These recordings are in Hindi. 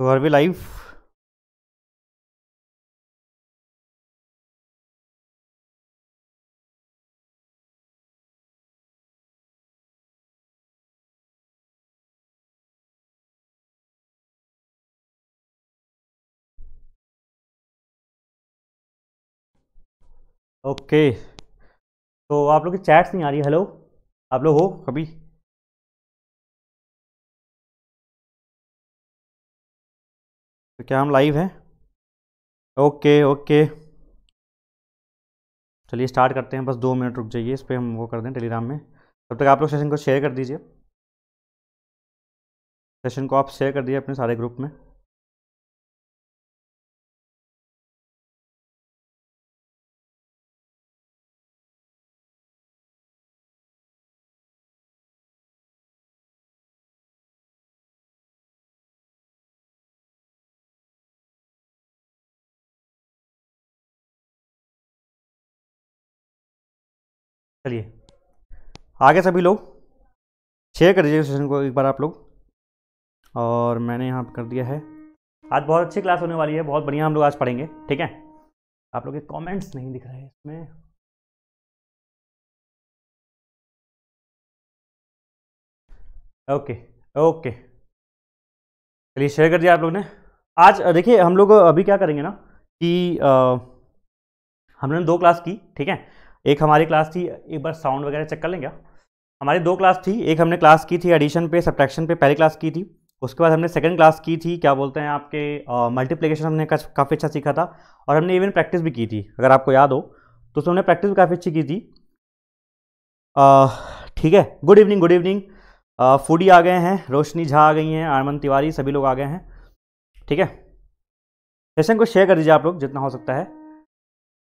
तो आर वी लाइव ओके तो आप लोग की चैट्स नहीं आ रही हेलो आप लोग हो कभी तो क्या हम लाइव हैं ओके ओके चलिए स्टार्ट करते हैं बस दो मिनट रुक जाइए इस पर हम वो कर दें टेलीग्राम में तब तक आप लोग सेशन को शेयर कर दीजिए सेशन को आप शेयर कर दीजिए अपने सारे ग्रुप में चलिए आगे सभी लोग शेयर कर दीजिए सेशन को एक बार आप लोग और मैंने यहाँ कर दिया है आज बहुत अच्छी क्लास होने वाली है बहुत बढ़िया हम लोग आज पढ़ेंगे ठीक है आप लोग के कमेंट्स नहीं दिख रहे हैं इसमें ओके ओके चलिए शेयर कर दिया आप लोग ने आज देखिए हम लोग अभी क्या करेंगे ना कि आ, हमने दो क्लास की ठीक है एक हमारी क्लास थी एक बार साउंड वगैरह चेक कर लेंगे हमारी दो क्लास थी एक हमने क्लास की थी एडिशन पे सब्ट्रैक्शन पे पहली क्लास की थी उसके बाद हमने सेकंड क्लास की थी क्या बोलते हैं आपके मल्टीप्लिकेशन हमने काफ़ी अच्छा सीखा था और हमने इवन प्रैक्टिस भी की थी अगर आपको याद हो तो उसमें हमने प्रैक्टिस भी काफ़ी अच्छी की थी ठीक है good evening good evening foodie आ गए हैं रोशनी झा आ गई हैं आरमन तिवारी सभी लोग आ गए हैं ठीक है सेशन को शेयर कर दीजिए आप लोग जितना हो सकता है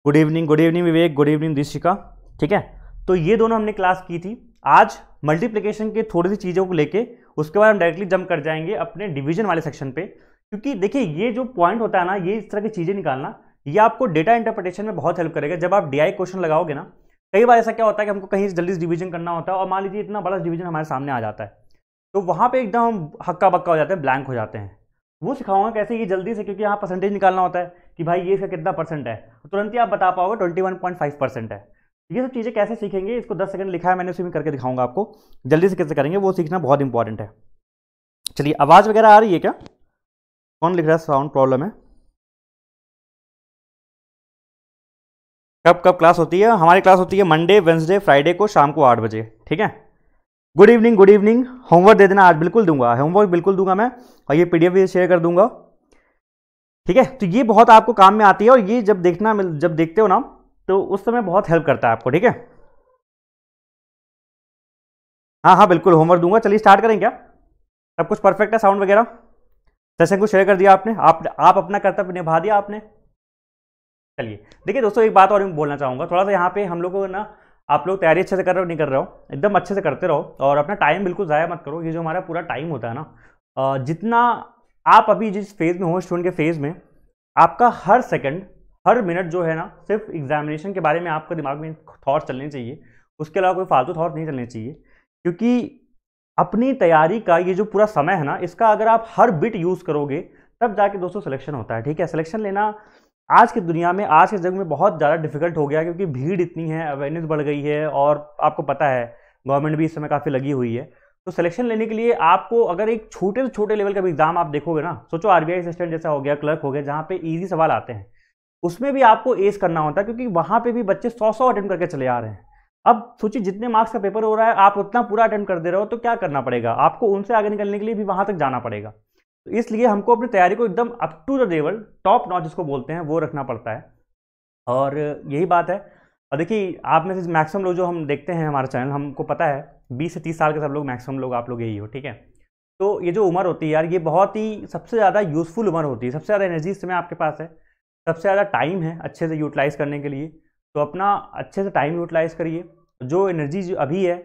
good evening good evening Vivek good evening Dishika ठीक है तो ये दोनों हमने क्लास की थी आज मल्टीप्लिकेशन के थोड़ी सी चीज़ों को लेके उसके बाद हम डायरेक्टली जंप कर जाएंगे अपने डिवीजन वाले सेक्शन पे क्योंकि देखिए ये जो पॉइंट होता है ना ये इस तरह की चीज़ें निकालना ये आपको डेटा इंटरप्रिटेशन में बहुत हेल्प करेगा जब आप डी क्वेश्चन लगाओगे ना कई बार ऐसा क्या होता है कि हमको कहीं जल्दी डिवीजन करना होता है और मान लीजिए इतना बड़ा डिवीजन हमारे सामने आ जाता है तो वहाँ पर एकदम हक्का बक्का हो जाते हैं ब्लैंक हो जाते हैं वो सिखाऊंगा कैसे ये जल्दी से क्योंकि यहाँ परसेंटेज निकालना होता है कि भाई ये इसका कितना परसेंट है तो तुरंत ही आप बता पाओगे twenty one point five percent है ये सब चीज़ें कैसे सीखेंगे इसको दस सेकंड लिखा है मैंने उसी में करके दिखाऊंगा आपको जल्दी से कैसे करेंगे वो सीखना बहुत इंपॉर्टेंट है चलिए आवाज़ वगैरह आ रही है क्या कौन लिख रहा है साउंड प्रॉब्लम है कब कब क्लास होती है हमारी क्लास होती है मंडे वेंसडे फ्राइडे को शाम को आठ बजे ठीक है good evening good evening homework दे देना आज बिल्कुल दूंगा होमवर्क बिल्कुल दूंगा मैं और ये पीडीएफ भी शेयर कर दूंगा ठीक है तो ये बहुत आपको काम में आती है और ये जब देखना जब देखते हो ना तो उस समय बहुत हेल्प करता है आपको ठीक है हाँ हाँ बिल्कुल होमवर्क दूंगा चलिए स्टार्ट करें क्या सब कुछ परफेक्ट है साउंड वगैरह सेशन को शेयर कर दिया आपने आप आप अपना कर्तव्य निभा दिया आपने चलिए देखिए दोस्तों एक बात और मैं बोलना चाहूँगा थोड़ा सा यहाँ पे हम लोगों को ना आप लोग तैयारी अच्छे से कर रहे हो नहीं कर रहे हो एकदम अच्छे से करते रहो और अपना टाइम बिल्कुल ज़ाया मत करो ये जो हमारा पूरा टाइम होता है ना जितना आप अभी जिस फेज़ में हो स्टूडेंट के फेज़ में आपका हर सेकंड हर मिनट जो है ना सिर्फ एग्जामिनेशन के बारे में आपका दिमाग में थॉट चलने चाहिए उसके अलावा कोई फालतू थॉट नहीं चलने चाहिए क्योंकि अपनी तैयारी का ये जो पूरा समय है ना इसका अगर आप हर बिट यूज़ करोगे तब जाके दोस्तों सिलेक्शन होता है ठीक है सिलेक्शन लेना आज की दुनिया में आज के जग में बहुत ज़्यादा डिफिकल्ट हो गया क्योंकि भीड़ इतनी है अवेयरनेस बढ़ गई है और आपको पता है गवर्नमेंट भी इस समय काफ़ी लगी हुई है तो सिलेक्शन लेने के लिए आपको अगर एक छोटे से छोटे लेवल का भी एग्जाम आप देखोगे ना सोचो आरबीआई असिस्टेंट जैसा हो गया क्लर्क हो गया जहाँ पे इजी सवाल आते हैं उसमें भी आपको एस करना होता है क्योंकि वहाँ पे भी बच्चे सौ सौ अटेम्प्ट करके चले आ रहे हैं अब सोचिए जितने मार्क्स का पेपर हो रहा है आप उतना पूरा अटेम्प्ट कर दे रहे हो तो क्या करना पड़ेगा आपको उनसे आगे निकलने के लिए भी वहाँ तक जाना पड़ेगा तो इसलिए हमको अपनी तैयारी को एकदम up to the level top notch जिसको बोलते हैं वो रखना पड़ता है और यही बात है और देखिए आप में से मैक्सिमम लोग जो हम देखते हैं हमारा चैनल हमको पता है बीस से तीस साल के सब लोग मैक्सिमम लोग आप लोग यही हो ठीक है तो ये जो उम्र होती है यार ये बहुत ही सबसे ज़्यादा यूज़फुल उम्र होती है सबसे ज़्यादा एनर्जी इस समय आपके पास है सबसे ज़्यादा टाइम है अच्छे से यूटिलाइज़ करने के लिए तो अपना अच्छे से टाइम यूटिलाइज़ करिए जो एनर्जी अभी है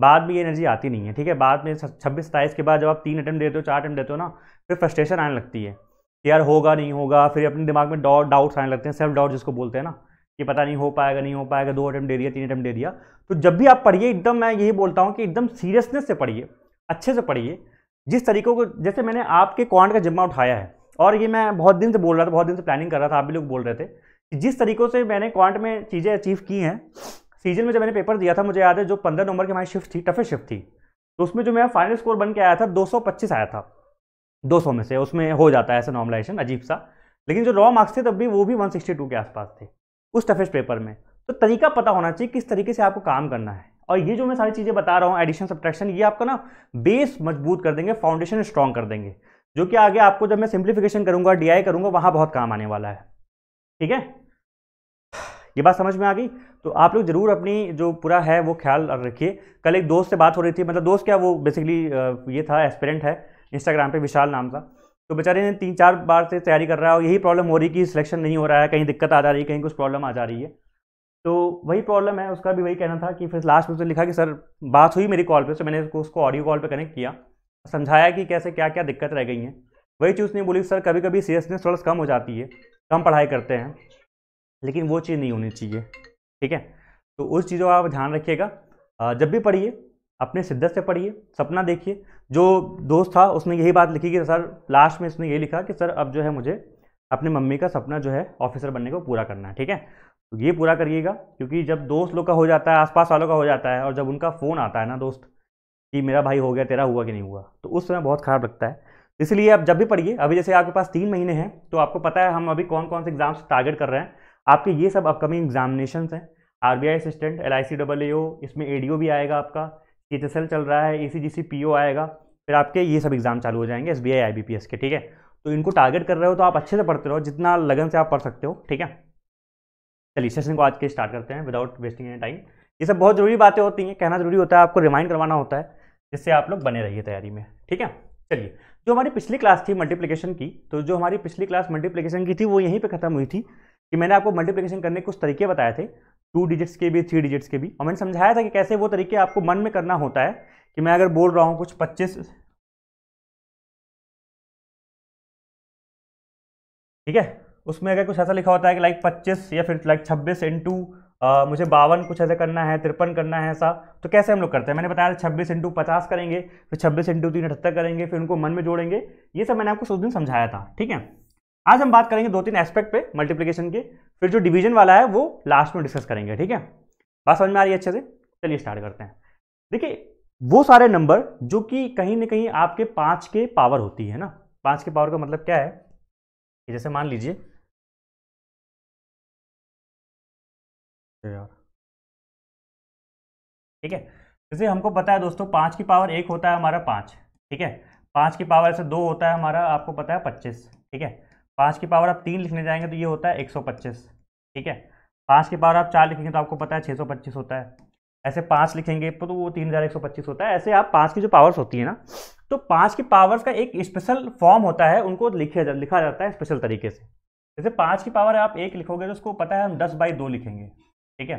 बाद में ये एनर्जी आती नहीं है ठीक है बाद में छब्बीस सताईस के बाद जब आप तीन अटैम्प्ट देते हो चार अटैम्प्ट देते हो ना फिर फ्रस्ट्रेशन आने लगती है कि यार होगा नहीं होगा फिर अपने दिमाग में डाउट्स आने लगते हैं सेल्फ डाउट जिसको बोलते हैं ना कि पता नहीं हो पाएगा नहीं हो पाएगा दो अटैम्प्ट दे दिया तीन अटैम्प्ट दे दिया तो जब भी आप पढ़िए एकदम मैं यही बोलता हूँ कि एकदम सीरियसनेस से पढ़िए अच्छे से पढ़िए जिस तरीक़ों को जैसे मैंने आपके कॉन्ट का जिम्मा उठाया है और ये मैं बहुत दिन से बोल रहा था बहुत दिन से प्लानिंग कर रहा था आप भी लोग बोल रहे थे कि जिस तरीक़ों से मैंने कॉन्ट में चीज़ें अचीव की हैं सीजन में जब मैंने पेपर दिया था मुझे याद है जो पंद्रह नंबर की हमारी शिफ्ट थी टफेस्ट शिफ्ट थी तो उसमें जो मेरा फाइनल स्कोर बन के आया था दो आया था दो में से उसमें हो जाता है ऐसा नॉर्मलाइजेशन अजीब सा लेकिन जो रॉ मार्क्स थे तब भी वो भी वन के आसपास थे उस टफेस्ट पेपर में तो तरीका पता होना चाहिए किस तरीके से आपको काम करना है और ये जो मैं सारी चीज़ें बता रहा हूँ एडिशन सब्ट्रैक्शन ये आपका ना बेस मजबूत कर देंगे फाउंडेशन स्ट्रॉन्ग कर देंगे जो कि आगे आपको जब मैं सिंप्लीफिकेशन करूँगा डी आई करूँगा वहाँ बहुत काम आने वाला है ठीक है ये बात समझ में आ गई तो आप लोग जरूर अपनी जो पूरा है वो ख्याल रखिए कल एक दोस्त से बात हो रही थी मतलब दोस्त क्या वो बेसिकली ये था एस्पेरेंट है इंस्टाग्राम पे विशाल नाम था तो बेचारे ने तीन चार बार से तैयारी कर रहा है और यही प्रॉब्लम हो रही कि सिलेक्शन नहीं हो रहा है कहीं दिक्कत आ जा रही है कहीं कुछ प्रॉब्लम आ जा रही है तो वही प्रॉब्लम है उसका भी वही कहना था कि फिर लास्ट में उसने लिखा कि सर बात हुई मेरी कॉल पर तो मैंने उसको उसको ऑडियो कॉल पर कनेक्ट किया समझाया कि कैसे क्या क्या दिक्कत रह गई है वही चीज़ उसने बोली सर कभी कभी सीरियसनेस थोड़ा कम हो जाती है कम पढ़ाई करते हैं लेकिन वो चीज़ नहीं होनी चाहिए ठीक है तो उस चीज़ों का आप ध्यान रखिएगा जब भी पढ़िए अपने शिद्दत से पढ़िए सपना देखिए जो दोस्त था उसने यही बात लिखी कि सर लास्ट में इसने यही लिखा कि सर अब जो है मुझे अपने मम्मी का सपना जो है ऑफिसर बनने को पूरा करना है ठीक है तो ये पूरा करिएगा क्योंकि जब दोस्त लोग का हो जाता है आसपास वालों का हो जाता है और जब उनका फ़ोन आता है ना दोस्त कि मेरा भाई हो गया तेरा हुआ कि नहीं हुआ तो उस समय बहुत ख़राब लगता है इसलिए आप जब भी पढ़िए अभी जैसे आपके पास तीन महीने हैं तो आपको पता है हम अभी कौन कौन से एग्ज़ाम्स टारगेट कर रहे हैं आपके ये सब अपकमिंग एग्जामिनेशन हैं R B I assistant L I C W O इसमें ए डी ओ भी आएगा आपका एच एस एल चल रहा है ए सी जी सी पी ओ आएगा फिर आपके ये सब एग्ज़ाम चालू हो जाएंगे S B I I B P S के ठीक है तो इनको टारगेट कर रहे हो तो आप अच्छे से पढ़ते रहो जितना लगन से आप पढ़ सकते हो ठीक है चलिए सेशन को आज के स्टार्ट करते हैं विदाउट वेस्टिंग एनी टाइम ये सब बहुत ज़रूरी बातें होती हैं कहना ज़रूरी होता है आपको रिमाइंड करवाना होता है जिससे आप लोग बने रहिए तैयारी में ठीक है चलिए जो हमारी पिछली क्लास थी मल्टीप्लिकेशन की तो जो हमारी पिछली क्लास मल्टीप्लिकेशन की थी वो यहीं पर खत्म हुई थी कि मैंने आपको मल्टीप्लिकेशन करने के कुछ तरीके बताए थे टू डिजिट्स के भी थ्री डिजिट्स के भी और मैंने समझाया था कि कैसे वो तरीके आपको मन में करना होता है कि मैं अगर बोल रहा हूँ कुछ पच्चीस ठीक है उसमें अगर कुछ ऐसा लिखा होता है कि लाइक पच्चीस या फिर लाइक छब्बीस इंटू मुझे बावन कुछ ऐसा करना है तिरपन करना है ऐसा तो कैसे हम लोग करते हैं मैंने बताया था छब्बीस इंटू पचास करेंगे फिर छब्बीस इंटू तीन अठहत्तर करेंगे फिर उनको मन में जोड़ेंगे ये सब मैंने आपको उस दिन समझाया था ठीक है आज हम बात करेंगे दो तीन एस्पेक्ट पे मल्टीप्लिकेशन के फिर जो डिवीजन वाला है वो लास्ट में डिस्कस करेंगे ठीक है बात समझ में आ रही है अच्छे से चलिए स्टार्ट करते हैं देखिए वो सारे नंबर जो कि कहीं ना कहीं आपके पाँच के पावर होती है ना पाँच के पावर का मतलब क्या है जैसे मान लीजिए ठीक है जैसे हमको पता है दोस्तों पाँच की पावर एक होता है हमारा पाँच ठीक है पाँच की पावर से दो होता है हमारा आपको पता है पच्चीस ठीक है पाँच की पावर आप तीन लिखने जाएंगे तो ये होता है एक सौ पच्चीस ठीक है पाँच की पावर आप चार लिखेंगे तो आपको पता है छः सौ पच्चीस होता है ऐसे पाँच लिखेंगे तो वो तीन हज़ार एक सौ पच्चीस होता है ऐसे आप पाँच की जो पावर्स होती है ना तो पाँच की पावर्स का एक स्पेशल फॉर्म होता है उनको लिखे जा, लिखा जाता है स्पेशल तरीके से जैसे पाँच की पावर आप एक लिखोगे तो उसको पता है हम दस बाई दो लिखेंगे ठीक है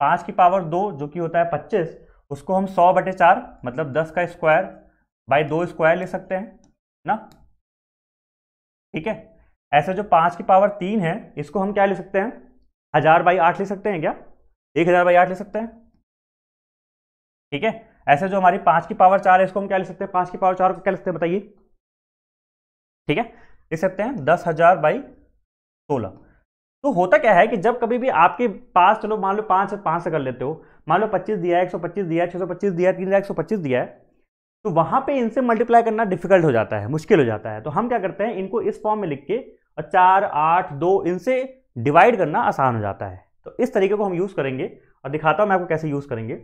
पाँच की पावर दो जो कि होता है पच्चीस उसको हम सौ बटे चार मतलब दस का स्क्वायर बाई दो स्क्वायर ले सकते हैं ना ठीक है ऐसा जो पाँच की पावर तीन है इसको हम क्या ले सकते हैं हज़ार बाई आठ ले सकते हैं क्या एक हज़ार बाई आठ ले सकते हैं ठीक है ऐसा जो हमारी पाँच की पावर चार है इसको हम क्या ले सकते हैं पाँच की पावर चार को क्या ले सकते हैं बताइए ठीक है ले सकते हैं दस हज़ार बाई सोलह तो होता क्या है कि जब कभी भी आपके पास चलो मान लो पाँच से पाँच से कर लेते हो मान लो पच्चीस दिया है एक सौ पच्चीस दिया है छः सौ पच्चीस दिया है तीन हज़ार एक सौ पच्चीस दिया है तो वहां पे इनसे मल्टीप्लाई करना डिफिकल्ट हो जाता है मुश्किल हो जाता है तो हम क्या करते हैं इनको इस फॉर्म में लिख के और चार आठ दो इनसे डिवाइड करना आसान हो जाता है तो इस तरीके को हम यूज़ करेंगे और दिखाता हूँ मैं आपको कैसे यूज़ करेंगे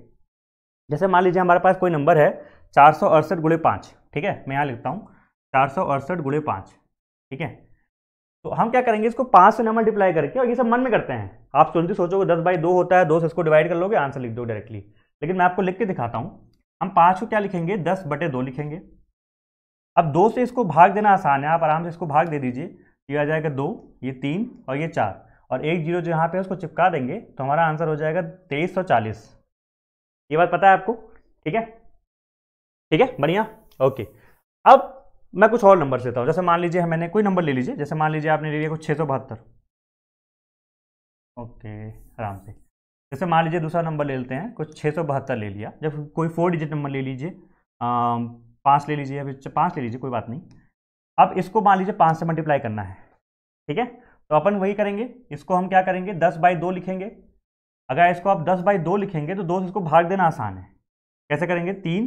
जैसे मान लीजिए हमारे पास कोई नंबर है चार सौ अड़सठ गुड़े पाँच ठीक है मैं यहाँ लिखता हूँ चार सौ अड़सठ गुड़े पाँच ठीक है तो हम क्या करेंगे इसको पाँच से ना मल्टीप्लाई करके और ये सब मन में करते हैं आप सुनते सोचोगे दस बाई दो होता है दो से इसको डिवाइड कर लोगे आंसर लिख दो डायरेक्टली लेकिन मैं आपको लिख के दिखाता हूँ हम पाँच को क्या लिखेंगे दस बटे दो लिखेंगे अब दो से इसको भाग देना आसान है आप आराम से इसको भाग दे दीजिए ये आ जाएगा दो ये तीन और ये चार और एक जीरो जो यहाँ पे उसको चिपका देंगे तो हमारा आंसर हो जाएगा तेईस सौ चालीस ये बात पता है आपको ठीक है ठीक है बढ़िया ओके अब मैं कुछ और नंबर देता हूँ जैसे मान लीजिए मैंने कोई नंबर ले लीजिए जैसे मान लीजिए आपने ले लिया कुछ छः सौ बहत्तर ओके आराम से जैसे मान लीजिए दूसरा नंबर ले लेते हैं कुछ छः सौ बहत्तर ले लिया जब कोई फोर डिजिट नंबर ले लीजिए पाँच ले लीजिए या फिर पाँच ले लीजिए कोई बात नहीं अब इसको मान लीजिए पाँच से मल्टीप्लाई करना है ठीक है तो अपन वही करेंगे इसको हम क्या करेंगे दस बाई दो लिखेंगे अगर इसको आप दस बाई दो लिखेंगे तो दो से इसको भाग देना आसान है कैसे करेंगे तीन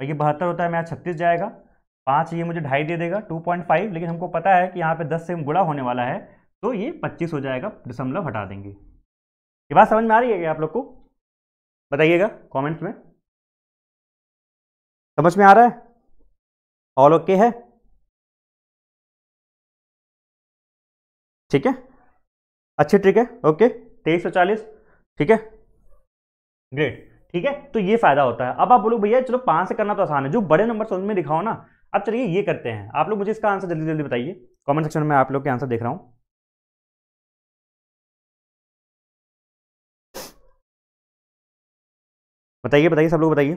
और ये बहत्तर होता है मेरा छत्तीस जाएगा पाँच ये मुझे ढाई दे देगा टू पॉइंट फाइव लेकिन हमको पता है कि यहाँ पे दस से गुड़ा होने वाला है तो ये पच्चीस हो जाएगा दशमलव हटा देंगे ये बात समझ में आ रही है क्या आप लोग को बताइएगा कॉमेंट्स में समझ में आ रहा है ऑल ओके है ठीक है अच्छी ट्रिक है ओके तेईस सौ चालीस ठीक है ग्रेट ठीक है तो ये फायदा होता है अब आप बोलो भैया चलो पांच से करना तो आसान है जो बड़े नंबर समझ में दिखाओ ना अब चलिए ये करते हैं आप लोग मुझे इसका आंसर जल्दी जल्दी बताइए कमेंट सेक्शन में आप लोग के आंसर देख रहा हूं बताइए बताइए सब लोग बताइए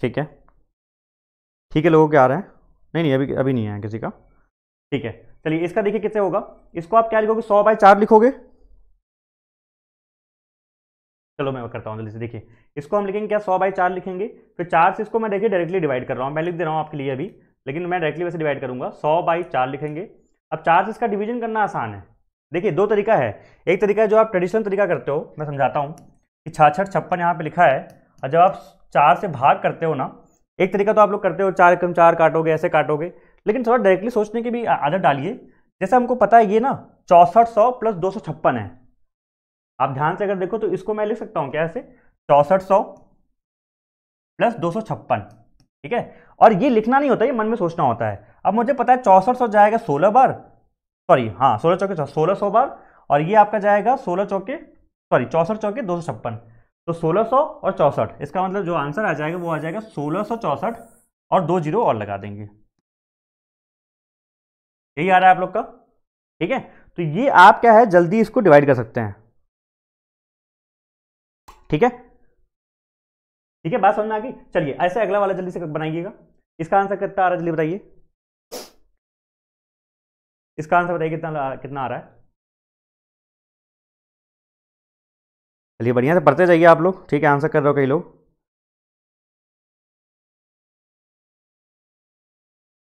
ठीक है ठीक है लोगों के आ रहे हैं नहीं नहीं अभी अभी नहीं आया किसी का ठीक है चलिए इसका देखिए कितने होगा इसको आप क्या लिखोगे सौ बाय चार लिखोगे चलो मैं करता हूँ जल्दी से देखिए इसको हम लिखेंगे क्या सौ बाई चार लिखेंगे फिर चार से इसको मैं देखिए डायरेक्टली डिवाइड कर रहा हूँ मैं लिख दे रहा हूँ आपके लिए अभी लेकिन मैं डायरेक्टली वैसे डिवाइड करूंगा सौ बाई चार लिखेंगे अब चार से इसका डिवीजन करना आसान है देखिए दो तरीका है एक तरीका है जो आप ट्रेडिशनल तरीका करते हो मैं समझाता हूँ कि छाछठ छप्पन यहाँ पर लिखा है और जब आप चार से भाग करते हो ना एक तरीका तो आप लोग करते हो चार कम चार काटोगे ऐसे काटोगे लेकिन थोड़ा डायरेक्टली सोचने की भी आदत डालिए जैसे हमको पता है ये ना चौंसठ सौ प्लस दो सौ छप्पन है आप ध्यान से अगर देखो तो इसको मैं लिख सकता हूं क्या ऐसे चौंसठ सौ प्लस दो सौ छप्पन ठीक है और ये लिखना नहीं होता ये मन में सोचना होता है अब मुझे पता है चौंसठ सौ जाएगा सोलह बार सॉरी हाँ सोलह चौके सोलह सौ बार और ये आपका जाएगा सोलह चौके सॉरी चौसठ चौके दो सौ छप्पन तो सोलह और चौंसठ इसका मतलब जो आंसर आ जाएगा वो आ जाएगा सोलह और दो जीरो और लगा देंगे यही आ रहा है आप लोग का ठीक है तो ये आप क्या है जल्दी इसको डिवाइड कर सकते हैं ठीक है ठीक है बात समझ में आ गई चलिए ऐसे अगला वाला जल्दी से बनाइएगा इसका आंसर कितना आ रहा है जल्दी बताइए इसका आंसर बताइए कितना कितना आ रहा है चलिए बढ़िया से पढ़ते जाइए आप लोग ठीक है आंसर कर रहे हो कई लोग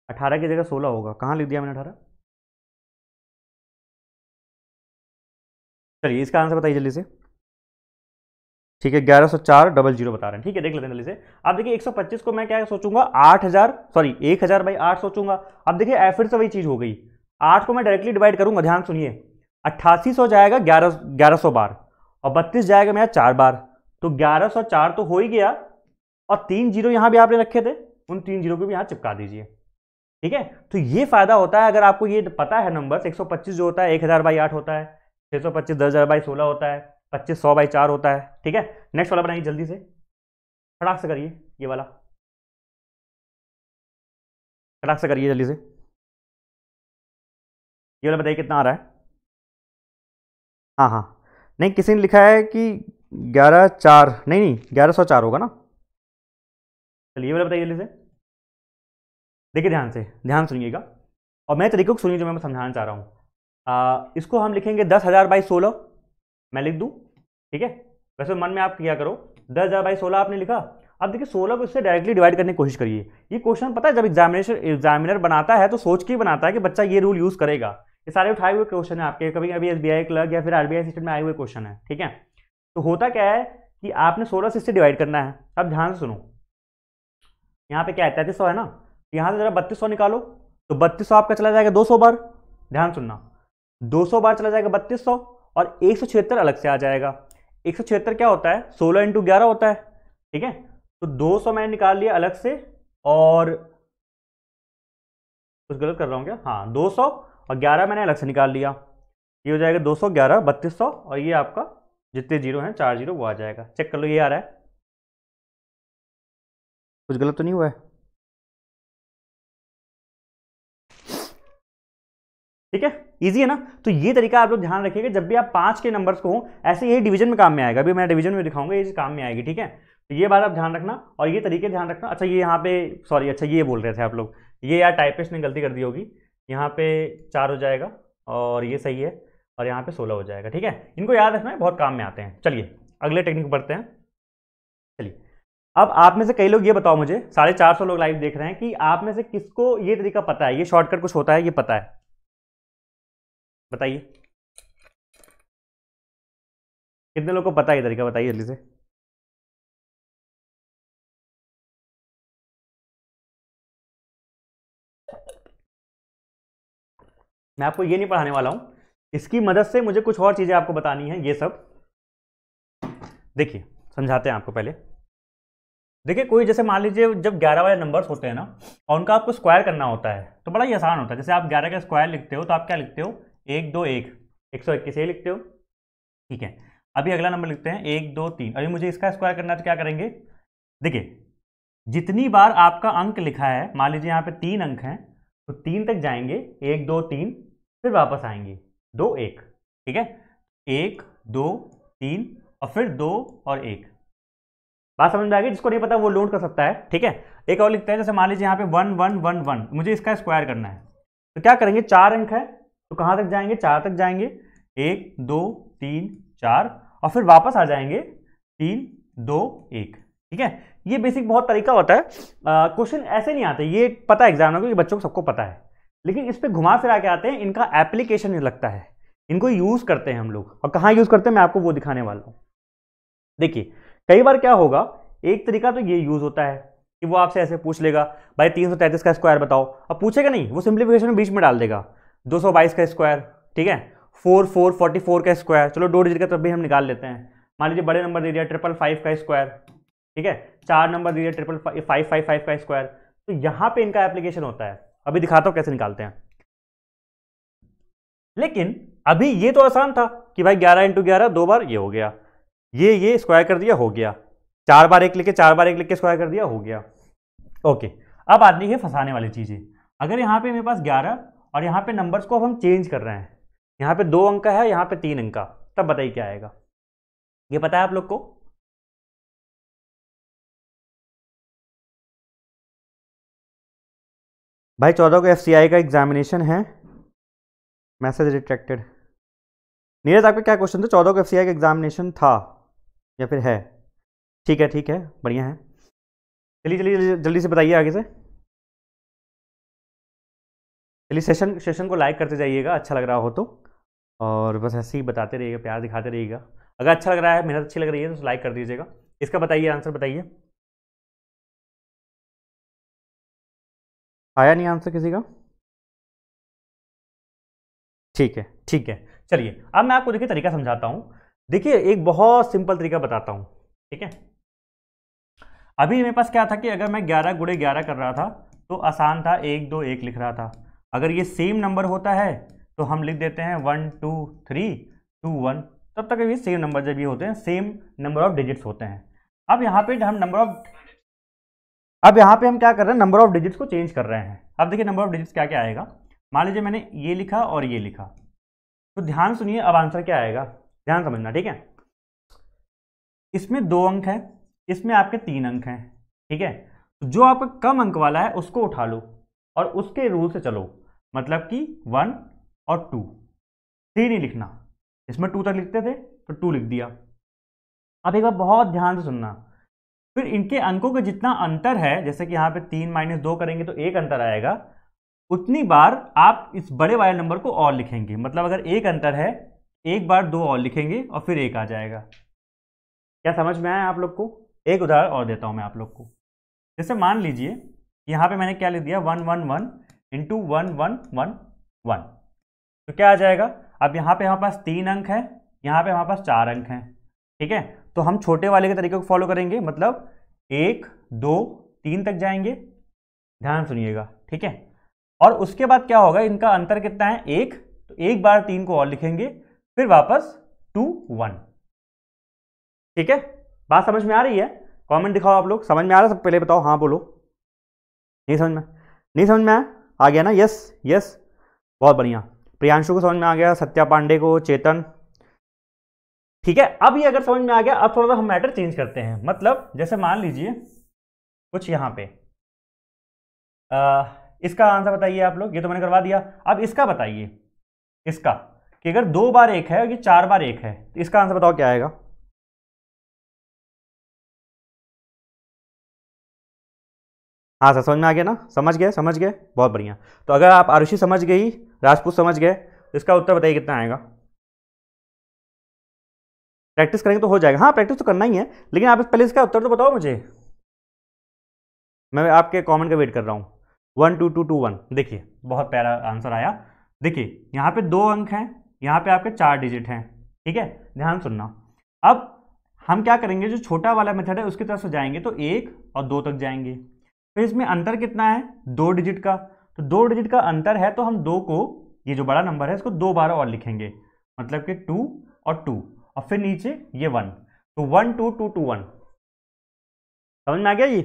अठारह की जगह सोलह होगा कहाँ लिख दिया मैंने अठारह चलिए इसका आंसर बताइए जल्दी से ठीक है ग्यारह सौ चार डबल जीरो बता रहे हैं ठीक है देख लेते हैं जल्दी से अब देखिए एक सौ पच्चीस को मैं क्या सोचूंगा आठ हजार सॉरी एक हजार बाई आठ सोचूंगा अब देखिए फिर से वही चीज़ हो गई आठ को मैं डायरेक्टली डिवाइड करूंगा ध्यान सुनिए अट्ठासी सौ जाएगा ग्यारह ग्यारह सौ बार और बत्तीस जाएगा मेरा चार बार तो ग्यारह सौ चार तो हो ही गया और तीन जीरो यहाँ भी आपने रखे थे उन तीन जीरो को भी यहाँ चिपका दीजिए ठीक है तो ये फायदा होता है अगर आपको ये पता है नंबर्स 125 जो होता है एक हज़ार बाई आठ होता है छः सौ पच्चीस दस हज़ार बाई सोलह होता है पच्चीस सौ बाई चार होता है ठीक है नेक्स्ट वाला बनाइए जल्दी से फटाक से करिए ये वाला फटाक से करिए जल्दी से ये वाला बताइए कितना आ रहा है हाँ हाँ नहीं किसी ने लिखा है कि ग्यारह चार नहीं नहीं ग्यारह सौ चार होगा ना चलिए बोला बताइए जल्दी से देखिए ध्यान से ध्यान सुनिएगा और मैं तरीकों को सुनिए जो मैं समझाना चाह रहा हूँ इसको हम लिखेंगे दस हज़ार बाई सोलह मैं लिख दूँ ठीक है वैसे मन में आप क्या करो दस हज़ार बाई सोलह आपने लिखा अब देखिए सोलह को इससे डायरेक्टली डिवाइड करने की कोशिश करिए ये क्वेश्चन पता है जब एग्जामिनेशन एग्जामिनर बनाता है तो सोच के बनाता है कि बच्चा ये रूल यूज़ करेगा ये सारे उठाए हुए क्वेश्चन है आपके कभी अभी एस बी क्लर्क या फिर आर सिस्टम में आए हुए क्वेश्चन है ठीक है तो होता क्या है कि आपने सोलह से इससे डिवाइड करना है अब ध्यान से सुनो यहाँ पे क्या है तैंतीस है ना यहाँ से जरा बत्तीस निकालो तो बत्तीस आपका चला जाएगा दो बार ध्यान सुनना 200 बार चला जाएगा 3200 और एक अलग से आ जाएगा एक क्या होता है सोलह इंटू ग्यारह होता है ठीक है तो 200 मैंने निकाल लिया अलग से और कुछ गलत कर रहा हूँ क्या हाँ 200 और ग्यारह मैंने अलग से निकाल लिया ये हो जाएगा दो सौ ग्यारह बत्तीस सौ और ये आपका जितने जीरो हैं चार जीरो वो आ जाएगा चेक कर लो ये आ रहा है कुछ गलत तो नहीं हुआ है ठीक है इजी है ना तो ये तरीका आप लोग ध्यान रखिएगा जब भी आप पांच के नंबर्स को हो ऐसे यही डिवीजन में काम में आएगा अभी मैं डिवीजन में दिखाऊंगा ये काम में आएगी ठीक है तो ये बात आप ध्यान रखना और ये तरीके ध्यान रखना अच्छा ये यहाँ पे सॉरी अच्छा ये बोल रहे थे आप लोग ये यार टाइपिस्ट ने गलती कर दी होगी यहाँ पे चार हो जाएगा और ये सही है और यहाँ पे सोलह हो जाएगा ठीक है इनको याद रखना है बहुत काम में आते हैं चलिए अगले टेक्निक बढ़ते हैं चलिए अब आप में से कई लोग ये बताओ मुझे साढ़े चार सौ लोग लाइव देख रहे हैं कि आप में से किसको ये तरीका पता है ये शॉर्टकट कुछ होता है ये पता है बताइए कितने लोग को पता है ये तरीका बताइए जल्दी से मैं आपको ये नहीं पढ़ाने वाला हूँ इसकी मदद से मुझे कुछ और चीज़ें आपको बतानी है ये सब देखिए समझाते हैं आपको पहले देखिए कोई जैसे मान लीजिए जब ग्यारह वाले नंबर्स होते हैं ना और उनका आपको स्क्वायर करना होता है तो बड़ा ही आसान होता है जैसे आप ग्यारह का स्क्वायर लिखते हो तो आप क्या लिखते हो एक दो एक एक सौ इक्कीस ये लिखते हो ठीक है अभी अगला नंबर लिखते हैं एक दो तीन अभी मुझे इसका स्क्वायर करना है तो क्या करेंगे देखिए जितनी बार आपका अंक लिखा है मान लीजिए यहाँ पे तीन अंक हैं तो तीन तक जाएंगे एक दो तीन फिर वापस आएंगे दो एक ठीक है एक दो तीन और फिर दो और एक बात समझ में आ गई जिसको नहीं पता वो लोड कर सकता है ठीक है एक और लिखते हैं जैसे मान लीजिए यहाँ पे वन वन वन वन मुझे इसका स्क्वायर करना है तो क्या करेंगे चार अंक है तो कहाँ तक जाएंगे चार तक जाएंगे एक दो तीन चार और फिर वापस आ जाएंगे तीन दो एक ठीक है ये बेसिक बहुत तरीका होता है क्वेश्चन ऐसे नहीं आते ये पता एग्जाम में बच्चों को सबको पता है लेकिन इस पर घुमा फिरा के आते हैं इनका एप्लीकेशन लगता है इनको यूज़ करते हैं हम लोग और कहाँ यूज़ करते हैं मैं आपको वो दिखाने वाला हूँ देखिए कई बार क्या होगा एक तरीका तो ये यूज़ होता है कि वो आपसे ऐसे पूछ लेगा भाई तीन का स्क्वायर बताओ अब पूछेगा नहीं वो सिंप्लीफिकेशन बीच में डाल देगा दो का स्क्वायर ठीक है फोर फोर फोर्टी फोर का स्क्वायर चलो दो डिजिट का तब भी हम निकाल लेते हैं मान लीजिए बड़े नंबर दे दिया ट्रिपल फाइव का स्क्वायर ठीक है चार नंबर दे दिया ट्रिपल फाइव फाइव फाइव का स्क्वायर तो यहाँ पे इनका एप्लीकेशन होता है अभी दिखाता हूं कैसे निकालते हैं लेकिन अभी ये तो आसान था कि भाई ग्यारह इंटू ग्यारह दो बार ये हो गया ये ये स्क्वायर कर दिया हो गया चार बार एक लिख के चार बार एक लिख के स्क्वायर कर दिया हो गया ओके अब आती है फंसाने वाली चीज़ें अगर यहाँ पे मेरे पास ग्यारह और यहाँ पे नंबर्स को अब हम चेंज कर रहे हैं यहाँ पे दो अंक है यहाँ पे तीन अंक का तब बताइए क्या आएगा ये पता है आप लोग को भाई चौदह को एफ का एग्जामिनेशन है मैसेज रिट्रैक्टेड नीरज आपका क्या क्वेश्चन था चौदह को एफ का एग्जामिनेशन था या फिर है ठीक है ठीक है बढ़िया है चलिए चलिए जल्दी से बताइए आगे से चलिए सेशन सेशन को लाइक करते जाइएगा अच्छा लग रहा हो तो और बस ऐसे ही बताते रहिएगा प्यार दिखाते रहिएगा अगर अच्छा लग रहा है मेहनत अच्छी लग रही है तो लाइक कर दीजिएगा इसका बताइए आंसर बताइए आया नहीं आंसर किसी का ठीक है ठीक है चलिए अब मैं आपको देखिए तरीका समझाता हूँ देखिए एक बहुत सिंपल तरीका बताता हूँ ठीक है अभी मेरे पास क्या था कि अगर मैं ग्यारह गुड़े ग्यारह कर रहा था तो आसान था एक दो एक लिख रहा था अगर ये सेम नंबर होता है तो हम लिख देते हैं one two three two one तब तक ये सेम नंबर जब ये होते हैं सेम नंबर ऑफ डिजिट्स होते हैं अब यहाँ पे हम नंबर ऑफ अब यहाँ पे हम क्या कर रहे हैं नंबर ऑफ डिजिट्स को चेंज कर रहे हैं अब देखिए नंबर ऑफ डिजिट्स क्या क्या आएगा मान लीजिए मैंने ये लिखा और ये लिखा तो ध्यान सुनिए अब आंसर क्या आएगा ध्यान समझना ठीक है इसमें दो अंक हैं इसमें आपके तीन अंक हैं ठीक है जो आपका कम अंक वाला है उसको उठा लो और उसके रूल से चलो मतलब कि वन और टू थ्री नहीं लिखना इसमें टू तक लिखते थे तो टू लिख दिया अब एक बार बहुत ध्यान से सुनना फिर इनके अंकों का जितना अंतर है जैसे कि यहाँ पे तीन माइनस दो करेंगे तो एक अंतर आएगा उतनी बार आप इस बड़े वाले नंबर को और लिखेंगे मतलब अगर एक अंतर है एक बार दो और लिखेंगे और फिर एक आ जाएगा क्या समझ में आया आप लोग को एक उदाहरण और देता हूँ मैं आप लोग को जैसे मान लीजिए यहाँ पर मैंने क्या लिख दिया one one one into one one one one तो क्या आ जाएगा अब यहाँ पे हमारे पास तीन अंक हैं यहाँ पे हमारे पास चार अंक हैं ठीक है तो हम छोटे वाले के तरीके को फॉलो करेंगे मतलब एक दो तीन तक जाएंगे ध्यान सुनिएगा ठीक है और उसके बाद क्या होगा इनका अंतर कितना है एक तो एक बार तीन को और लिखेंगे फिर वापस टू वन ठीक है बात समझ में आ रही है कमेंट दिखाओ आप लोग समझ में आ रहा है सब पहले बताओ हाँ बोलो नहीं समझ में नहीं समझ में आया आ गया ना यस यस बहुत बढ़िया प्रियांशु को समझ में आ गया सत्या पांडे को चेतन ठीक है अब ये अगर समझ में आ गया अब थोड़ा सा हम मैटर चेंज करते हैं मतलब जैसे मान लीजिए कुछ यहां पे आ, इसका आंसर बताइए आप लोग ये तो मैंने करवा दिया अब इसका बताइए इसका कि अगर दो बार एक है और ये चार बार एक है तो इसका आंसर बताओ क्या आएगा हाँ सर समझ में आ गया ना समझ गए समझ गए बहुत बढ़िया तो अगर आप आरुषि समझ गई राजपूत समझ गए तो इसका उत्तर बताइए कितना आएगा प्रैक्टिस करेंगे तो हो जाएगा हाँ प्रैक्टिस तो करना ही है लेकिन आप पहले इसका उत्तर तो बताओ मुझे मैं आपके कमेंट का वेट कर रहा हूँ one two two two one देखिए बहुत प्यारा आंसर आया देखिए यहाँ पे दो अंक हैं यहाँ पे आपके चार डिजिट हैं ठीक है ध्यान सुनना अब हम क्या करेंगे जो छोटा वाला मेथड है उसकी तरफ से जाएंगे तो एक और दो तक जाएंगे फिर इसमें अंतर कितना है दो डिजिट का तो दो डिजिट का अंतर है तो हम दो को ये जो बड़ा नंबर है इसको दो बार और लिखेंगे मतलब कि टू और टू और फिर नीचे ये वन तो one two two two one समझ में आ गया ये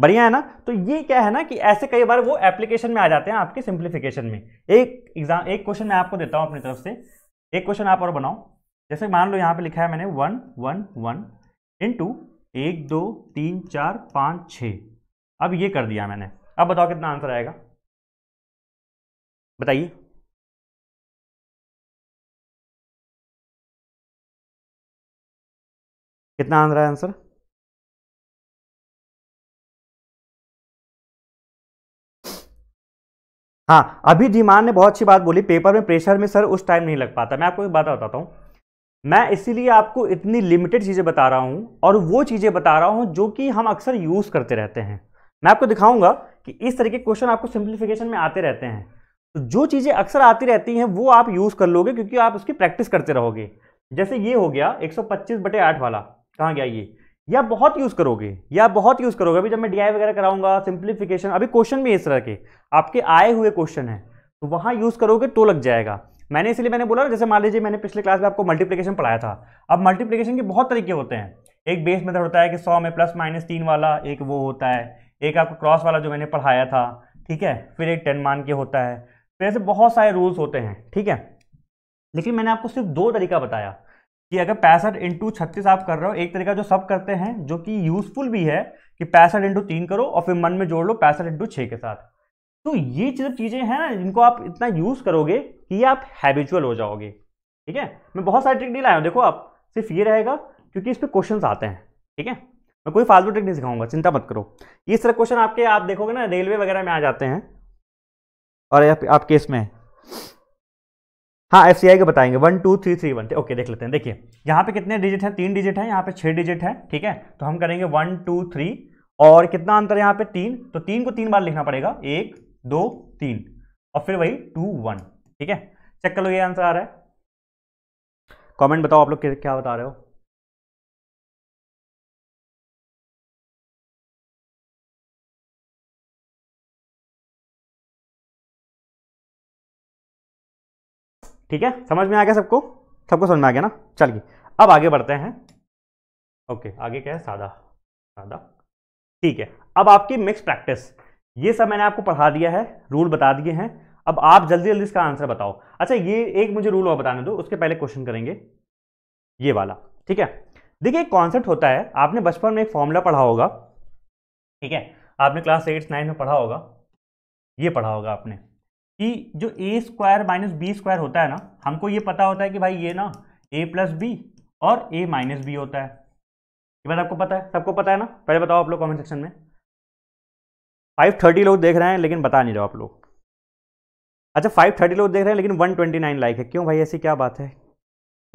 बढ़िया है ना तो ये क्या है ना कि ऐसे कई बार वो एप्लीकेशन में आ जाते हैं आपके सिंप्लीफिकेशन में एक एग्जाम एक क्वेश्चन मैं आपको देता हूँ अपनी तरफ से एक क्वेश्चन आप और बनाओ जैसे मान लो यहां पे लिखा है मैंने वन वन वन इंटू एक दो तीन चार पाँच छ अब ये कर दिया मैंने अब बताओ कितना आंसर आएगा बताइए कितना आ रहा है आंसर हाँ अभी धीमान ने बहुत अच्छी बात बोली पेपर में प्रेशर में सर उस टाइम नहीं लग पाता मैं आपको एक बात बताता हूँ मैं इसीलिए आपको इतनी लिमिटेड चीज़ें बता रहा हूँ और वो चीज़ें बता रहा हूँ जो कि हम अक्सर यूज़ करते रहते हैं मैं आपको दिखाऊंगा कि इस तरह के क्वेश्चन आपको सिंप्लीफिकेशन में आते रहते हैं तो जो चीज़ें अक्सर आती रहती हैं वो आप यूज़ कर लोगे क्योंकि आप उसकी प्रैक्टिस करते रहोगे जैसे ये हो गया एक बटे वाला कहाँ गया ये या बहुत यूज़ करोगे या बहुत यूज़ करोगे अभी जब मैं डी वगैरह कराऊंगा सिंप्लीफिकेशन अभी क्वेश्चन भी इस तरह के आपके आए हुए क्वेश्चन हैं तो वहाँ यूज़ करोगे तो लग जाएगा मैंने इसलिए मैंने बोला जैसे मान लीजिए मैंने पिछले क्लास में आपको मल्टीप्लिकेशन पढ़ाया था अब मल्टीप्लीकेशन के बहुत तरीके होते हैं एक बेस मेथड होता है कि सौ में प्लस माइनस तीन वाला एक वो होता है एक आपको क्रॉस वाला जो मैंने पढ़ाया था ठीक है फिर एक टेन मान के होता है फिर तो ऐसे बहुत सारे रूल्स होते हैं ठीक है लेकिन मैंने आपको सिर्फ दो तरीका बताया कि अगर पैंसठ इंटू छत्तीस आप कर रहे हो एक तरीका जो सब करते हैं जो कि यूजफुल भी है कि पैंसठ इंटू तीन करो और फिर मन में जोड़ लो पैंसठ इंटू छः के साथ तो ये सब चीज़ें हैं ना जिनको आप इतना यूज़ करोगे कि आप हैबिचुअल हो जाओगे ठीक है मैं बहुत सारे ट्रिक नहीं लाया हूँ देखो आप सिर्फ ये रहेगा क्योंकि इस पर क्वेश्चन आते हैं ठीक है मैं कोई फालतू ट्रिक नहीं सिखाऊंगा चिंता मत करो ये सारे क्वेश्चन आपके आप देखोगे ना रेलवे वगैरह में आ जाते हैं और आप, इसमें हाँ एफ के बताएंगे one two three three one okay देख लेते हैं देखिए यहाँ पे कितने डिजिट हैं तीन डिजिट हैं यहाँ पे छह डिजिट है ठीक है तो हम करेंगे वन टू थ्री और कितना अंतर है यहाँ पे तीन तो तीन को तीन बार लिखना पड़ेगा एक दो तीन और फिर वही टू वन ठीक है चेक कर लो ये आंसर आ रहा है कमेंट बताओ आप लोग क्या बता रहे हो ठीक है समझ में आ गया सबको सबको समझ में आ गया ना चलिए अब आगे बढ़ते हैं ओके आगे क्या है सादा सादा ठीक है अब आपकी मिक्स प्रैक्टिस ये सब मैंने आपको पढ़ा दिया है रूल बता दिए हैं अब आप जल्दी जल्दी इसका आंसर बताओ अच्छा ये एक मुझे रूल और बताने दो उसके पहले क्वेश्चन करेंगे ये वाला ठीक है देखिए एक कॉन्सेप्ट होता है आपने बचपन में एक फॉर्मूला पढ़ा होगा ठीक है आपने क्लास एट्थ नाइन्थ में पढ़ा होगा ये पढ़ा होगा आपने कि जो A square minus B square होता है ना हमको ये पता होता है कि भाई ये ना ए प्लस बी और ए माइनस बी होता है ये बात आपको पता है सबको पता है ना पहले बताओ आप लोग कमेंट सेक्शन में फाइव थर्टी लोग देख रहे हैं लेकिन बता नहीं रहे आप लोग अच्छा फाइव थर्टी लोग देख रहे हैं लेकिन वन ट्वेंटी नाइन लाइक है क्यों भाई ऐसी क्या बात है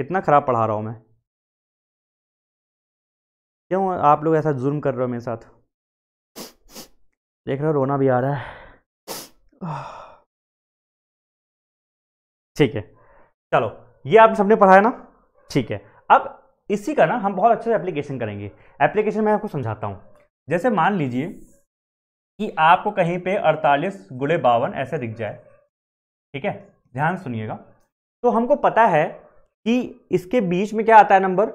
कितना ख़राब पढ़ा रहा हूँ मैं क्यों आप लोग ऐसा जुर्म कर रहे हो मेरे साथ देख रहे हो रोना भी आ रहा है ठीक है चलो ये आप सबने पढ़ा है ना ठीक है अब इसी का ना हम बहुत अच्छे से एप्लीकेशन करेंगे एप्लीकेशन मैं आपको समझाता हूँ जैसे मान लीजिए कि आपको कहीं पे 48 गुड़े बावन ऐसे दिख जाए ठीक है ध्यान सुनिएगा तो हमको पता है कि इसके बीच में क्या आता है नंबर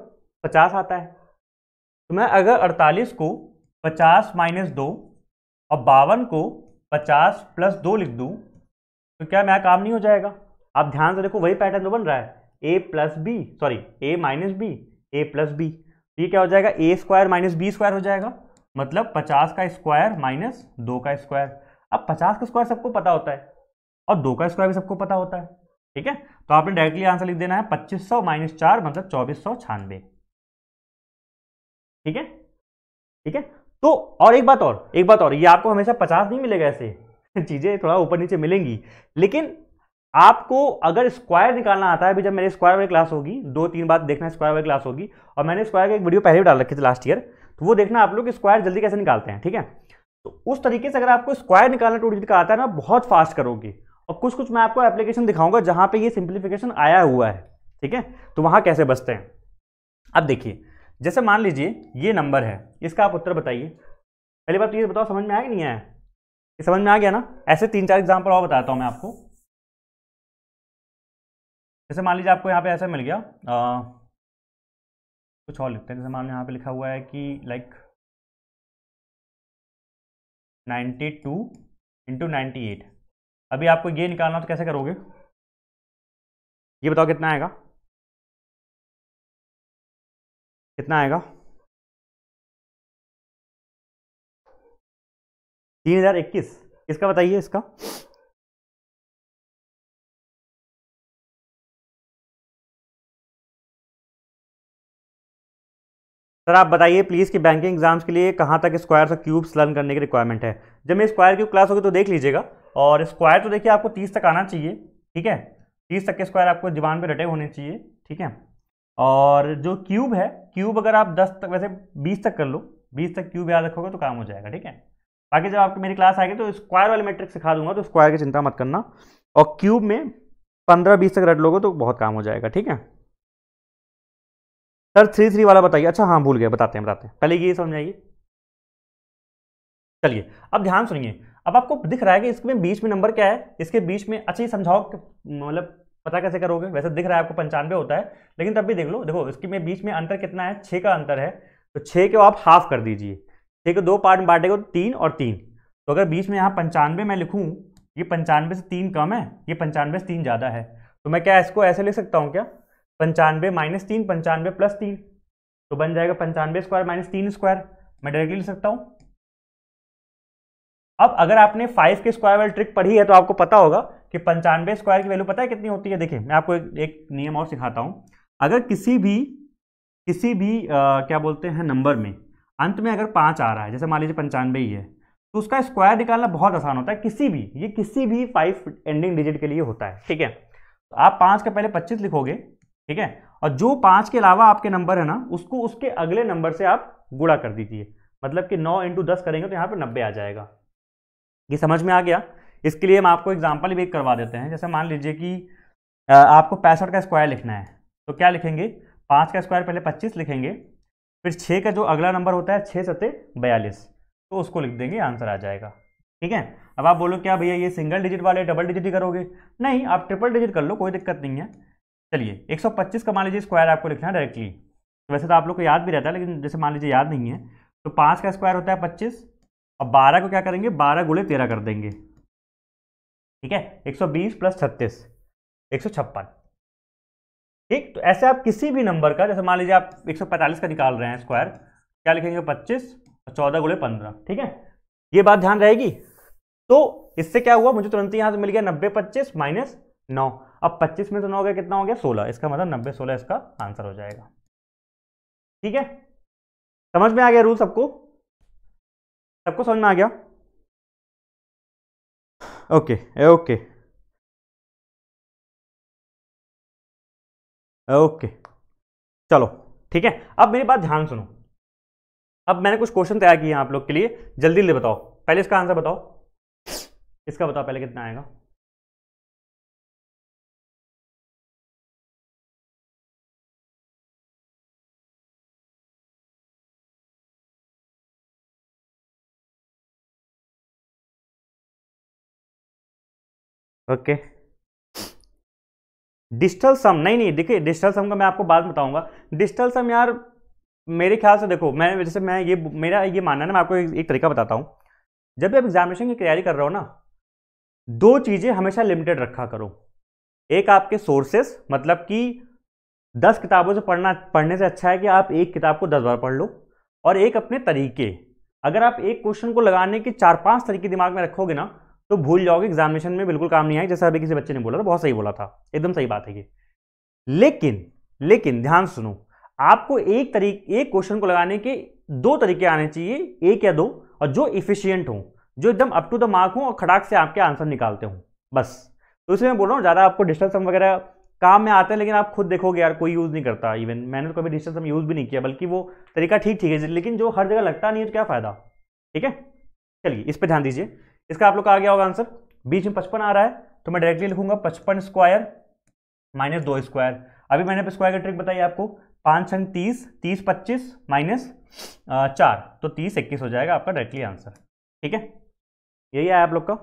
50 आता है तो मैं अगर 48 को 50 माइनस दो और बावन को 50 प्लस दो लिख दूँ तो क्या मेरा काम नहीं हो जाएगा अब ध्यान से देखो वही पैटर्न तो बन रहा है A plus B sorry A minus B A plus B ये क्या हो जाएगा A square minus B square हो जाएगा मतलब पचास का स्क्वायर माइनस दो का स्क्वायर अब पचास का स्क्वायर सबको पता होता है और दो का स्क्वायर भी सबको पता होता है ठीक है तो आपने डायरेक्टली आंसर लिख देना है पच्चीस सौ माइनस चार मतलब चौबीस सौ छियानवे ठीक है ठीक है तो और एक बात और एक बात और ये आपको हमेशा पचास नहीं मिलेगा ऐसे चीजें थोड़ा ऊपर नीचे मिलेंगी लेकिन आपको अगर स्क्वायर निकालना आता है अभी जब मेरी स्क्वायर वाली क्लास होगी दो तीन बार देखना स्क्वायर वाली क्लास होगी और मैंने स्क्वायर का एक वीडियो पहले भी डाल रखी थी लास्ट ईयर तो वो देखना आप लोग स्क्वायर जल्दी कैसे निकालते हैं ठीक है तो उस तरीके से अगर आपको स्क्वायर निकालना टू डिजिट का आता है ना बहुत फास्ट करोगे और कुछ कुछ मैं आपको एप्लीकेशन दिखाऊंगा जहाँ पे ये सिंप्लीफिकेशन आया हुआ है ठीक है तो वहाँ कैसे बचते हैं अब देखिए जैसे मान लीजिए ये नंबर है इसका आप उत्तर बताइए पहली बात तो ये बताओ समझ में आया कि नहीं आया ये समझ में आ गया ना ऐसे तीन चार एग्जाम्पल और बताता हूँ मैं आपको जैसे मान लीजिए आपको यहाँ पे ऐसा मिल गया आ, कुछ और लिखते हैं जैसे मान लीजिए यहाँ पे लिखा हुआ है कि like ninety two into ninety eight अभी आपको ये निकालना तो कैसे करोगे ये बताओ कितना आएगा कितना आएगा तीन हज़ार इक्कीस इसका बताइए इसका सर आप बताइए प्लीज़ कि बैंकिंग एग्जाम्स के लिए कहाँ तक स्क्वायर और क्यूब्स लर्न करने की रिक्वायरमेंट है जब मैं स्क्वायर क्यूब क्लास होगी तो देख लीजिएगा और स्क्वायर तो देखिए आपको तीस तक आना चाहिए ठीक है तीस तक के स्क्वायर आपको जबान पे रटे होने चाहिए ठीक है और जो क्यूब है क्यूब अगर आप दस तक वैसे बीस तक कर लो बीस तक क्यूब याद रखोगे तो काम हो जाएगा ठीक है बाकी जब आपकी मेरी क्लास आएगी तो स्क्वायर वाले मेट्रिक सिखा दूंगा तो स्क्वायर की चिंता मत करना और क्यूब में पंद्रह बीस तक रट लोगे तो बहुत काम हो जाएगा ठीक है सर थ्री थ्री वाला बताइए अच्छा हाँ भूल गए बताते हैं बताते हैं पहले ये समझाइए चलिए अब ध्यान सुनिए अब आपको दिख रहा है कि इसमें बीच में नंबर क्या है इसके बीच में अच्छा ये समझाओ मतलब पता कैसे करोगे वैसे दिख रहा है आपको पंचानवे होता है लेकिन तब भी देख लो देखो इसके में बीच में अंतर कितना है छः का अंतर है तो छः को आप हाफ कर दीजिए छः को दो पार्ट में बांटेगा तो तीन और तीन तो अगर बीच में यहाँ पंचानवे मैं लिखूँ ये पंचानवे से तीन कम है ये पंचानवे से तीन ज़्यादा है तो मैं क्या इसको ऐसे लिख सकता हूँ क्या पंचानवे माइनस तीन पंचानवे प्लस तीन तो बन जाएगा पंचानवे स्क्वायर माइनस तीन स्क्वायर मैं डायरेक्टली लिख सकता हूँ अब अगर आपने फाइव के स्क्वायर वाली ट्रिक पढ़ी है तो आपको पता होगा कि पंचानवे स्क्वायर की वैल्यू पता है कितनी होती है देखिए मैं आपको एक, एक नियम और सिखाता हूँ अगर किसी भी किसी भी आ, क्या बोलते हैं नंबर में अंत में अगर पांच आ रहा है जैसे मान लीजिए पंचानवे ही है तो उसका स्क्वायर निकालना बहुत आसान होता है किसी भी ये किसी भी फाइव एंडिंग डिजिट के लिए होता है ठीक है तो आप पाँच का पहले पच्चीस लिखोगे ठीक है और जो पाँच के अलावा आपके नंबर है ना उसको उसके अगले नंबर से आप गुड़ा कर दीजिए मतलब कि नौ इंटू दस करेंगे तो यहाँ पर नब्बे आ जाएगा ये समझ में आ गया इसके लिए हम आपको एग्जाम्पल भी करवा देते हैं जैसे मान लीजिए कि आपको पैंसठ का स्क्वायर लिखना है तो क्या लिखेंगे पाँच का स्क्वायर पहले पच्चीस लिखेंगे फिर छः का जो अगला नंबर होता है छः सत्ते बयालीस तो उसको लिख देंगे आंसर आ जाएगा ठीक है अब आप बोलो क्या भैया ये सिंगल डिजिट वाले डबल डिजिट ही करोगे नहीं आप ट्रिपल डिजिट कर लो कोई दिक्कत नहीं है चलिए 125 का मान लीजिए स्क्वायर आपको लिखना है डायरेक्टली तो वैसे तो आप लोग को याद भी रहता है लेकिन जैसे मान लीजिए याद नहीं है तो पाँच का स्क्वायर होता है पच्चीस और बारह को क्या करेंगे बारह गुड़े तेरह कर देंगे ठीक है एक सौ बीस प्लस छत्तीस एक सौ छप्पन ठीक तो ऐसे आप किसी भी नंबर का जैसे मान लीजिए आप एक सौ पैंतालीस का निकाल रहे हैं स्क्वायर क्या लिखेंगे पच्चीस और तो चौदह गुड़े पंद्रह ठीक है ये बात ध्यान रहेगी तो इससे क्या हुआ मुझे तुरंत यहाँ से मिल गया नब्बे पच्चीस माइनस नौ अब 25 में से नौ गया कितना हो गया 16 इसका मतलब नब्बे सोलह इसका आंसर हो जाएगा ठीक है समझ में आ गया रूल सबको सबको समझ में आ गया ओके ओके ओके चलो ठीक है अब मेरी बात ध्यान सुनो अब मैंने कुछ क्वेश्चन तैयार किए हैं आप लोग के लिए जल्दी जल्दी बताओ पहले इसका आंसर बताओ इसका बताओ पहले कितना आएगा ओके डिजिटल सम नहीं नहीं देखिए डिजिटल सम का मैं आपको बाद बताऊंगा डिजिटल सम यार मेरे ख्याल से देखो मैं जैसे मैं ये मेरा ये मानना है मैं आपको एक, एक तरीका बताता हूँ जब भी आप एग्जामिनेशन की तैयारी कर रहे हो ना दो चीज़ें हमेशा लिमिटेड रखा करो एक आपके सोर्सेस मतलब कि दस किताबों से पढ़ना पढ़ने से अच्छा है कि आप एक किताब को दस बार पढ़ लो और एक अपने तरीके अगर आप एक क्वेश्चन को लगाने के चार पांच तरीके दिमाग में रखोगे ना तो भूल जाओगे एग्जामिनेशन में बिल्कुल काम नहीं आए जैसा अभी किसी बच्चे ने बोला था बहुत सही बोला था एकदम सही बात है ये लेकिन लेकिन ध्यान सुनो आपको एक तरीके एक क्वेश्चन को लगाने के दो तरीके आने चाहिए एक या दो और जो इफिशियंट हों जो एकदम अप टू द मार्क हों और खड़ाक से आपके आंसर निकालते हों बस तो इसलिए मैं बोल रहा हूँ ज़्यादा आपको डिजिटल सम वगैरह काम में आते हैं लेकिन आप खुद देखोगे यार कोई यूज़ नहीं करता इवन मैंने तो कभी डिजिटल सम यूज़ भी नहीं किया बल्कि वो तरीका ठीक ठीक है लेकिन जो हर जगह लगता नहीं है तो क्या फ़ायदा ठीक है चलिए इस पर ध्यान दीजिए इसका आप लोग का आ गया होगा आंसर बीच में पचपन आ रहा है तो मैं डायरेक्टली लिखूंगा पचपन स्क्वायर माइनस दो स्क्वायर अभी मैंने स्क्वायर का ट्रिक बताई आपको पाँच छंग तीस तीस पच्चीस माइनस चार तो तीस इक्कीस हो जाएगा आपका डायरेक्टली आंसर ठीक है यही आया आप लोग का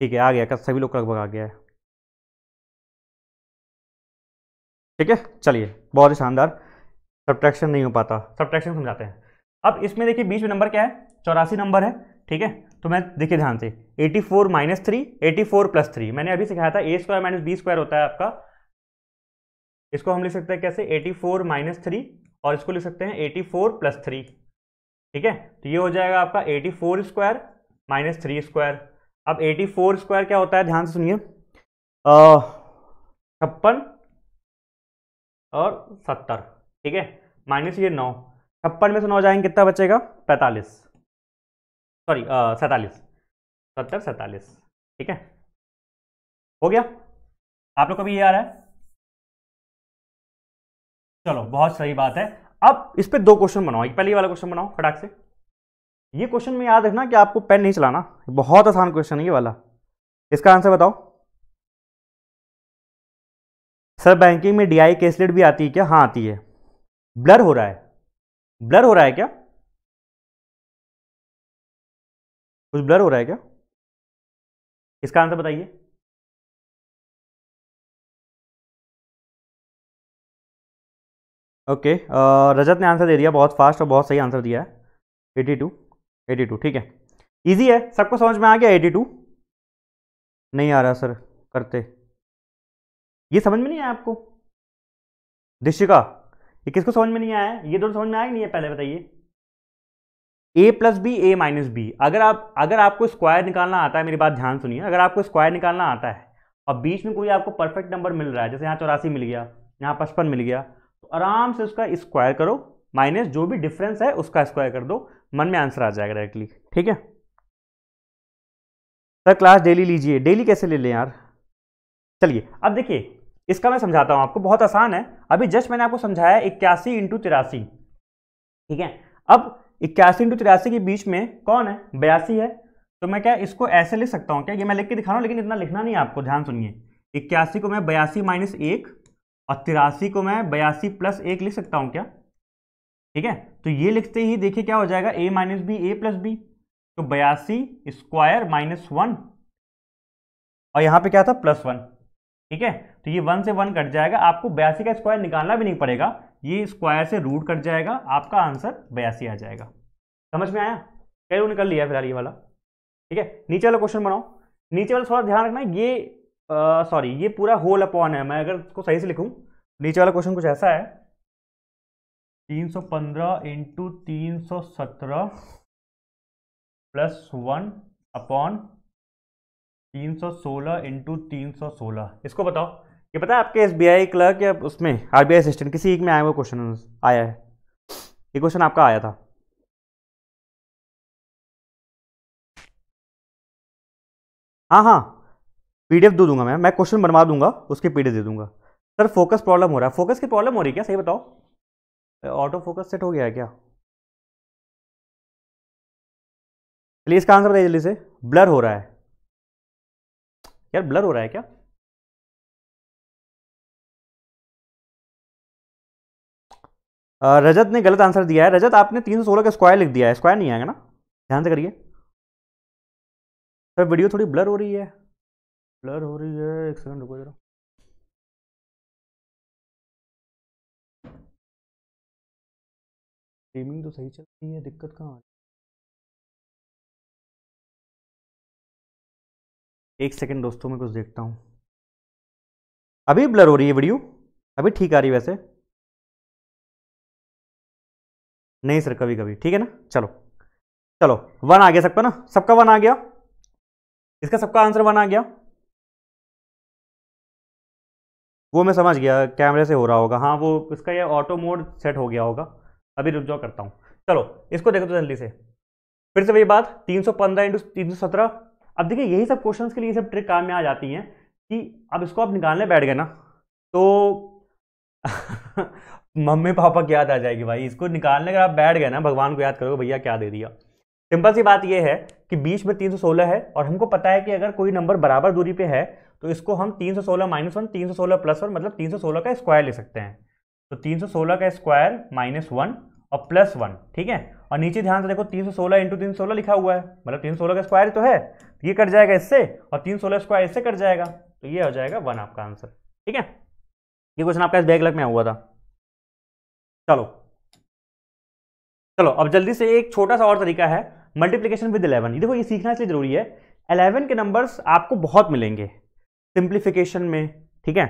ठीक है आ गया सभी लोग लगभग आ गया है ठीक है चलिए बहुत ही शानदार सब्ट्रैक्शन नहीं हो पाता सब्ट्रैक्शन समझाते हैं अब इसमें देखिए बीच में नंबर क्या है चौरासी नंबर है ठीक है तो मैं देखिए ध्यान से 84 four minus three eighty four plus three मैंने अभी सिखाया था A square minus B square होता है आपका इसको हम लिख सकते हैं कैसे 84 फोर माइनस थ्री और इसको लिख सकते हैं 84 फोर प्लस थ्री ठीक है तो ये हो जाएगा आपका 84 four square minus three square अब 84 फोर स्क्वायर क्या होता है ध्यान से सुनिए छप्पन और सत्तर ठीक है माइनस ये नौ छप्पन में से नौ जाएंगे कितना बचेगा पैंतालीस सॉरी सैतालीस सत्तर सैतालीस ठीक है हो गया आप लोग को भी ये आ रहा है चलो बहुत सही बात है अब इस पर दो क्वेश्चन बनाओ एक पहले वाला क्वेश्चन बनाओ फटाक से ये क्वेश्चन में याद रखना कि आपको पेन नहीं चलाना बहुत आसान क्वेश्चन है ये वाला इसका आंसर बताओ सर बैंकिंग में डीआई केसलेट भी आती है क्या हाँ आती है ब्लर हो रहा है ब्लर हो रहा है क्या कुछ ब्लर हो रहा है क्या इसका आंसर बताइए ओके रजत ने आंसर दे दिया बहुत फास्ट और बहुत सही आंसर दिया है 82 82 ठीक है इजी है सबको समझ में आ गया 82 नहीं आ रहा सर करते ये समझ में नहीं आया आपको दिशिका ये किसको समझ में नहीं आया ये दोनों समझ में आया नहीं है पहले बताइए A plus B A minus B अगर आप अगर आपको स्क्वायर निकालना आता है मेरी बात ध्यान सुनिए अगर आपको स्क्वायर निकालना आता है और बीच में कोई आपको परफेक्ट नंबर मिल रहा है जैसे यहाँ चौरासी मिल गया यहाँ पचपन मिल गया तो आराम से उसका स्क्वायर करो माइनस जो भी डिफरेंस है उसका स्क्वायर कर दो मन में आंसर आ जाएगा डायरेक्टली ठीक है सर क्लास डेली लीजिए डेली कैसे ले लें यार चलिए अब देखिए इसका मैं समझाता हूं आपको बहुत आसान है अभी जस्ट मैंने आपको समझाया इक्यासी इंटू तिरासी ठीक है अब इक्यासी इंटू तिरासी के बीच में कौन है बयासी है तो मैं क्या इसको ऐसे लिख सकता हूं क्या ये मैं लिख के दिखा रहा हूं लेकिन इतना लिखना नहीं है आपको ध्यान सुनिए इक्यासी को मैं बयासी माइनस एक और तिरासी को मैं बयासी प्लस एक लिख सकता हूं क्या ठीक है तो ये लिखते ही देखिए क्या हो जाएगा A minus B A plus B तो बयासी स्क्वायर माइनस वन और यहां पे क्या था प्लस वन ठीक है तो ये वन से वन कट जाएगा आपको बयासी का स्क्वायर निकालना भी नहीं पड़ेगा ये स्क्वायर से रूट कट जाएगा आपका आंसर बयासी आ जाएगा समझ में आया कैलू निकल लिया फिलहाल ये वाला ठीक है नीचे वाला क्वेश्चन बनाओ नीचे वाला थोड़ा ध्यान रखना ये सॉरी ये पूरा होल अपॉन है मैं अगर इसको सही से लिखूँ नीचे वाला क्वेश्चन कुछ ऐसा है तीन सौ पंद्रह इंटू तीन सौ सत्रह प्लस वन अपॉन तीन सौ सोलह इंटू तीन सौ सोलह इसको बताओ ये पता है आपके एस बी आई क्लर्क या उसमें आर बी आई असिस्टेंट किसी एक में आया हुआ क्वेश्चन आया है ये क्वेश्चन आपका आया था हाँ हाँ पीडीएफ दे दूंगा मैं मैं क्वेश्चन बनवा दूंगा उसके पीडीएफ दे दूंगा सर फोकस प्रॉब्लम हो रहा है फोकस की प्रॉब्लम हो रही है क्या सही बताओ ऑटो फोकस सेट हो गया है क्या प्लीज का आंसर बताइए जल्दी से ब्लर हो रहा है यार ब्लर हो रहा है क्या रजत ने गलत आंसर दिया है रजत आपने 316 का स्क्वायर लिख दिया है स्क्वायर नहीं आएगा ना ध्यान से करिए सर वीडियो थोड़ी ब्लर हो रही है ब्लर हो रही है एक सेकंड रुको जरा स्ट्रीमिंग तो सही चल रही है दिक्कत कहाँ एक सेकेंड दोस्तों मैं कुछ देखता हूँ अभी ब्लर हो रही है वीडियो अभी ठीक आ रही वैसे नहीं सर कभी कभी ठीक है ना चलो चलो वन आ गया सबका ना सबका वन आ गया इसका सबका आंसर वन आ गया वो मैं समझ गया कैमरे से हो रहा होगा हाँ वो इसका ये ऑटो मोड सेट हो गया होगा अभी रुक जाओ करता हूँ चलो इसको देखो तो जल्दी से फिर से वही बात तीन सौ पंद्रह इंटू तीन सौ सत्रह अब देखिए यही सब क्वेश्चन के लिए सब ट्रिक काम में आ जाती हैं कि अब इसको आप निकालने बैठ गए ना तो मम्मी पापा की याद आ जाएगी भाई इसको निकालने अगर आप बैठ गए ना भगवान को याद करोगे भैया क्या दे दिया सिंपल सी बात यह है कि बीच में 316 है और हमको पता है कि अगर कोई नंबर बराबर दूरी पे है तो इसको हम 316 सौ सोलह माइनस वन तीन प्लस वन मतलब 316 का स्क्वायर ले सकते हैं तो 316 का स्क्वायर माइनस वन और प्लस वन ठीक है और नीचे ध्यान से देखो तीन सौ सोलह इंटू तीन सोलह लिखा हुआ है मतलब तीन सोलह का स्क्वायर तो है ये कट जाएगा इससे और तीन सोलह स्क्वायर इससे कट जाएगा तो ये हो जाएगा वन आपका आंसर ठीक है ये क्वेश्चन आपका इस बैग लग में हुआ था चलो चलो अब जल्दी से एक छोटा सा और तरीका है मल्टीप्लीकेशन विद इलेवन देखो ये सीखना इसलिए जरूरी है इलेवन के नंबर्स आपको बहुत मिलेंगे सिंप्लीफिकेशन में ठीक है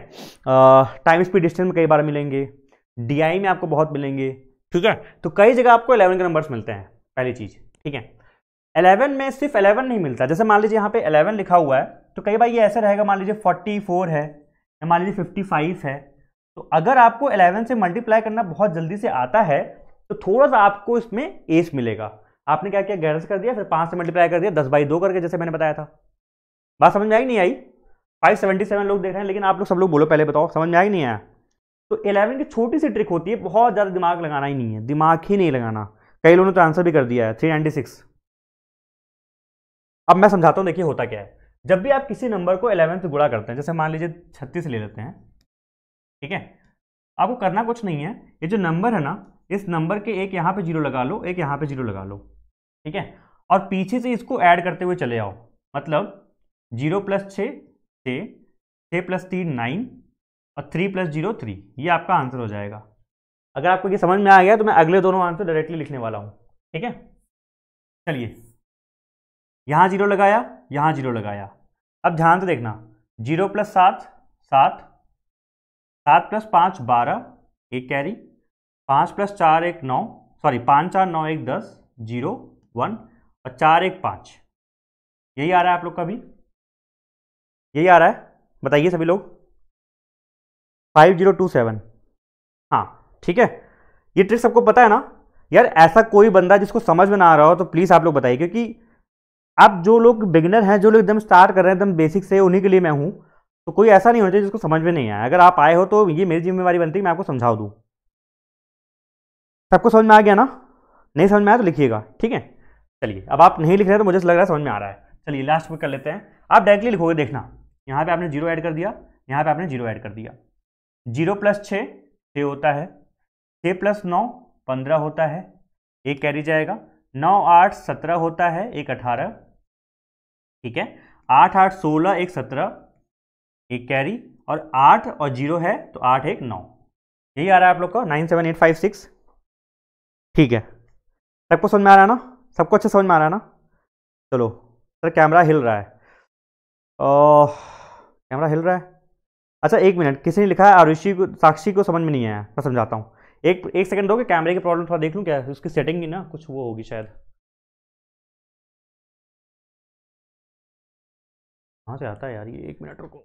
टाइम स्पीड डिस्टेंस में कई बार मिलेंगे डी में आपको बहुत मिलेंगे ठीक है तो कई जगह आपको इलेवन के नंबर्स मिलते हैं पहली चीज़ ठीक है एलेवन में सिर्फ एलेवन नहीं मिलता जैसे मान लीजिए यहाँ पे एलेवन लिखा हुआ है तो कई बार ये ऐसा रहेगा मान लीजिए फोर्टी फोर है या मान लीजिए फिफ्टी फाइव है तो अगर आपको एलेवन से मल्टीप्लाई करना बहुत जल्दी से आता है तो थोड़ा सा आपको इसमें एस मिलेगा आपने क्या किया ग्यारह कर दिया फिर पाँच से मल्टीप्लाई कर दिया दस बाई दो करके जैसे मैंने बताया था बात समझ में आई नहीं आई फाइव सेवेंटी सेवन लोग देख रहे हैं लेकिन आप लोग सब लोग बोलो पहले बताओ समझ में आई नहीं आया तो इलेवन की छोटी सी ट्रिक होती है बहुत ज़्यादा दिमाग लगाना ही नहीं है दिमाग ही नहीं लगाना कई लोगों ने तो आंसर भी कर दिया है थ्री नाइन्टी सिक्स अब मैं समझाता हूँ देखिए होता क्या है जब भी आप किसी नंबर को इलेवन से गुड़ा करते हैं जैसे मान लीजिए छत्तीस ले लेते हैं ठीक है आपको करना कुछ नहीं है ये जो नंबर है ना इस नंबर के एक यहाँ पे जीरो लगा लो एक यहाँ पे जीरो लगा लो ठीक है और पीछे से इसको ऐड करते हुए चले आओ मतलब जीरो प्लस छः छः छः प्लस तीन नाइन और थ्री प्लस जीरो थ्री ये आपका आंसर हो जाएगा अगर आपको ये समझ में आ गया तो मैं अगले दोनों आंसर डायरेक्टली लिखने वाला हूँ ठीक है चलिए यहाँ जीरो लगाया यहाँ जीरो लगाया अब ध्यान से देखना जीरो प्लस सात सात सात प्लस पाँच बारह एक कैरी पाँच प्लस चार एक नौ सॉरी पाँच चार नौ एक दस जीरो वन और चार एक पाँच यही आ रहा है आप लोग का भी यही आ रहा है बताइए सभी लोग फाइव जीरो टू सेवन हाँ ठीक है ये ट्रिक सबको पता है ना यार ऐसा कोई बंदा जिसको समझ में ना आ रहा हो तो प्लीज़ आप लोग बताइए क्योंकि आप जो लोग बिगिनर हैं जो लोग एकदम स्टार्ट कर रहे हैं एकदम बेसिक से उन्हीं के लिए मैं हूँ तो कोई ऐसा नहीं होना चाहिए जिसको समझ में नहीं आया अगर आप आए हो तो ये मेरी जिम्मेवारी बनती है मैं आपको समझा दूँ सबको समझ में आ गया ना नहीं समझ में आया तो लिखिएगा ठीक है चलिए अब आप नहीं लिख रहे हैं तो मुझे लग रहा है समझ में आ रहा है चलिए लास्ट में कर लेते हैं आप डायरेक्टली लिखोगे देखना यहाँ पे आपने जीरो ऐड कर दिया यहाँ पे आपने जीरो ऐड कर दिया जीरो प्लस छः छः होता है छः प्लस नौ पंद्रह होता है एक कैरी जाएगा नौ आठ सत्रह होता है एक अठारह ठीक है आठ आठ सोलह एक सत्रह एक कैरी और आठ और जीरो है तो आठ एक नौ यही आ रहा है आप लोग का nine seven eight five six ठीक है सबको समझ में आ रहा है ना सबको अच्छा समझ में आ रहा है ना चलो सर कैमरा हिल रहा है कैमरा हिल रहा है अच्छा एक मिनट किसी ने लिखा है आरुषि को साक्षी को समझ में नहीं आया मैं समझाता हूँ एक एक सेकंड दोगे कैमरे की प्रॉब्लम थोड़ा देख लूँ क्या उसकी सेटिंग ही ना कुछ वो होगी शायद कहाँ से आता है यार ये एक मिनट रुको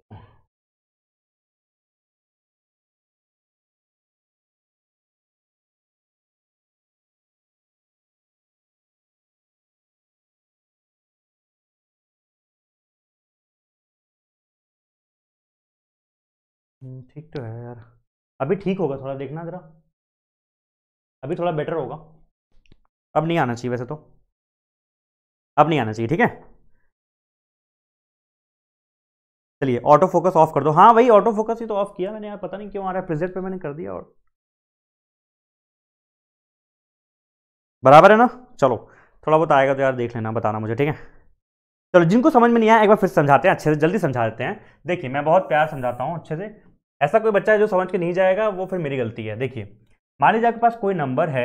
हम्म, ठीक तो है यार अभी ठीक होगा थोड़ा देखना ज़रा अभी थोड़ा बेटर होगा अब नहीं आना चाहिए वैसे तो अब नहीं आना चाहिए ठीक है चलिए ऑटो फोकस ऑफ कर दो हाँ वही ऑटो फोकस ही तो ऑफ किया मैंने यार पता नहीं क्यों आ रहा है प्रेजेंट पे मैंने कर दिया और बराबर है ना चलो थोड़ा बहुत आएगा तो यार देख लेना बताना मुझे ठीक है चलो जिनको समझ में नहीं आया एक बार फिर समझाते हैं अच्छे से जल्दी समझा देते हैं देखिए मैं बहुत प्यार समझाता हूँ अच्छे से ऐसा कोई बच्चा है जो समझ के नहीं जाएगा वो फिर मेरी गलती है देखिए मान लीजिए आपके पास कोई नंबर है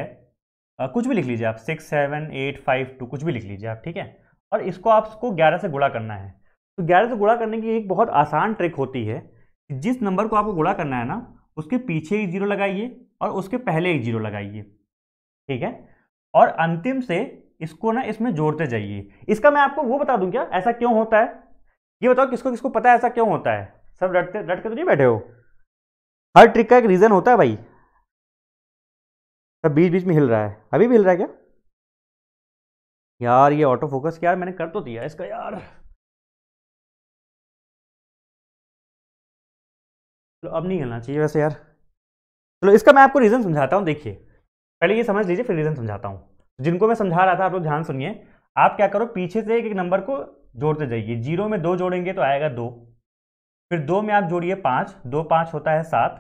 आ, कुछ भी लिख लीजिए आप six seven eight five two कुछ भी लिख लीजिए आप ठीक है और इसको आपको ग्यारह से गुड़ा करना है तो ग्यारह से गुड़ा करने की एक बहुत आसान ट्रिक होती है जिस नंबर को आपको गुड़ा करना है ना उसके पीछे एक जीरो लगाइए और उसके पहले एक जीरो लगाइए ठीक है और अंतिम से इसको ना इसमें जोड़ते जाइए इसका मैं आपको वो बता दूं क्या ऐसा क्यों होता है ये बताओ किसको किसको पता है ऐसा क्यों होता है सब रटते रट के तो नहीं बैठे हो हर ट्रिक का एक रीज़न होता है भाई सब बीच बीच में हिल रहा है अभी भी हिल रहा है क्या यार ये ऑटो फोकस क्या यार मैंने कर तो दिया इसका यार चलो अब नहीं हिलना चाहिए वैसे यार चलो इसका मैं आपको रीज़न समझाता हूँ देखिए पहले ये समझ लीजिए फिर रीज़न समझाता हूँ जिनको मैं समझा रहा था आप लोग ध्यान सुनिए आप क्या करो पीछे से एक एक नंबर को जोड़ते जाइए जीरो में दो जोड़ेंगे तो आएगा दो फिर दो में आप जोड़िए पाँच दो पाँच होता है सात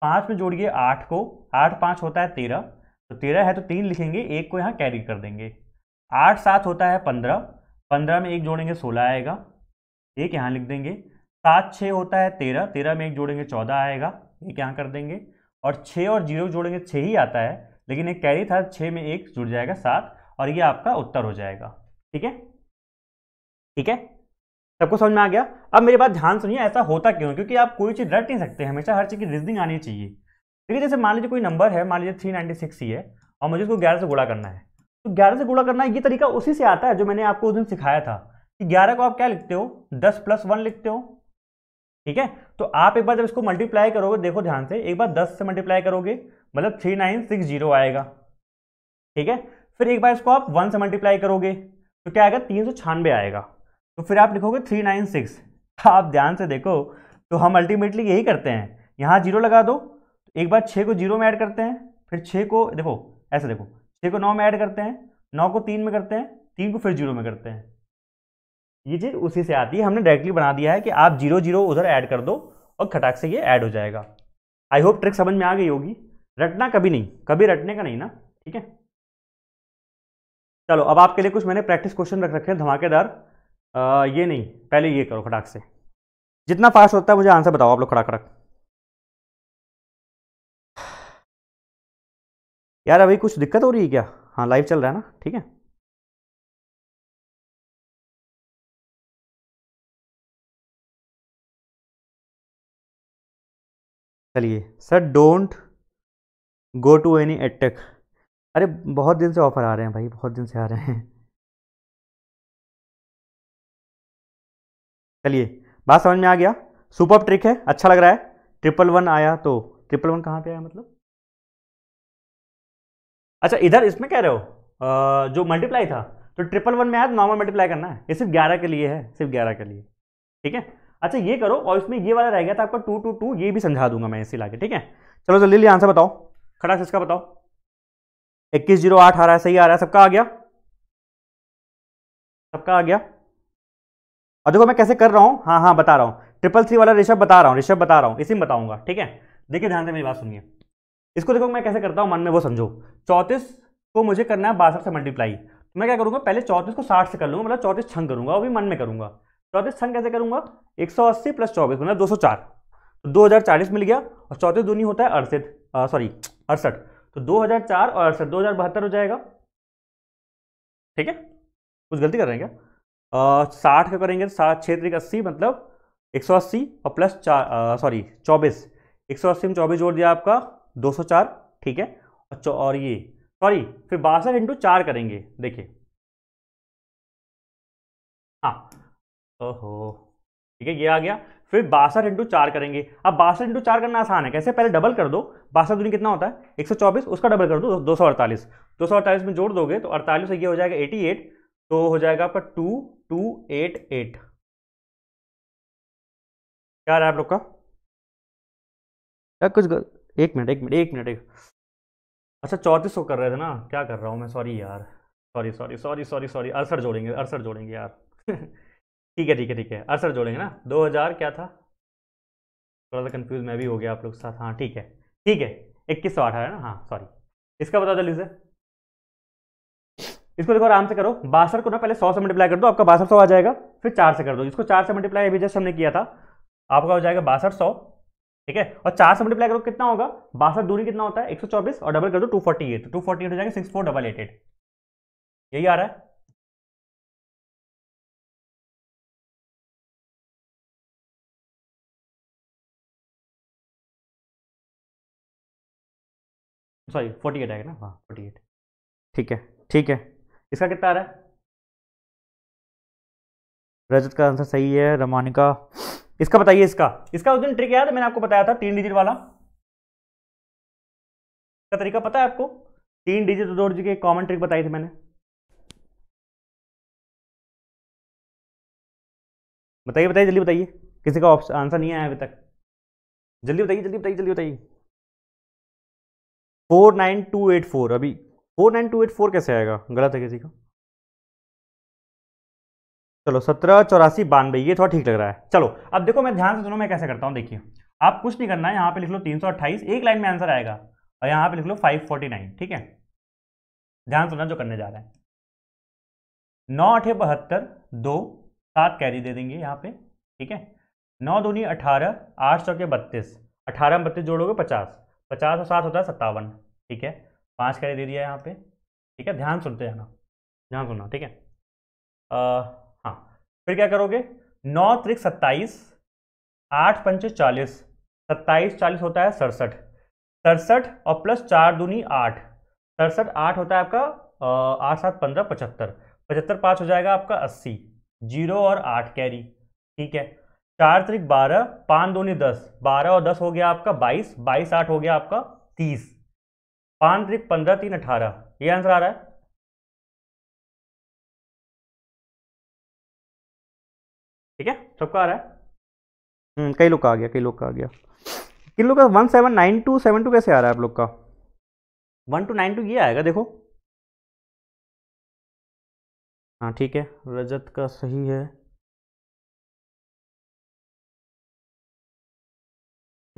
पाँच में जोड़िए आठ को आठ पाँच होता है तेरह तो तेरह है तो तीन लिखेंगे एक को यहाँ कैरी कर देंगे आठ सात होता है पंद्रह पंद्रह में एक जोड़ेंगे सोलह आएगा एक यहाँ लिख देंगे सात छः होता है तेरह तेरह में एक जोड़ेंगे चौदह आएगा एक यहाँ कर देंगे और छः और जीरो जोड़ेंगे छः ही आता है लेकिन एक कैरी था छः में एक जुड़ जाएगा सात और ये आपका उत्तर हो जाएगा ठीक है ठीक है सबको समझ में आ गया अब मेरी बात ध्यान सुनिए ऐसा होता क्यों क्योंकि आप कोई चीज़ रट नहीं सकते हमेशा हर चीज़ की रीजनिंग आनी चाहिए देखिए जैसे मान लीजिए कोई नंबर है मान लीजिए थ्री नाइन्टी सिक्स ही है और मुझे उसको ग्यारह से गुणा करना है तो ग्यारह से गुणा करना ये तरीका उसी से आता है जो मैंने आपको उस दिन सिखाया था कि ग्यारह को आप क्या लिखते हो दस प्लस वन लिखते हो ठीक है तो आप एक बार जब इसको मल्टीप्लाई करोगे देखो ध्यान से एक बार दस से मल्टीप्लाई करोगे मतलब थ्री नाइन सिक्स जीरो आएगा ठीक है फिर एक बार इसको आप वन से मल्टीप्लाई करोगे तो क्या आएगा तीन सौ छियानवे आएगा तो फिर आप लिखोगे थ्री नाइन सिक्स आप ध्यान से देखो तो हम अल्टीमेटली यही करते हैं यहाँ जीरो लगा दो तो एक बार छः को जीरो में ऐड करते हैं फिर छः को देखो ऐसे देखो छः को नौ में ऐड करते हैं नौ को तीन में करते हैं तीन को फिर जीरो में करते हैं ये चीज़ उसी से आती है हमने डायरेक्टली बना दिया है कि आप जीरो जीरो उधर ऐड कर दो और खटाक से ये ऐड हो जाएगा आई होप ट्रिक समझ में आ गई होगी रटना कभी नहीं कभी रटने का नहीं ना ठीक है चलो अब आपके लिए कुछ मैंने प्रैक्टिस क्वेश्चन रख रखे हैं धमाकेदार आ, ये नहीं पहले ये करो खटाक से जितना फास्ट होता है मुझे आंसर बताओ आप लोग खड़ा खड़ा यार अभी कुछ दिक्कत हो रही है क्या हाँ लाइव चल रहा है ना ठीक है चलिए sir don't go to any attack अरे बहुत दिन से ऑफर आ रहे हैं भाई बहुत दिन से आ रहे हैं चलिए बात समझ में आ गया सुपर ट्रिक है अच्छा लग रहा है ट्रिपल वन आया तो ट्रिपल वन कहाँ पे आया मतलब अच्छा इधर इसमें कह रहे हो आ, जो मल्टीप्लाई था तो ट्रिपल वन में आया तो नॉर्मल मल्टीप्लाई करना है ये सिर्फ ग्यारह के लिए है सिर्फ ग्यारह के लिए ठीक है अच्छा ये करो और इसमें ये वाला रह गया था आपका टू टू टू ये भी समझा दूंगा मैं इसी ला ठीक है चलो जल्दी जल्दी आंसर बताओ खड़ा से इसका बताओ इक्कीस जीरो आठ आ रहा है सही आ रहा है सबका आ गया सबका आ गया और देखो मैं कैसे कर रहा हूँ हाँ हाँ बता रहा हूँ ट्रिपल थ्री वाला ऋषभ बता रहा हूँ ऋषभ बता रहा हूँ इसी में बताऊंगा ठीक है देखिए ध्यान से मेरी बात सुनिए इसको देखो मैं कैसे करता हूँ मन में वो समझो चौंतीस को मुझे करना है बासठ से मल्टीप्लाई तो मैं क्या करूँगा पहले चौंतीस को साठ से कर लूँगा मतलब चौंतीस छंग करूँगा वो भी मन में करूँगा चौंतीस छंग कैसे करूँगा एक सौ अस्सी प्लस चौबीस मतलब दो सौ चार तो दो हज़ार चालीस मिल गया और चौंतीस दूनी होता है अड़सठ सॉरी अड़सठ तो दो हज़ार चार और अड़सठ दो हज़ार बहत्तर हो जाएगा ठीक है कुछ गलती कर रहे हैं क्या साठ का करेंगे तो सात छः तरीक अस्सी मतलब एक सौ अस्सी और प्लस चार सॉरी चौबीस एक सौ अस्सी में चौबीस जोड़ दिया आपका दो सौ चार ठीक है और और ये सॉरी फिर बासठ इंटू चार करेंगे देखिए हाँ ओहो ठीक है ये आ गया फिर बासठ इंटू चार करेंगे अब बासठ इंटू चार करना आसान है कैसे पहले डबल कर दो बासठ दूनी कितना होता है एक सौ चौबीस उसका डबल कर दो दो सौ अड़तालीस दो सौ अड़तालीस में जोड़ दोगे तो अड़तालीस से ये हो जाएगा एटी एट तो हो जाएगा आपका टू टू एट एट क्या रहा है आप लोग का क्या कुछ गर... एक मिनट एक मिनट एक मिनट एक अच्छा चौंतीस सौ कर रहे थे ना क्या कर रहा हूँ मैं सॉरी यार sorry sorry sorry sorry sorry अरसर जोड़ेंगे अरसर जोड़ेंगे यार ठीक है ठीक है ठीक है अरसर जोड़ेंगे ना दो हज़ार क्या था थोड़ा सा कंफ्यूज मैं भी हो गया आप लोग साथ हाँ ठीक है ठीक है इक्कीस सौ अठारह ना हाँ सॉरी इसका बता दो लीजिए इसको देखो आराम से करो बासठ को ना पहले सौ से मल्टीप्लाई कर दो आपका बासठ सौ आ जाएगा फिर चार से कर दो इसको चार से मल्टीप्लाई अभी जस्ट हमने किया था आपका हो जाएगा बासठ सौ ठीक है और चार से मल्टीप्लाई करो कितना होगा बासठ दूरी कितना होता है चौबीस और डबल कर दो two forty eight two forty eight हो जाएगा six four double eight eight यही आ रहा है सॉरी फोर्टी एट आएगा ना हाँ फोर्टी एट ठीक है ठीक है इसका कितना आ रहा है रजत का आंसर सही है रमानिका इसका बताइए इसका इसका उस दिन ट्रिक याद है मैंने आपको बताया था तीन डिजिट वाला इसका तरीका पता है आपको तीन डिजिट जोड़ जी के कॉमन ट्रिक बताई थी मैंने बताइए बताइए जल्दी बताइए किसी का ऑप्शन आंसर नहीं आया अभी तक जल्दी बताइए जल्दी बताइए जल्दी बताइए four nine two eight four अभी four nine two eight four कैसे आएगा गलत है किसी का चलो सत्रह चौरासी बानवे ये थोड़ा ठीक लग रहा है चलो अब देखो मैं ध्यान से सुनो मैं कैसे करता हूँ देखिए आप कुछ नहीं करना है यहाँ पे लिख लो तीन सौ अट्ठाईस एक लाइन में आंसर आएगा और यहाँ पे लिख लो फाइव फोर्टी नाइन ठीक है ध्यान सुना जो करने जा रहा है नौ अठे बहत्तर दो सात कैरी दे देंगे यहाँ पे ठीक है नौ दूनी अठारह आठ सौ के बत्तीस अठारह में बत्तीस जोड़ोगे पचास पचास और सात होता है सत्तावन ठीक है पाँच कैरी दे दिया है यहाँ पे ठीक है ध्यान सुनते जाना ध्यान सुनना ठीक है आ, हाँ फिर क्या करोगे नौ त्रिक सत्ताईस आठ पंच चालीस सत्ताईस चालीस होता है सड़सठ सड़सठ और प्लस चार दूनी आठ सड़सठ आठ होता है आपका आठ सात पंद्रह पचहत्तर पचहत्तर पाँच हो जाएगा आपका अस्सी जीरो और आठ कैरी ठीक है चार त्रिक बारह पाँच दूनी दस बारह और दस हो गया आपका बाईस बाईस आठ हो गया आपका तीस पांच त्रिक पंद्रह तीन अठारह ये आंसर आ रहा है ठीक है सबका आ रहा है हम्म, कई लोग का आ गया कई लोग का आ गया किन लोग का one seven nine two seven two कैसे आ रहा है आप लोग का वन टू नाइन टू ये आएगा देखो हाँ ठीक है रजत का सही है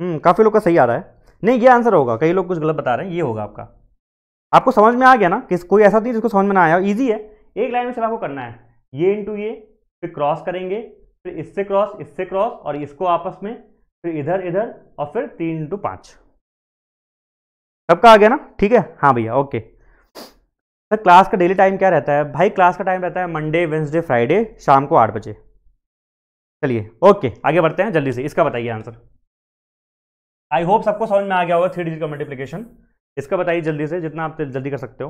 हम्म, काफ़ी लोग का सही आ रहा है नहीं ये आंसर होगा कई लोग कुछ गलत बता रहे हैं ये होगा आपका आपको समझ में आ गया ना कि कोई ऐसा नहीं जिसको समझ में ना आया ईजी है एक लाइन में सिर्फ आपको करना है ये इंटू ये फिर क्रॉस करेंगे फिर इससे क्रॉस इससे क्रॉस और इसको आपस में फिर इधर इधर और फिर तीन इंटू पाँच सबका आ गया ना ठीक है हाँ भैया ओके सर क्लास का डेली टाइम क्या रहता है भाई क्लास का टाइम रहता है मंडे वेंसडे फ्राइडे शाम को आठ बजे चलिए ओके आगे बढ़ते हैं जल्दी से इसका बताइए आंसर आई होप सबको समझ में आ गया होगा थ्री डिजिट का मल्टीप्लीकेशन इसका बताइए जल्दी से जितना आप जल्दी कर सकते हो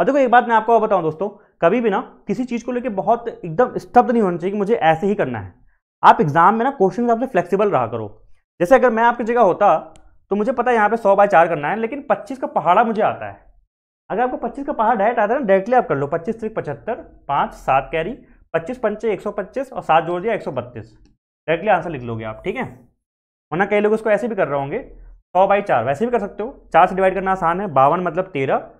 और देखो एक बात मैं आपको बताऊं दोस्तों कभी भी ना किसी चीज़ को लेकर बहुत एकदम स्तब्ध नहीं होना चाहिए कि मुझे ऐसे ही करना है आप एग्जाम में ना क्वेश्चन आपसे फ्लेक्सिबल रहा करो जैसे अगर मैं आपकी जगह होता तो मुझे पता है यहाँ पे सौ बाय चार करना है लेकिन पच्चीस का पहाड़ा मुझे आता है अगर आपको पच्चीस का पहाड़ डायरेक्ट आता है ना डायरेक्टली आप कर लो पच्चीस तरीक पचहत्तर पाँच सात कैरी पच्चीस पंचे एक सौ पच्चीस और सात जोड़ दिया एक सौ बत्तीस डायरेक्टली आंसर लिख लोगे आप ठीक है वरना कई लोग उसको ऐसे भी कर रहे होंगे सौ बाई चार वैसे भी कर सकते हो चार से डिवाइड करना आसान है बावन मतलब तेरह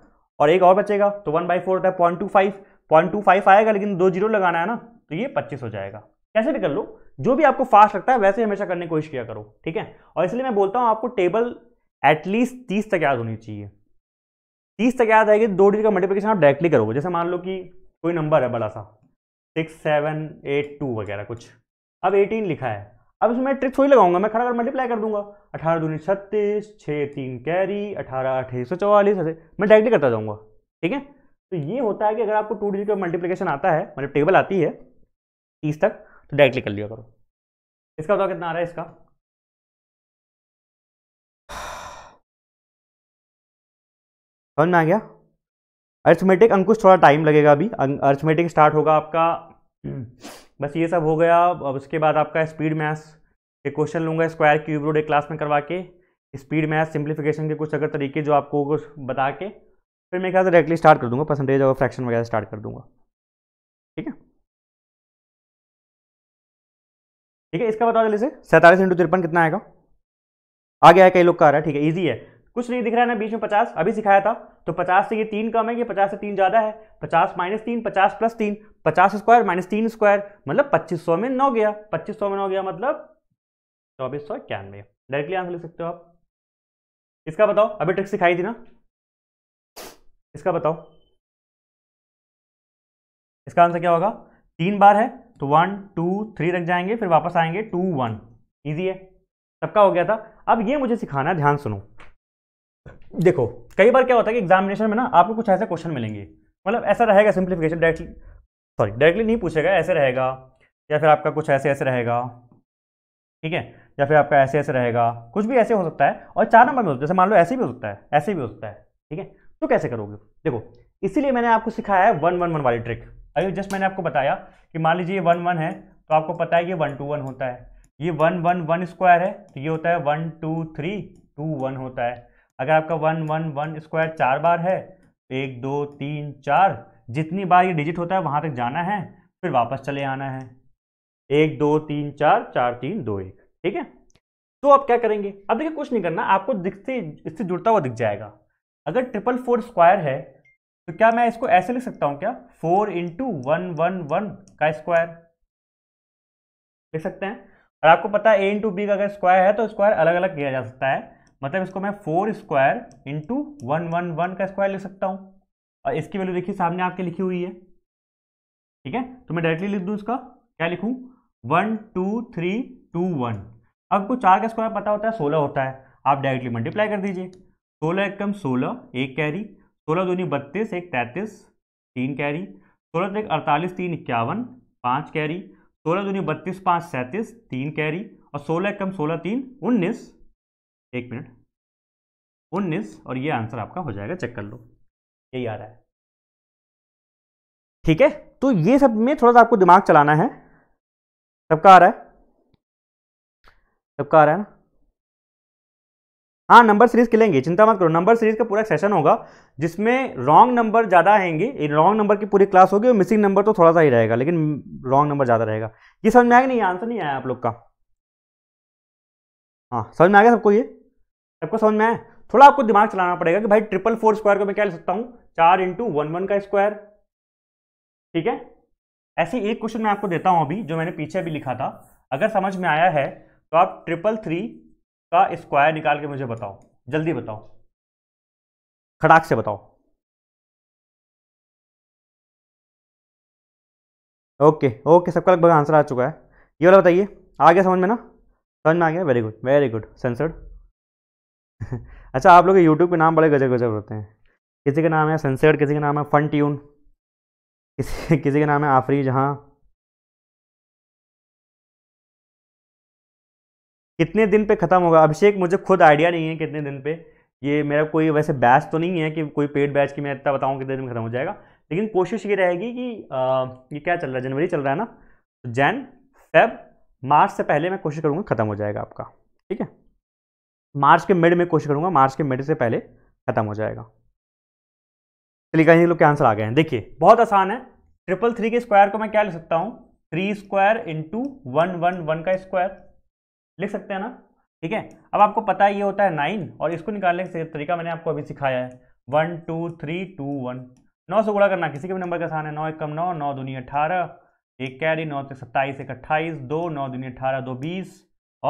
और एक और बचेगा तो वन बाई फोर होता है point two five point two five आएगा लेकिन दो जीरो लगाना है ना तो ये पच्चीस हो जाएगा कैसे भी कर लो जो भी आपको फास्ट लगता है वैसे हमेशा करने की कोशिश किया करो ठीक है और इसलिए मैं बोलता हूँ आपको टेबल एटलीस्ट तीस तक याद होनी चाहिए तीस तक याद आएगी दो डिजिट का मल्टीप्लिकेशन आप डायरेक्टली करोगे जैसे मान लो कि कोई नंबर है बड़ा सा सिक्स सेवन एट टू वगैरह कुछ अब एटीन लिखा है अब इसमें ट्रिक थोड़ी लगाऊंगा मैं खड़ा कर मल्टीप्लाई कर दूंगा अठारह दूनी छत्तीस छः तीन कैरी अठारह अठे सौ चौवालीस मैं डायरेक्टली करता जाऊंगा ठीक है तो ये होता है कि अगर आपको टू डिजिट का मल्टीप्लीकेशन आता है मतलब टेबल आती है तीस तक तो डायरेक्टली कर लिया करो इसका बताओ कितना आ रहा है इसका समझ में आ गया अर्थमेटिक अंकुश थोड़ा टाइम लगेगा अभी अर्थमेटिक अं- स्टार्ट होगा आपका हम्म, बस ये सब हो गया अब उसके बाद आपका स्पीड मैथ्स एक क्वेश्चन लूँगा स्क्वायर क्यूब रोड एक क्लास में करवा के स्पीड मैथ सिंप्लीफिकेशन के कुछ अगर तरीके जो आपको कुछ बता के फिर मैं क्या डायरेक्टली स्टार्ट कर दूंगा परसेंटेज और फ्रैक्शन वगैरह स्टार्ट कर दूंगा ठीक है ठीक है इसका बताओ जल्दी से सैंतालीस इंटू तिरपन कितना आएगा आ गया है कई लोग का आ रहा है ठीक है ईजी है कुछ नहीं दिख रहा है ना बीच में पचास अभी सिखाया था तो पचास से ये तीन कम है ये पचास से तीन ज़्यादा है पचास माइनस तीन पचास प्लस तीन पचास स्क्वायर माइनस तीन स्क्वायर मतलब पच्चीस सौ में नौ गया पच्चीस सौ में नौ गया मतलब चौबीस सौ इक्यानवे डायरेक्टली आंसर लिख सकते हो आप इसका बताओ अभी ट्रिक सिखाई थी ना इसका बताओ इसका आंसर क्या होगा तीन बार है तो वन टू थ्री रख जाएंगे फिर वापस आएंगे टू वन ईजी है सबका हो गया था अब ये मुझे सिखाना ध्यान सुनो देखो कई बार क्या होता है कि एग्जामिनेशन में ना आपको कुछ ऐसे क्वेश्चन मिलेंगे मतलब ऐसा रहेगा सिंप्लीफिकेशन डायरेक्टली सॉरी डायरेक्टली नहीं पूछेगा ऐसे रहेगा या फिर आपका कुछ ऐसे ऐसे रहेगा ठीक है या फिर आपका ऐसे ऐसे रहेगा कुछ भी ऐसे हो सकता है और चार नंबर में है जैसे मान लो ऐसे भी हो सकता है ऐसे भी हो सकता है ठीक है तो कैसे करोगे देखो इसीलिए मैंने आपको सिखाया है वन वन वन वाली ट्रिक अभी जस्ट मैंने आपको बताया कि मान लीजिए ये वन वन है तो आपको पता है कि वन टू वन होता है ये वन वन वन स्क्वायर है तो ये होता है one two three two one होता है अगर आपका वन वन वन स्क्वायर चार बार है तो एक दो तीन चार जितनी बार ये डिजिट होता है वहां तक जाना है फिर वापस चले आना है एक दो तीन चार चार तीन दो एक ठीक है तो आप क्या करेंगे अब देखिए कुछ नहीं करना आपको दिखते इससे जुड़ता हुआ दिख जाएगा अगर ट्रिपल फोर स्क्वायर है तो क्या मैं इसको ऐसे लिख सकता हूँ क्या four into one one one का स्क्वायर लिख सकते हैं और आपको पता है ए इंटू बी का अगर स्क्वायर है तो स्क्वायर अलग अलग किया जा सकता है मतलब इसको मैं four square into one one one का स्क्वायर लिख सकता हूँ और इसकी वैल्यू देखिए सामने आपके लिखी हुई है ठीक है तो मैं डायरेक्टली लिख दूँ इसका क्या लिखूँ one two three two one आपको चार का स्क्वायर पता होता है सोलह होता है आप डायरेक्टली मल्टीप्लाई कर दीजिए सोलह एक कम सोलह एक कैरी सोलह दूनी बत्तीस एक तैंतीस तीन कैरी सोलह तो एक अड़तालीस तीन इक्यावन पाँच कैरी सोलह दूनी बत्तीस पाँच सैंतीस तीन कैरी और सोलह एक कम सोलह तीन उन्नीस एक मिनट उन्नीस और ये आंसर आपका हो जाएगा चेक कर लो यही आ रहा है ठीक है तो ये सब में थोड़ा सा आपको दिमाग चलाना है सबका आ रहा है सबका आ रहा है ना हाँ नंबर सीरीज खिलेंगे चिंता मत करो नंबर सीरीज का पूरा सेशन होगा जिसमें रॉन्ग नंबर ज़्यादा आएंगे रॉन्ग नंबर की पूरी क्लास होगी और मिसिंग नंबर तो थोड़ा सा ही रहेगा लेकिन रॉन्ग नंबर ज़्यादा रहेगा ये समझ में आएगा नहीं आंसर नहीं आया आप लोग का हाँ समझ में आ गया सबको ये सबको समझ में आया थोड़ा आपको दिमाग चलाना पड़ेगा कि भाई ट्रिपल फोर स्क्वायर को मैं क्या ले सकता हूँ चार इंटू वन वन का स्क्वायर ठीक है ऐसे एक क्वेश्चन मैं आपको देता हूं अभी जो मैंने पीछे भी लिखा था अगर समझ में आया है तो आप ट्रिपल थ्री का स्क्वायर निकाल के मुझे बताओ जल्दी बताओ खड़ाक से बताओ ओके ओके सबका लगभग आंसर आ चुका है ये वाला बताइए आ गया समझ में ना समझ में आ गया very good very good censored अच्छा आप लोग यूट्यूब के नाम बड़े गजब गजब होते हैं किसी का नाम है सनसेट किसी का नाम है फन ट्यून किसी किसी का नाम है आफरी जहाँ कितने दिन पे ख़त्म होगा अभिषेक मुझे खुद आइडिया नहीं है कितने दिन पे ये मेरा कोई वैसे बैच तो नहीं है कि कोई पेड बैच की मैं इतना बताऊँ कितने दिन में ख़त्म हो जाएगा लेकिन कोशिश ये रहेगी कि आ, ये क्या चल रहा है जनवरी चल रहा है ना जैन फेब मार्च से पहले मैं कोशिश करूँगा ख़त्म हो जाएगा आपका ठीक है मार्च के मिड में कोशिश करूँगा मार्च के मिड से पहले ख़त्म हो जाएगा चलिए कहीं लोग के आंसर आ गए हैं देखिए बहुत आसान है ट्रिपल थ्री के स्क्वायर को मैं क्या लिख सकता हूँ three square into one one one का स्क्वायर लिख सकते हैं ना ठीक है अब आपको पता है ये होता है नाइन और इसको निकालने का तरीका मैंने आपको अभी सिखाया है one two three two one नौ से गुणा करना किसी के भी नंबर का आसान है नौ एक कम नौ नौ दुनिया अठारह एक कैरी नौ तक तो सत्ताईस एक अट्ठाईस दो नौ दुनिया अठारह दो बीस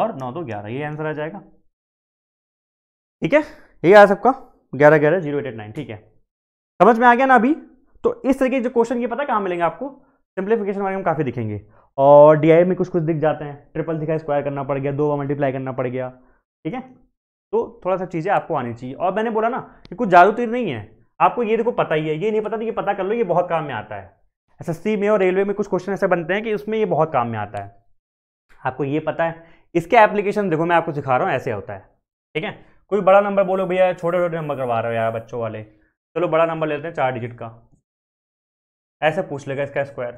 और नौ दो ग्यारह ये आंसर आ जाएगा ठीक है ये आया सबका ग्यारह ग्यारह जीरो एट एट नाइन ठीक है समझ में आ गया ना अभी तो इस तरीके जो क्वेश्चन ये पता कहाँ मिलेंगे आपको सिंप्लीफिकेशन वाले हम काफ़ी दिखेंगे और डी में कुछ कुछ दिख जाते हैं ट्रिपल दिखा स्क्वायर करना पड़ गया दो का मल्टीप्लाई करना पड़ गया ठीक है तो थोड़ा सा चीज़ें आपको आनी चाहिए और मैंने बोला ना कि कुछ जादू तीर नहीं है आपको ये देखो पता ही है ये नहीं पता था ये पता कर लो ये बहुत काम में आता है सी में और रेलवे में कुछ क्वेश्चन ऐसे बनते हैं कि उसमें ये बहुत काम में आता है आपको ये पता है इसके एप्लीकेशन देखो मैं आपको सिखा रहा हूँ ऐसे होता है ठीक है कोई बड़ा नंबर बोलो भैया छोटे छोटे नंबर करवा रहे हो यार बच्चों वाले चलो बड़ा नंबर लेते हैं चार डिजिट का ऐसे पूछ लेगा इसका स्क्वायर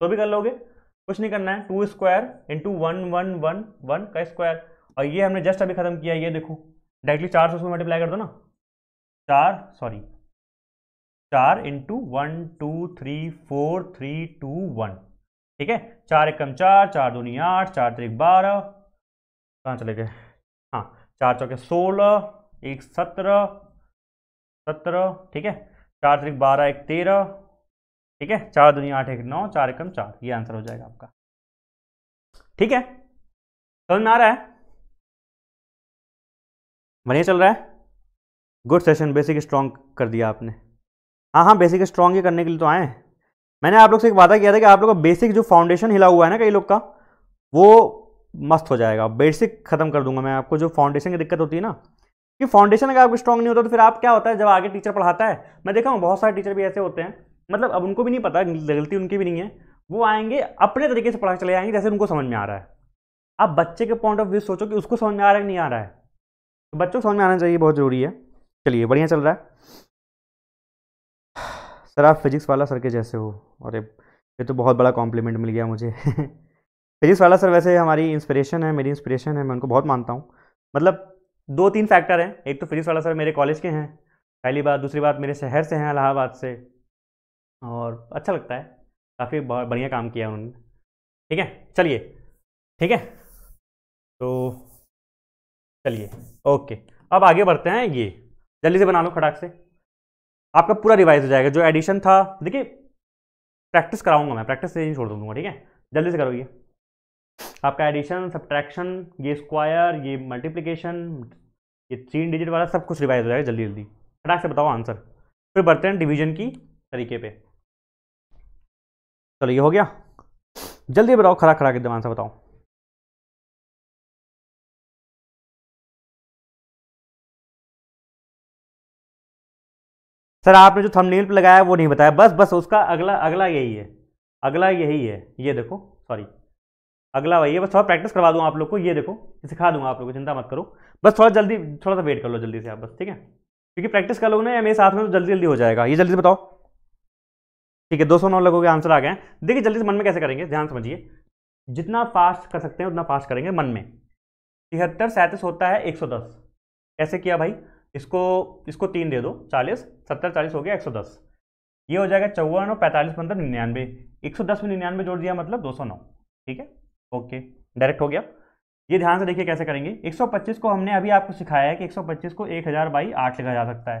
तो भी कर लोगे कुछ नहीं करना है two square into one one one one का स्क्वायर और ये हमने जस्ट अभी खत्म किया ये देखो डायरेक्टली चार सौ उसमें मल्टीप्लाई कर दो ना चार सॉरी चार into one two three four three two one ठीक है चार एकम चार चार दूनी आठ चार तरीक बारह कहाँ चले गए हाँ चार चौके सोलह एक सत्रह सत्रह ठीक है चार तरीक बारह एक तेरह ठीक है चार दुनिया आठ एक नौ चार एकम चार ये आंसर हो जाएगा आपका ठीक है समझ में आ रहा है बढ़िया चल रहा है गुड सेशन बेसिक स्ट्रॉन्ग कर दिया आपने हाँ हाँ बेसिक स्ट्रॉन्ग ही करने के लिए तो आए मैंने आप लोग से एक वादा किया था कि आप लोग का बेसिक जो फाउंडेशन हिला हुआ है ना कई लोग का वो मस्त हो जाएगा बेसिक खत्म कर दूंगा मैं आपको जो फाउंडेशन की दिक्कत होती है ना कि फाउंडेशन अगर आपको स्ट्रॉन्ग नहीं होता तो फिर आप क्या होता है जब आगे टीचर पढ़ाता है मैं देखा हूँ बहुत सारे टीचर भी ऐसे होते हैं मतलब अब उनको भी नहीं पता गलती उनकी भी नहीं है वो आएंगे अपने तरीके से पढ़ा चले आएंगे जैसे उनको समझ में आ रहा है आप बच्चे के पॉइंट ऑफ व्यू सोचो कि उसको समझ में आ रहा है नहीं आ रहा है तो बच्चों को समझ में आना चाहिए बहुत ज़रूरी है चलिए बढ़िया चल रहा है सर आप फिजिक्स वाला सर के जैसे हो अरे ये तो बहुत बड़ा कॉम्प्लीमेंट मिल गया मुझे फिजिक्स वाला सर वैसे हमारी इंस्पिरेशन है मेरी इंस्पिरेशन है मैं उनको बहुत मानता हूँ मतलब दो तीन फैक्टर हैं एक तो फिजिक्स वाला सर मेरे कॉलेज के हैं पहली बात दूसरी बात मेरे शहर से हैं इलाहाबाद से और अच्छा लगता है काफ़ी बढ़िया काम किया उन्होंने ठीक है चलिए ठीक है तो चलिए ओके अब आगे बढ़ते हैं ये जल्दी से बना लो खटाक से आपका पूरा रिवाइज हो जाएगा जो एडिशन था देखिए प्रैक्टिस कराऊंगा मैं प्रैक्टिस से ही छोड़ दूंगा ठीक है जल्दी से करो ये आपका एडिशन सब्ट्रैक्शन ये स्क्वायर ये मल्टीप्लीकेशन ये तीन डिजिट वाला सब कुछ रिवाइज हो जाएगा जल्दी जल्दी फटाक से बताओ आंसर फिर बढ़ते हैं डिवीजन की तरीके पे चलो ये हो गया जल्दी बताओ खड़ा खड़ा के दिमाग आंसर बताओ सर आपने जो थंबनेल पे लगाया वो नहीं बताया बस बस उसका अगला अगला यही है अगला यही है ये देखो सॉरी अगला वही है बस थोड़ा प्रैक्टिस करवा दूँ आप लोग को ये देखो सिखा दूंगा आप लोग को चिंता मत करो बस थोड़ा जल्दी थोड़ा सा वेट कर लो जल्दी से आप बस ठीक है क्योंकि प्रैक्टिस कर लोगों ना या मेरे साथ में तो जल्दी जल्दी हो जाएगा ये जल्दी से बताओ ठीक है दो सौ नौ लोगों के आंसर आ गए हैं देखिए जल्दी से मन में कैसे करेंगे ध्यान समझिए जितना फास्ट कर सकते हैं उतना फास्ट करेंगे मन में तिहत्तर सैंतीस होता है एक सौ दस कैसे किया भाई इसको इसको तीन दे दो चालीस सत्तर चालीस हो गया एक सौ दस ये हो जाएगा चौवन और पैंतालीस पंद्रह निन्यानवे एक सौ दस में निन्यानवे जोड़ दिया मतलब दो सौ नौ ठीक है ओके डायरेक्ट हो गया ये ध्यान से देखिए कैसे करेंगे 125 को हमने अभी आपको सिखाया है कि 125 को 1000 हज़ार बाई आठ लिखा जा सकता है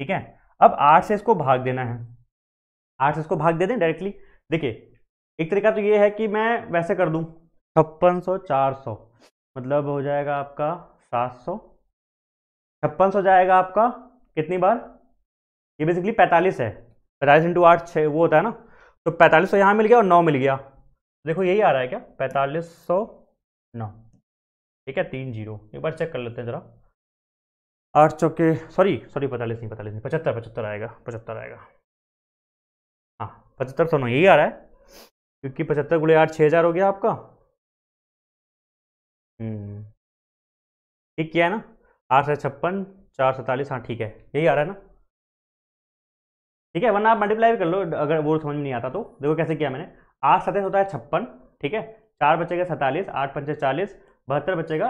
ठीक है अब आठ से इसको भाग देना है आठ से इसको भाग दे दें डायरेक्टली देखिए एक तरीका तो ये है कि मैं वैसे कर दूँ छप्पन सौ चार सौ मतलब हो जाएगा आपका सात सौ छप्पन सौ जाएगा आपका कितनी बार ये बेसिकली पैंतालीस है पैंतालीस इंटू आठ छः वो होता है ना तो पैंतालीस सौ यहाँ मिल गया और नौ मिल गया देखो यही आ रहा है क्या पैंतालीस सौ नौ ठीक है तीन जीरो एक बार चेक कर लेते हैं ज़रा आठ चौके सॉरी सॉरी पैंतालीस नहीं पैंतालीस नहीं पचहत्तर पचहत्तर आएगा पचहत्तर आएगा हाँ पचहत्तर सौ नौ यही आ रहा है क्योंकि पचहत्तर गुड़े आठ छः हज़ार हो गया आपका हम्म। ठीक किया है ना आठ सौ छप्पन चार सैंतालीस हाँ ठीक है यही आ रहा है ना ठीक है वरना आप मल्टीप्लाई कर लो अगर वो समझ नहीं आता तो देखो कैसे किया मैंने आठ सत्ताईस होता है छप्पन ठीक है चार बचेगा सैंतालीस आठ पंचे चालीस बहत्तर बचेगा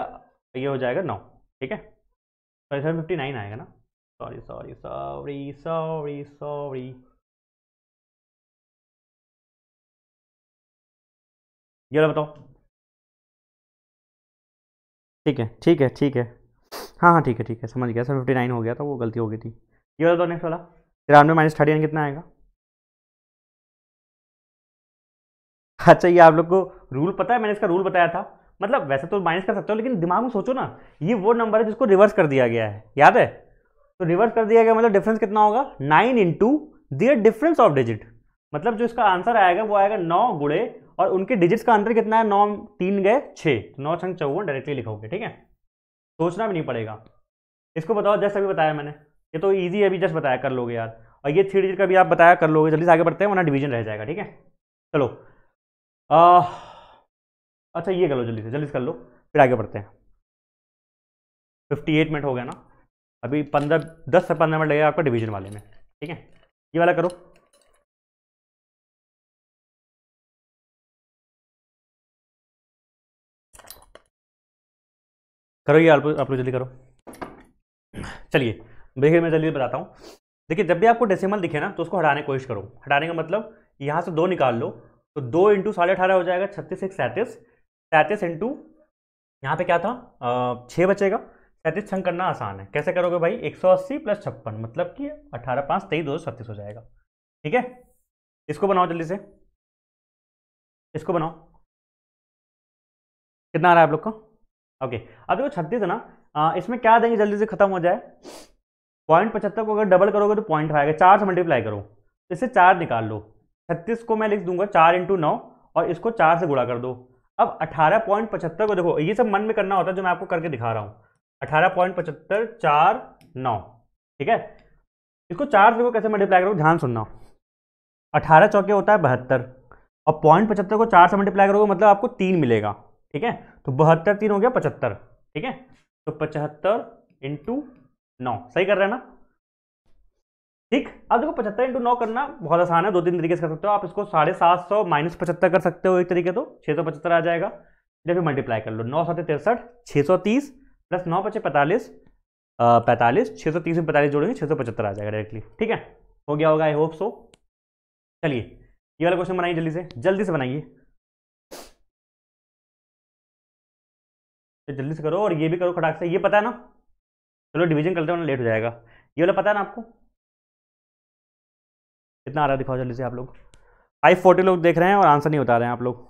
ये हो जाएगा नौ ठीक है सॉरी सेवन फिफ्टी नाइन आएगा ना sorry sorry sorry sorry sorry ये बताओ ठीक है ठीक है ठीक है हाँ हाँ ठीक है ठीक है समझ गया सर फिफ्टी नाइन हो गया था वो गलती हो गई थी ये बताओ नेक्स्ट वाला तिरानवे माइनस थर्टी नाइन कितना आएगा अच्छा ये आप लोग को रूल पता है मैंने इसका रूल बताया था मतलब वैसे तो माइनस कर सकते हो लेकिन दिमाग में सोचो ना ये वो नंबर है जिसको रिवर्स कर दिया गया है याद है तो रिवर्स कर दिया गया मतलब डिफरेंस कितना होगा nine into their difference of digit मतलब जो इसका आंसर आएगा वो आएगा नौ गुड़े और उनके डिजिट्स का अंतर कितना है नौ तीन गए छः नौ छंग चौवन डायरेक्टली लिखोगे ठीक है सोचना भी नहीं पड़ेगा इसको बताओ जस्ट अभी बताया मैंने ये तो ईजी अभी जस्ट बताया कर लोगे यार और ये थ्री डिजिट का भी आप बताया कर लोगे जल्दी से आगे बढ़ते हैं वरना डिवीजन रह जाएगा ठीक है चलो आ, अच्छा ये कर लो जल्दी से जल्दी से कर लो फिर आगे बढ़ते हैं फिफ्टी एट मिनट हो गया ना अभी पंद्रह दस से पंद्रह मिनट लगेगा आपका डिवीजन वाले में ठीक है ये वाला करो करो ये आप लोग जल्दी करो चलिए देखिए मैं जल्दी बताता हूँ देखिए जब भी आपको डेसिमल दिखे ना तो उसको हटाने की कोशिश करो हटाने का मतलब यहाँ से दो निकाल लो तो दो इंटू साढ़े अठारह हो जाएगा छत्तीस एक सैंतीस सैंतीस इंटू यहाँ पे क्या था छः बचेगा सैंतीस छंग करना आसान है कैसे करोगे भाई एक सौ अस्सी प्लस छप्पन मतलब कि अठारह पाँच तेईस दो सौ छत्तीस हो जाएगा ठीक है इसको बनाओ जल्दी से इसको बनाओ कितना आ रहा है आप लोग का ओके अब देखो छत्तीस है ना इसमें क्या देंगे जल्दी से खत्म हो जाए पॉइंट पचहत्तर को अगर डबल करोगे तो पॉइंट आएगा चार से मल्टीप्लाई करो इससे चार निकाल लो छत्तीस को मैं लिख दूंगा चार इंटू नौ और इसको चार से गुड़ा कर दो अब अठारह पॉइंट पचहत्तर को देखो ये सब मन में करना होता है जो मैं आपको करके दिखा रहा हूँ अठारह पॉइंट पचहत्तर चार नौ ठीक है इसको चार से को कैसे मल्टीप्लाई करोगे ध्यान सुनना अठारह चौके होता है बहत्तर और पॉइंट पचहत्तर को चार से मल्टीप्लाई करोगे मतलब आपको तीन मिलेगा ठीक है तो बहत्तर तीन हो गया पचहत्तर ठीक है तो पचहत्तर इंटू नौ सही कर रहे हैं ना ठीक अब देखो पचहत्तर इंटू नौ करना बहुत आसान है दो तीन तरीके से कर सकते हो आप इसको साढ़े सात सौ माइनस पचहत्तर कर सकते हो एक तरीके तो छः सौ पचहत्तर आ जाएगा या फिर मल्टीप्लाई कर लो नौ सात तिरसठ छः सौ तीस प्लस नौ पचे पैंतालीस पैंतालीस छः सौ तीस में पैंतालीस जोड़ेंगे छः सौ पचहत्तर आ जाएगा डायरेक्टली ठीक है हो गया होगा आई होप सो चलिए ये वाला क्वेश्चन बनाइए जल्दी से जल्दी से बनाइए तो जल्दी से करो और ये भी करो खटाक से ये पता है ना चलो डिवीजन करते हो ना लेट हो जाएगा ये वाला पता है ना आपको कितना आ रहा है दिखाओ जल्दी से आप लोग फाइव फोर्टी लोग देख रहे हैं और आंसर नहीं बता रहे हैं आप लोग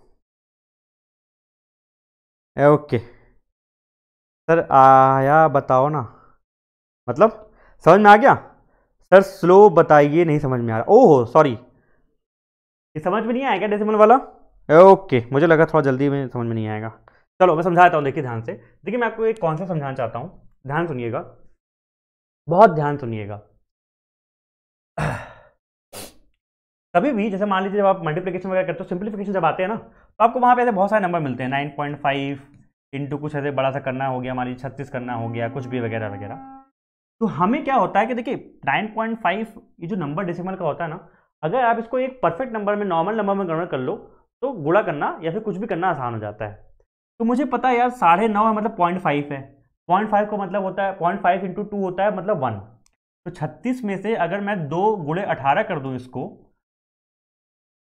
ओके सर आया बताओ ना मतलब समझ में आ गया सर स्लो बताइए नहीं समझ में आ रहा ओहो सॉरी ये समझ में नहीं आएगा डेसिमल वाला ओके मुझे लगा थोड़ा जल्दी में समझ में नहीं आएगा चलो मैं समझाता हूँ देखिए ध्यान से देखिए मैं आपको एक कॉन्सेप्ट समझाना चाहता हूँ ध्यान सुनिएगा बहुत ध्यान सुनिएगा कभी भी जैसे मान लीजिए जब आप मल्टीप्लीकेशन वगैरह करते हो सिंप्लीफिकेशन जब आते हैं ना तो आपको वहाँ पे ऐसे बहुत सारे नंबर मिलते हैं नाइन पॉइंट फाइव इंटू कुछ ऐसे बड़ा सा करना हो गया मान लीजिए छत्तीस करना हो गया कुछ भी वगैरह वगैरह तो हमें क्या होता है कि देखिए नाइन पॉइंट फाइव ये जो नंबर डिसिमल का होता है ना अगर आप इसको एक परफेक्ट नंबर में नॉर्मल नंबर में गणना कर लो तो गुड़ा करना या फिर कुछ भी करना आसान हो जाता है तो मुझे पता है यार साढ़े नौ है मतलब पॉइंट फाइव है पॉइंट फाइव का मतलब होता है पॉइंट फाइव इंटू टू होता है मतलब वन तो छत्तीस में से अगर मैं दो गुड़े अठारह कर दूँ इसको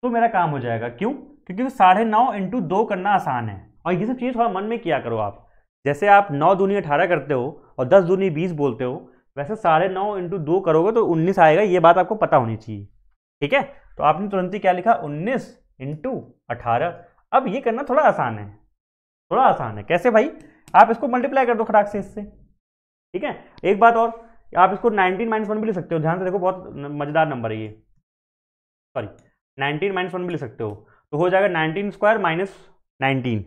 तो मेरा काम हो जाएगा क्यों क्योंकि तो साढ़े नौ इंटू दो करना आसान है और ये सब चीज़ थोड़ा मन में किया करो आप जैसे आप नौ दूनी अठारह करते हो और दस दूनी बीस बोलते हो वैसे साढ़े नौ इंटू दो करोगे तो उन्नीस आएगा ये बात आपको पता होनी चाहिए ठीक है तो आपने तुरंत ही क्या लिखा उन्नीस इंटू अठारह अब ये करना थोड़ा आसान है थोड़ा आसान है कैसे भाई आप इसको मल्टीप्लाई कर दो खटाक से इससे ठीक है एक बात और आप इसको नाइनटीन माइनस वन भी लिख सकते हो ध्यान से देखो बहुत मज़ेदार नंबर है ये सॉरी नाइनटीन माइनस वन भी ले सकते हो तो हो जाएगा नाइनटीन स्क्वायर माइनस नाइनटीन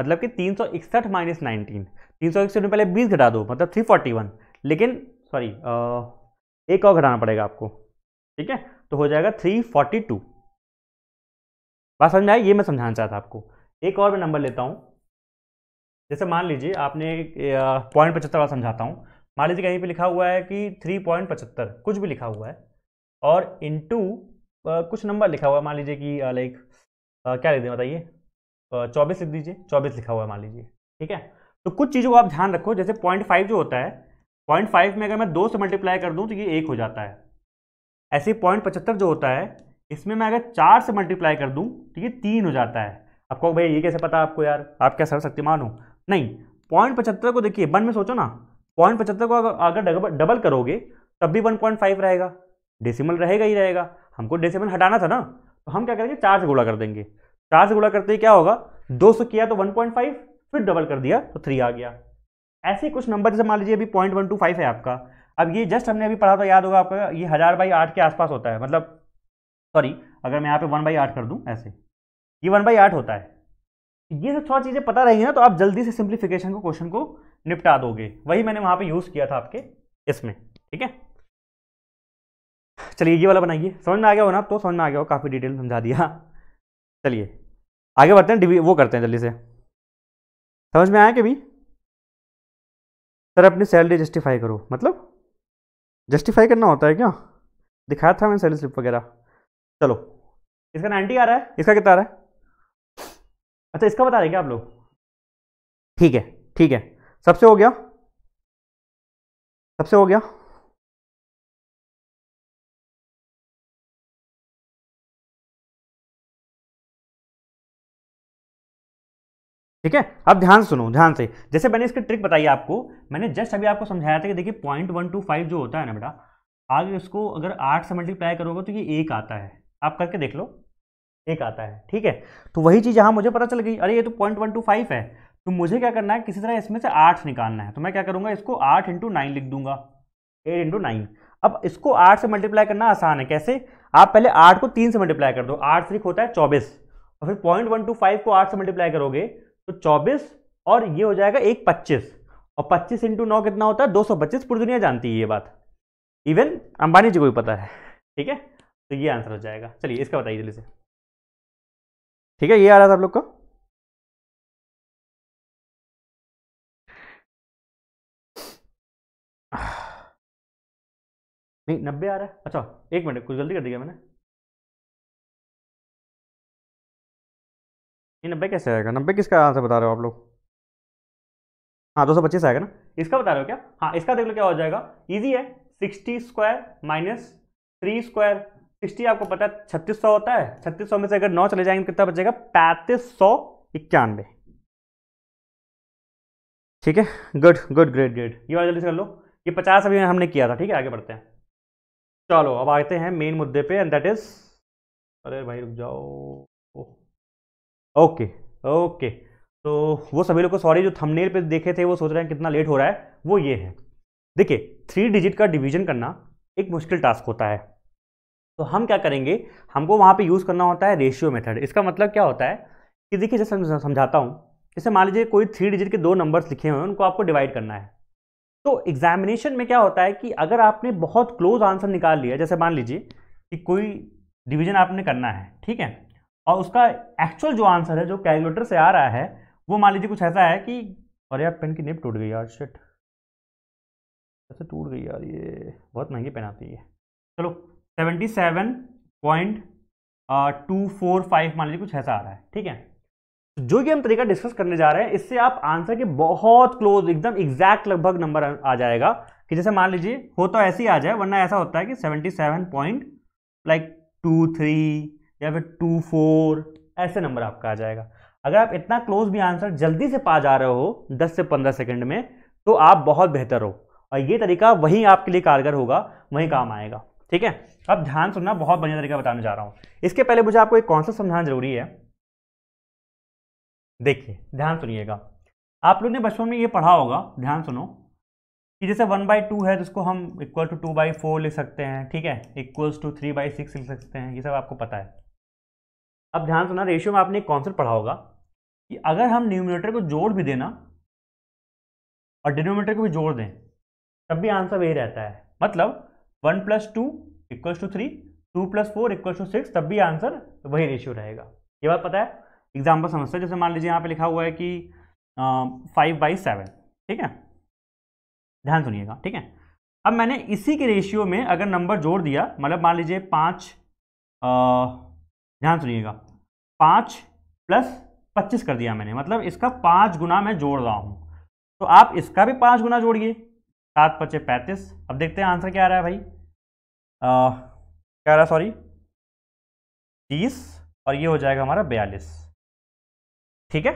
मतलब कि तीन सौ इकसठ माइनस नाइनटीन तीन सौ इकसठ में पहले बीस घटा दो मतलब थ्री फोर्टी वन लेकिन सॉरी एक और घटाना पड़ेगा आपको ठीक है तो हो जाएगा थ्री फोर्टी टू बात समझ आए ये मैं समझाना चाहता आपको एक और मैं नंबर लेता हूँ जैसे मान लीजिए आपने पॉइंट पचहत्तर वाला समझाता हूँ मान लीजिए कहीं पे लिखा हुआ है कि थ्री पॉइंट पचहत्तर कुछ भी लिखा हुआ है और इंटू कुछ नंबर लिखा हुआ मान लीजिए कि लाइक क्या लिख दें बताइए चौबीस लिख दीजिए चौबीस लिखा हुआ है मान लीजिए ठीक है तो कुछ चीज़ों को आप ध्यान रखो जैसे पॉइंट फाइव जो होता है पॉइंट फाइव में अगर मैं दो से मल्टीप्लाई कर दूँ तो ये एक हो जाता है ऐसे पॉइंट पचहत्तर जो होता है इसमें मैं अगर चार से मल्टीप्लाई कर दूँ तो ये तीन हो जाता है आपको भैया ये कैसे पता आपको यार आप क्या सर्वशक्तिमान हो नहीं पॉइंट पचहत्तर को देखिए वन में सोचो ना पॉइंट पचहत्तर को अगर डबल करोगे तब भी वन पॉइंट फाइव रहेगा डेसिमल रहेगा ही रहेगा हमको डेसिमल हटाना था ना तो हम क्या करेंगे चार से गुणा कर देंगे चार से गुणा करते ही क्या होगा दो सौ किया तो वन पॉइंट फाइव फिर डबल कर दिया तो थ्री आ गया ऐसे कुछ नंबर जैसे मान लीजिए अभी पॉइंट वन टू फाइव है आपका अब ये जस्ट हमने अभी पढ़ा तो याद होगा आपका ये हज़ार बाई आठ के आसपास होता है मतलब सॉरी अगर मैं यहाँ पे वन बाई आठ कर दूँ ऐसे ये वन बाई आठ होता है ये सब थोड़ा चीज़ें पता रहेंगी ना तो आप जल्दी से सिंप्लीफिकेशन को क्वेश्चन को निपटा दोगे वही मैंने वहाँ पर यूज़ किया था आपके इसमें ठीक है चलिए ये वाला बनाइए समझ में आ गया हो ना तो समझ में आ गया हो काफ़ी डिटेल समझा दिया चलिए आगे बढ़ते हैं डिवी वो करते हैं जल्दी से समझ में आया कि भी सर अपनी सैलरी जस्टिफाई करो मतलब जस्टिफाई करना होता है क्या दिखाया था मैंने सैलरी स्लिप वगैरह चलो इसका नाइन्टी आ रहा है इसका कितना आ रहा है अच्छा इसका बता रहे क्या आप लोग ठीक है ठीक है सबसे हो गया सबसे हो गया ठीक है अब ध्यान सुनो ध्यान से जैसे मैंने इसकी ट्रिक बताई आपको मैंने जस्ट अभी आपको समझाया था कि देखिए पॉइंट वन टू फाइव जो होता है ना बेटा आगे इसको अगर आठ से मल्टीप्लाई करोगे तो ये एक आता है आप करके देख लो एक आता है ठीक है तो वही चीज़ यहाँ मुझे पता चल गई अरे ये तो पॉइंट वन टू फाइव है तो मुझे क्या करना है किसी तरह इसमें से आठ निकालना है तो मैं क्या करूँगा इसको आठ इंटू नाइन लिख दूंगा एट इंटू नाइन अब इसको आठ से मल्टीप्लाई करना आसान है कैसे आप पहले आठ को तीन से मल्टीप्लाई कर दो आठ सिक होता है चौबीस और फिर पॉइंट वन टू फाइव को आठ से मल्टीप्लाई करोगे तो चौबीस और ये हो जाएगा एक पच्चीस और पच्चीस इंटू नौ कितना होता है दो सौ पच्चीस पूरी दुनिया जानती है ये बात इवन अंबानी जी को भी पता है ठीक है तो ये आंसर हो जाएगा चलिए इसका बताइए जल्दी से ठीक है ये आ रहा था आप लोग को नहीं नब्बे आ रहा है अच्छा एक मिनट कुछ गलती कर दिया मैंने ये नब्बे कैसे आएगा नब्बे किसका आंसर बता रहे हो आप लोग हाँ दो सौ पच्चीस आएगा ना इसका बता रहे हो क्या हाँ इसका देख लो क्या हो जाएगा इजी है sixty square minus three square sixty आपको पता है छत्तीस सौ होता है छत्तीस सौ में से अगर नौ चले जाएंगे कितना बचेगा पैंतीस सौ इक्यानवे ठीक है गुड गुड ग्रेट ग्रेट ये वाला जल्दी से कर लो ये पचास अभी हमने किया था ठीक है आगे बढ़ते हैं चलो अब आते हैं मेन मुद्दे पे एंड दैट इज अरे भाई रुक जाओ ओके ओके तो वो सभी लोग को सॉरी जो थंबनेल पे देखे थे वो सोच रहे हैं कितना लेट हो रहा है वो ये है देखिए थ्री डिजिट का डिवीजन करना एक मुश्किल टास्क होता है तो हम क्या करेंगे हमको वहाँ पे यूज़ करना होता है रेशियो मेथड इसका मतलब क्या होता है कि देखिए जैसे समझाता हूँ जैसे मान लीजिए कोई थ्री डिजिट के दो नंबर्स लिखे हुए हैं उनको आपको डिवाइड करना है तो एग्जामिनेशन में क्या होता है कि अगर आपने बहुत क्लोज आंसर निकाल लिया जैसे मान लीजिए कि कोई डिवीजन आपने करना है ठीक है और उसका एक्चुअल जो आंसर है जो कैलकुलेटर से आ रहा है वो मान लीजिए कुछ ऐसा है कि अरे यार पेन की निप टूट गई यार शिट ऐसे टूट गई यार ये बहुत महंगी पेन आती है चलो seventy seven point two four five मान लीजिए कुछ ऐसा आ रहा है ठीक है जो कि हम तरीका डिस्कस करने जा रहे हैं इससे आप आंसर के बहुत क्लोज एकदम एग्जैक्ट लगभग नंबर आ जाएगा कि जैसे मान लीजिए हो तो ऐसे ही आ जाए वरना ऐसा होता है कि seventy seven point like two three या फिर टू फोर ऐसे नंबर आपका आ जाएगा अगर आप इतना क्लोज भी आंसर जल्दी से पा जा रहे हो दस से पंद्रह सेकेंड में तो आप बहुत बेहतर हो और ये तरीका वहीं आपके लिए कारगर होगा वहीं काम आएगा ठीक है अब ध्यान सुनना बहुत बढ़िया तरीका बताने जा रहा हूँ इसके पहले मुझे आपको एक कॉन्सेप्ट समझाना जरूरी है देखिए ध्यान सुनिएगा आप लोग ने बचपन में ये पढ़ा होगा ध्यान सुनो कि जैसे वन बाई टू है तो उसको हम equal to two by four लिख सकते हैं ठीक है equals to three by six लिख सकते हैं ये सब आपको पता है अब ध्यान सुना रेशियो में आपने एक कॉन्सेप्ट पढ़ा होगा कि अगर हम न्यूमिनेटर को जोड़ भी देना और डिनोमिनेटर को भी जोड़ दें तब भी आंसर वही रहता है मतलब one plus two equals to three two plus four equal to six तब भी आंसर वही रेशियो रहेगा ये बात पता है एग्जाम्पल समझते हैं जैसे मान लीजिए यहाँ पे लिखा हुआ है कि फाइव बाई सेवन ठीक है ध्यान सुनिएगा ठीक है अब मैंने इसी के रेशियो में अगर नंबर जोड़ दिया मतलब मान लीजिए पाँच ध्यान सुनिएगा पाँच प्लस पच्चीस कर दिया मैंने मतलब इसका पाँच गुना मैं जोड़ रहा हूँ तो आप इसका भी पाँच गुना जोड़िए सात पच्चे पैंतीस अब देखते हैं आंसर क्या आ रहा है भाई आ, क्या आ रहा सॉरी तीस और ये हो जाएगा हमारा बयालीस ठीक है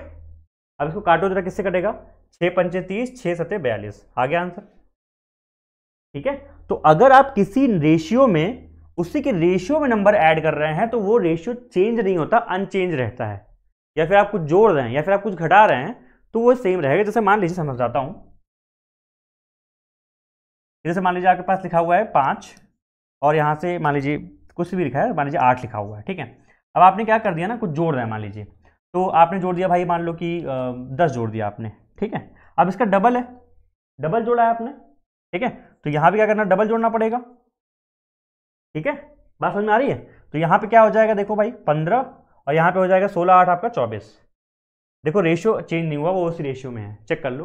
अब इसको काटो जरा किससे कटेगा छः पंचे तीस छः सत्ते बयालीस आ गया आंसर ठीक है तो अगर आप किसी रेशियो में उसी के रेशियो में नंबर ऐड कर रहे हैं तो वो रेशियो चेंज नहीं होता अनचेंज रहता है या फिर आप कुछ जोड़ रहे हैं या फिर आप कुछ घटा रहे हैं तो वो सेम रहेगा जैसे मान लीजिए समझाता हूँ जैसे मान लीजिए आपके पास लिखा हुआ है पाँच और यहाँ से मान लीजिए कुछ भी लिखा है मान लीजिए आठ लिखा हुआ है ठीक है अब आपने क्या कर दिया ना कुछ जोड़ रहे हैं मान लीजिए तो आपने जोड़ दिया भाई मान लो कि दस जोड़ दिया आपने ठीक है अब इसका डबल है डबल जोड़ा है आपने ठीक है तो यहाँ भी क्या करना डबल जोड़ना पड़ेगा ठीक है बात समझ में आ रही है तो यहाँ पे क्या हो जाएगा देखो भाई पंद्रह और यहां पे हो जाएगा सोलह आठ आपका चौबीस देखो रेशियो चेंज नहीं हुआ वो उसी रेशियो में है चेक कर लो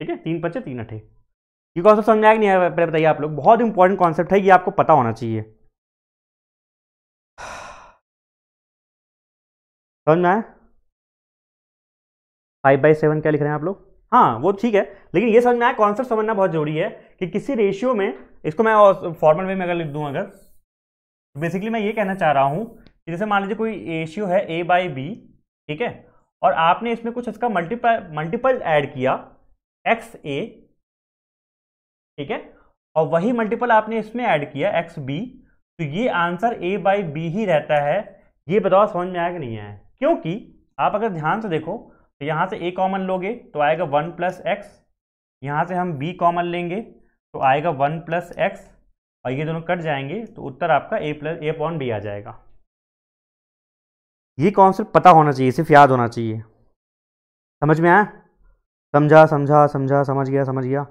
ठीक है तीन पच्चे तीन अठे ये कॉन्सेप्ट समझ में आया नहीं आया बताइए आप लोग बहुत इंपॉर्टेंट कॉन्सेप्ट है ये आपको पता होना चाहिए समझ में आया फाइव बाई सेवन क्या लिख रहे हैं आप लोग हाँ वो ठीक है लेकिन ये समझ में आया कॉन्सेप्ट समझना बहुत जरूरी है कि किसी रेशियो में इसको मैं फॉर्मल वे में अगर लिख दूँ अगर बेसिकली मैं ये कहना चाह रहा हूँ कि जैसे मान लीजिए कोई रेशियो है ए बाई बी ठीक है और आपने इसमें कुछ इसका मल्टीपल मल्टीपल ऐड किया एक्स ए ठीक है और वही मल्टीपल आपने इसमें ऐड किया एक्स बी तो ये आंसर ए बाई बी ही रहता है ये बताओ समझ में आया कि नहीं आया क्योंकि आप अगर ध्यान से देखो तो यहाँ से ए कॉमन लोगे तो आएगा वन प्लस एक्स यहाँ से हम बी कॉमन लेंगे तो आएगा वन प्लस एक्स और ये दोनों कट जाएंगे तो उत्तर आपका A plus A upon B आ जाएगा ये कॉन्सेप्ट पता होना चाहिए सिर्फ याद होना चाहिए समझ में आया समझा समझा समझा समझ गया समझ गया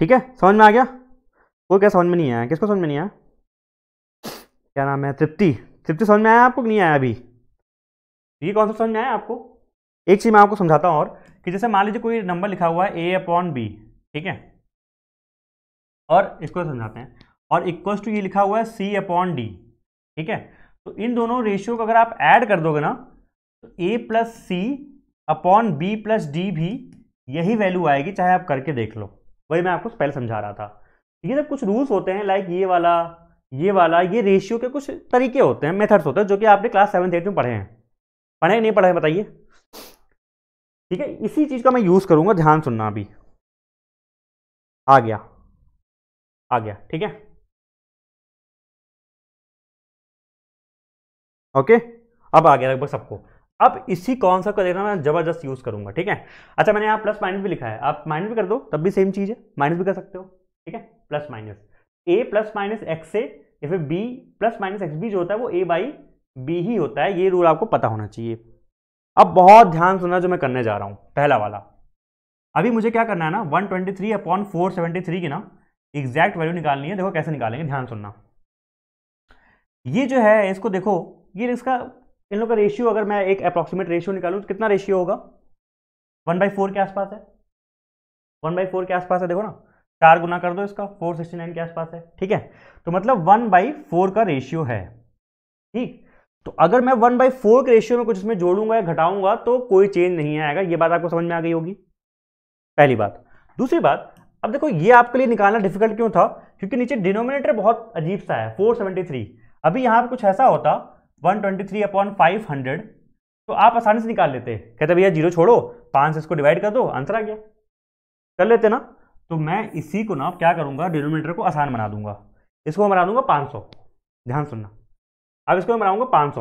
ठीक है समझ में आ गया कोई क्या समझ में नहीं आया किसको समझ में नहीं आया क्या नाम है तृप्ति तृप्ति समझ में आया आपको नहीं आया अभी ये कॉन्सेप्ट समझ में आया आपको एक चीज़ मैं आपको समझाता हूँ और कि जैसे मान लीजिए कोई नंबर लिखा हुआ है ए अपॉन बी ठीक है और इसको समझाते हैं और इक्व टू ये लिखा हुआ है सी अपॉन डी ठीक है तो इन दोनों रेशियो को अगर आप ऐड कर दोगे ना तो A plus C upon B plus D भी यही वैल्यू आएगी चाहे आप करके देख लो वही मैं आपको पहले समझा रहा था ये सब कुछ रूल्स होते हैं लाइक ये वाला ये वाला ये रेशियो के कुछ तरीके होते हैं मेथड्स होते हैं जो कि आपने क्लास सेवन एट में पढ़े हैं पढ़े नहीं पढ़े बताइए ठीक है इसी चीज़ का मैं यूज़ करूँगा ध्यान सुनना अभी आ गया आ गया ठीक है ओके अब आ गया लगभग सबको अब इसी कॉन्सेप्ट को देखना मैं जबरदस्त यूज करूंगा ठीक है अच्छा मैंने यहाँ प्लस माइनस भी लिखा है आप माइनस भी कर दो तब भी सेम चीज है माइनस भी कर सकते हो ठीक है plus minus A plus minus X से या फिर B plus minus X B जो होता है वो ए बाई बी ही होता है ये रूल आपको पता होना चाहिए अब बहुत ध्यान सुनना जो मैं करने जा रहा हूँ पहला वाला अभी मुझे क्या करना है ना 123 अपॉन थ्री की ना एग्जैक्ट वैल्यू निकालनी है देखो कैसे निकालेंगे ध्यान सुनना ये जो है इसको देखो ये इसका इन लोग का रेशियो अगर मैं एक अप्रॉक्सीमेट रेशियो निकालूँ तो कितना रेशियो होगा वन बाई फोर के आसपास है वन बाई फोर के आसपास है देखो ना चार गुना कर दो इसका फोर सिक्सटी नाइन के आसपास है ठीक है तो मतलब वन बाई फोर का रेशियो है ठीक तो अगर मैं वन बाई फोर के रेशियो में कुछ इसमें जोड़ूंगा या घटाऊंगा तो कोई चेंज नहीं आएगा ये बात आपको समझ में आ गई होगी पहली बात दूसरी बात अब देखो ये आपके लिए निकालना डिफिकल्ट क्यों था क्योंकि नीचे डिनोमिनेटर बहुत अजीब सा है 473 अभी यहाँ पे कुछ ऐसा होता 123 ट्वेंटी थ्री अपॉन फाइव तो आप आसानी से निकाल लेते कहते भैया जीरो छोड़ो पाँच से इसको डिवाइड कर दो आंसर आ गया कर लेते ना तो मैं इसी को ना क्या करूँगा डिनोमिनेटर को आसान बना दूंगा इसको मैं बना दूंगा पाँच ध्यान सुनना अब इसको मैं बनाऊँगा पाँच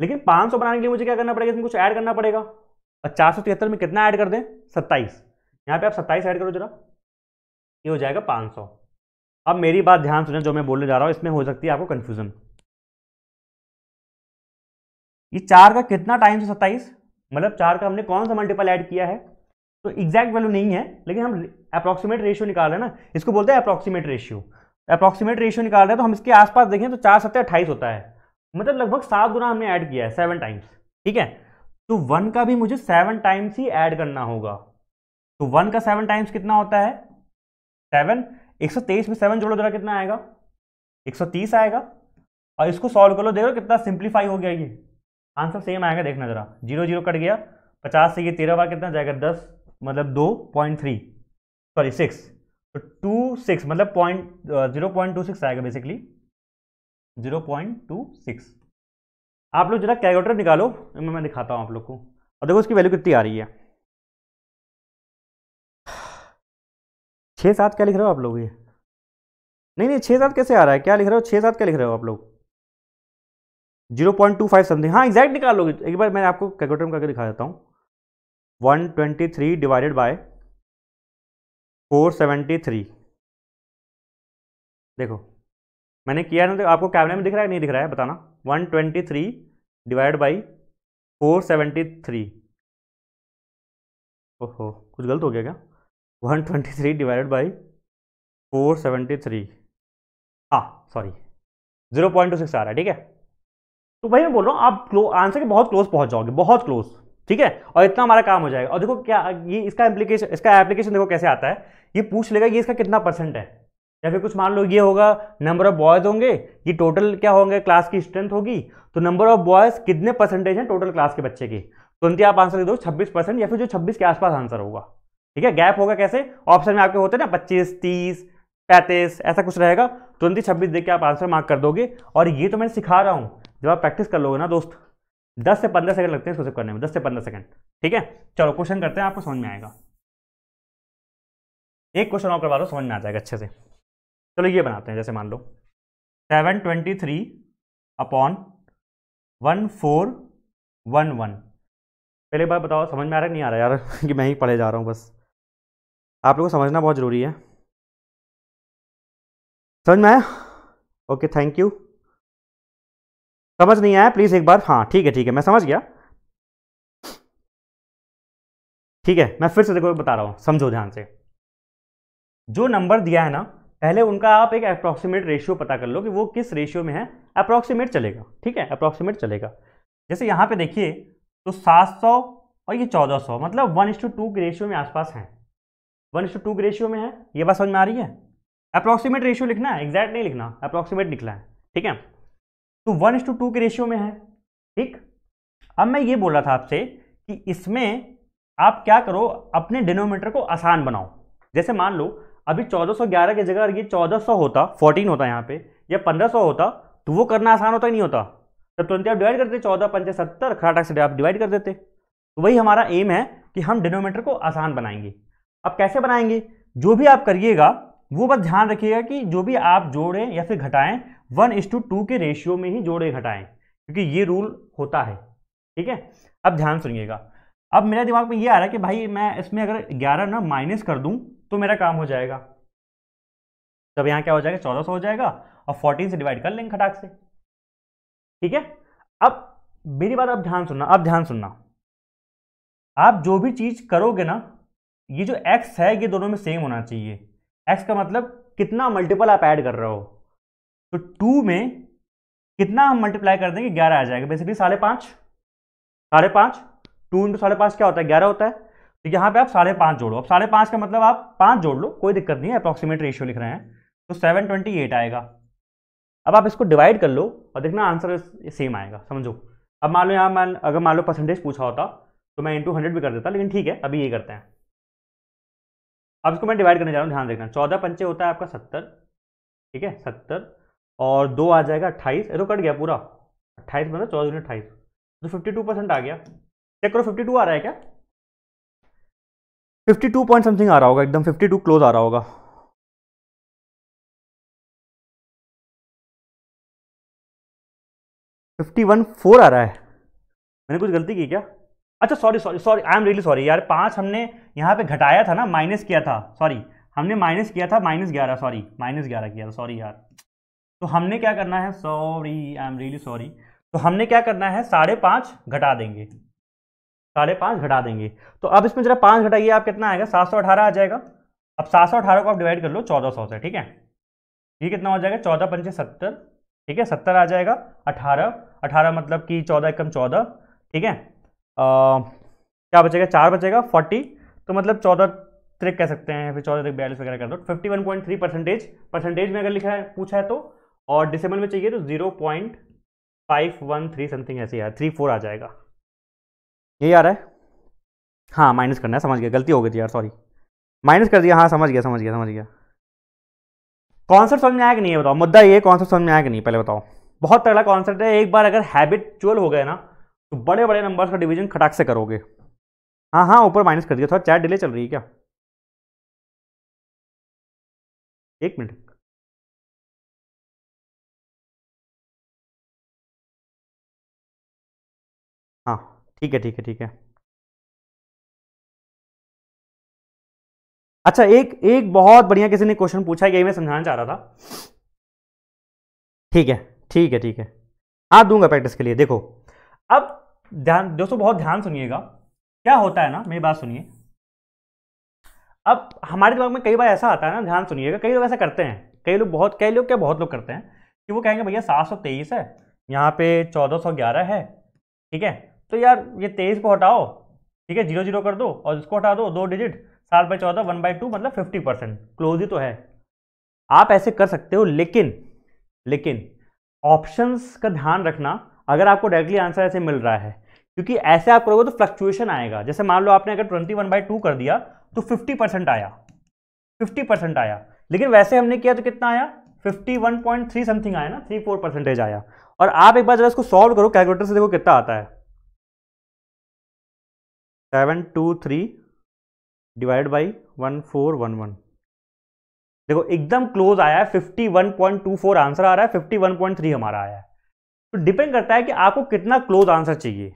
लेकिन पाँच बनाने के लिए मुझे क्या करना पड़ेगा इसमें कुछ ऐड करना पड़ेगा और चार में कितना ऐड कर दें सत्ताईस यहाँ पे आप सत्ताईस ऐड करो जरा ये हो जाएगा पाँच सौ अब मेरी बात ध्यान सुने जो मैं बोलने जा रहा हूँ इसमें हो सकती है आपको कन्फ्यूज़न ये चार का कितना टाइम से सत्ताईस मतलब चार का हमने कौन सा मल्टीपल ऐड किया है तो एग्जैक्ट वैल्यू नहीं है लेकिन हम अप्रोक्सीमेट रेशियो निकाल रहे हैं ना इसको बोलते हैं अप्रोक्सीमेट रेशियो अप्रोक्सीमेट रेशियो निकाल रहे हैं तो हम इसके आसपास देखें तो चार सत्तर अट्ठाईस होता है मतलब लगभग सात गुना हमने ऐड किया है सेवन टाइम्स ठीक है तो वन का भी मुझे सेवन टाइम्स ही ऐड करना होगा तो वन का सेवन टाइम्स कितना होता है सेवन एक सौ तेईस में सेवन जोड़ो जरा कितना आएगा एक सौ तीस आएगा और इसको सॉल्व कर लो देखो कितना सिंप्लीफाई हो गया ये आंसर सेम आएगा देखना जरा जीरो जीरो कट गया पचास से ये तेरह बार कितना जाएगा दस मतलब दो पॉइंट थ्री सॉरी सिक्स तो टू सिक्स मतलब point zero point two six आएगा basically zero point two six आप लोग जरा कैलकुलेटर निकालो मैं दिखाता हूँ आप लोग को और देखो उसकी वैल्यू कितनी आ रही है छः सात क्या लिख रहे हो आप लोग ये नहीं नहीं छः सात कैसे आ रहा है क्या लिख रहे हो छः सात क्या लिख रहे हो आप लोग zero point two five something हाँ एग्जैक्ट निकाल लोगे एक बार मैं आपको कैलकुलेटर में करके दिखा देता हूँ one twenty three divided by four seventy three देखो मैंने किया ना तो आपको कैमरे में दिख रहा है नहीं दिख रहा है बताना one twenty three divide by four seventy three ओहो कुछ गलत हो गया क्या one twenty three divided by four seventy three हाँ sorry zero point two six आ रहा है ठीक है तो भाई मैं बोल रहा हूँ आप आंसर के बहुत क्लोज पहुँच जाओगे बहुत क्लोज ठीक है और इतना हमारा काम हो जाएगा और देखो क्या ये इसका एप्लीकेशन इसका एप्लीकेशन देखो कैसे आता है ये पूछ लेगा ये इसका कितना परसेंट है या फिर कुछ मान लो ये होगा नंबर ऑफ बॉयज होंगे ये टोटल क्या होंगे क्लास की स्ट्रेंथ होगी तो नंबर ऑफ बॉयज कितने परसेंटेज हैं टोटल क्लास के बच्चे की तुरंत तो आप आंसर दे दो छब्बीस परसेंट या फिर जो छब्बीस के आसपास आंसर होगा ठीक है गैप होगा कैसे ऑप्शन में आपके होते हैं ना पच्चीस तीस पैंतीस ऐसा कुछ रहेगा तुरंत ही छब्बीस देख के आप आंसर मार्क कर दोगे और ये तो मैं सिखा रहा हूँ जब आप प्रैक्टिस कर लोगे ना दोस्त दस से पंद्रह सेकंड लगते हैं इसको करने में दस से पंद्रह सेकंड ठीक है चलो क्वेश्चन करते हैं आपको समझ में आएगा एक क्वेश्चन और करवा दो समझ में आ जाएगा अच्छे से चलो ये बनाते हैं जैसे मान लो seven twenty three upon one four one one पहले बार बताओ समझ में आ रहा है नहीं आ रहा यार कि मैं ही पढ़े जा रहा हूँ बस आप लोगों को समझना बहुत ज़रूरी है समझ में आया ओके थैंक यू समझ नहीं आया प्लीज़ एक बार हाँ ठीक है ठीक है मैं समझ गया ठीक है मैं फिर से देखो बता रहा हूँ समझो ध्यान से जो नंबर दिया है ना पहले उनका आप एक अप्रॉक्सीमेट रेशियो पता कर लो कि वो किस रेशियो में है अप्रॉक्सीमेट चलेगा ठीक है अप्रॉक्सीमेट चलेगा जैसे यहाँ पे देखिए तो 700 और ये 1400 मतलब वन इंस टू टू के रेशियो में आसपास हैं वन इज टू के रेशियो में है ये बात समझ में आ रही है अप्रोक्सीमेट रेशियो लिखना है एग्जैक्ट नहीं लिखना अप्रोक्सीमेट निकला है ठीक है तो वन इज टू के रेशियो में है ठीक अब मैं ये बोल रहा था आपसे कि इसमें आप क्या करो अपने डिनोमीटर को आसान बनाओ जैसे मान लो अभी 1411 की जगह अगर ये 1400 होता 14 होता यहाँ पे या 1500 होता तो वो करना आसान होता ही नहीं होता तब तुरंत आप डिवाइड करते चौदह पंचे सत्तर खराटा से आप डिवाइड कर देते तो वही हमारा एम है कि हम डिनोमीटर को आसान बनाएंगे अब कैसे बनाएंगे जो भी आप करिएगा वो बस ध्यान रखिएगा कि जो भी आप जोड़ें या फिर घटाएं वन इस टू टू के रेशियो में ही जोड़ें घटाएं क्योंकि ये रूल होता है ठीक है अब ध्यान सुनिएगा अब मेरे दिमाग में ये आ रहा है कि भाई मैं इसमें अगर ग्यारह ना माइनस कर दूं तो मेरा काम हो जाएगा तब यहाँ क्या हो जाएगा चौदह सौ हो जाएगा और फोर्टीन से डिवाइड कर लेंगे खटाक से ठीक है अब मेरी बात अब ध्यान सुनना अब ध्यान सुनना आप जो भी चीज़ करोगे ना ये जो एक्स है ये दोनों में सेम होना चाहिए एक्स का मतलब कितना मल्टीपल आप ऐड कर रहे हो तो टू में कितना हम मल्टीप्लाई कर देंगे ग्यारह आ जाएगा बेसिकली साढ़े पाँच साढ़े पाँच टू इंटू साढ़े पाँच क्या होता है ग्यारह होता है तो यहाँ पे आप साढ़े पाँच जोड़ो अब साढ़े पाँच का मतलब आप पाँच जोड़ लो कोई दिक्कत नहीं है अप्रॉक्सीमेट रेशियो लिख रहे हैं तो सेवन ट्वेंटी एट आएगा अब आप इसको डिवाइड कर लो और देखना आंसर सेम आएगा समझो अब मान लो यहाँ मान अगर मान लो परसेंटेज पूछा होता तो मैं इंटू हंड्रेड भी कर देता लेकिन ठीक है अभी ये करते हैं अब इसको मैं डिवाइड करने जा रहा हूँ ध्यान देखना चौदह पंचे होता है आपका सत्तर ठीक है सत्तर और दो आ जाएगा अट्ठाईस अरे तो कट गया पूरा अट्ठाईस मतलब चौदह यूनिट अट्ठाईस तो फिफ्टी टू परसेंट आ गया चेक करो फिफ्टी टू आ रहा है क्या फिफ्टी टू पॉइंट समथिंग आ रहा होगा एकदम फिफ्टी टू क्लोज आ रहा होगा फिफ्टी वन फोर आ रहा है मैंने कुछ गलती की क्या अच्छा sorry sorry sorry I am really sorry यार पाँच हमने यहाँ पे घटाया था ना माइनस किया था सॉरी हमने माइनस किया था माइनस ग्यारह सॉरी माइनस ग्यारह किया था सॉरी यार तो हमने क्या करना है sorry I am really sorry तो हमने क्या करना है साढ़े पाँच घटा देंगे साढ़े पाँच घटा देंगे तो अब इसमें जरा पाँच घटाइए आप कितना आएगा सात सौ अठारह आ जाएगा अब सात सौ अठारह को आप डिवाइड कर लो चौदह सौ से ठीक है ये कितना हो जाएगा चौदह पंचे सत्तर ठीक है सत्तर आ जाएगा अठारह अठारह मतलब कि चौदह एकम चौदह ठीक है क्या बचेगा चार बचेगा फोर्टी तो मतलब चौदह त्रिक कह सकते हैं फिर चौदह त्रिक बयालीस वगैरह कर दो fifty one point three percentage percentage में अगर लिखा है पूछा है तो और डिसमल में चाहिए तो zero point five one three something ऐसे यार थ्री फोर आ जाएगा यही आ रहा है हाँ माइनस करना है समझ गया गलती हो गई थी यार सॉरी माइनस कर दिया हाँ समझ गया समझ गया समझ गया कॉन्सेप्ट समझ में आया कि नहीं है बताओ मुद्दा ये कॉन्सेप्ट समझ में आया कि नहीं पहले बताओ बहुत तगड़ा कॉन्सेप्ट है एक बार अगर हैबिट चुअल हो गए ना तो बड़े बड़े नंबर्स का डिवीजन खटाक से करोगे हाँ हाँ ऊपर माइनस कर दिया थोड़ा चैट डिले चल रही है क्या एक मिनट हाँ ठीक है ठीक है ठीक है अच्छा एक एक बहुत बढ़िया किसी ने क्वेश्चन पूछा यही मैं समझाना चाह रहा था ठीक है ठीक है ठीक है हाँ दूंगा प्रैक्टिस के लिए देखो अब ध्यान दोस्तों बहुत ध्यान सुनिएगा क्या होता है ना मेरी बात सुनिए अब हमारे दिमाग में कई बार ऐसा आता है ना ध्यान सुनिएगा कई लोग ऐसा करते हैं कई लोग बहुत कई लोग क्या बहुत लोग करते हैं कि वो कहेंगे भैया सात सौ तेईस है यहाँ पे चौदह सौ ग्यारह है ठीक है तो यार ये तेईस को हटाओ ठीक है जीरो जीरो कर दो और इसको हटा दो दो डिजिट सात बाई चौदह वन बाई टू मतलब फिफ्टी परसेंट क्लोज ही तो है आप ऐसे कर सकते हो लेकिन लेकिन ऑप्शंस का ध्यान रखना अगर आपको डायरेक्टली आंसर ऐसे मिल रहा है क्योंकि ऐसे आप करोगे तो फ्लक्चुएशन आएगा जैसे मान लो आपने अगर ट्वेंटी वन बाई टू कर दिया तो फिफ्टी परसेंट आया फिफ्टी परसेंट आया लेकिन वैसे हमने किया तो कितना आया fifty one point three something आया ना थ्री फोर परसेंटेज आया और आप एक बार जरा इसको सॉल्व करो कैलकुलेटर से देखो कितना आता है seven two three divide by one four one one देखो एकदम क्लोज आया है fifty one point two four answer आ रहा है फिफ्टी वन पॉइंट थ्री हमारा आया है तो डिपेंड करता है कि आपको कितना क्लोज आंसर चाहिए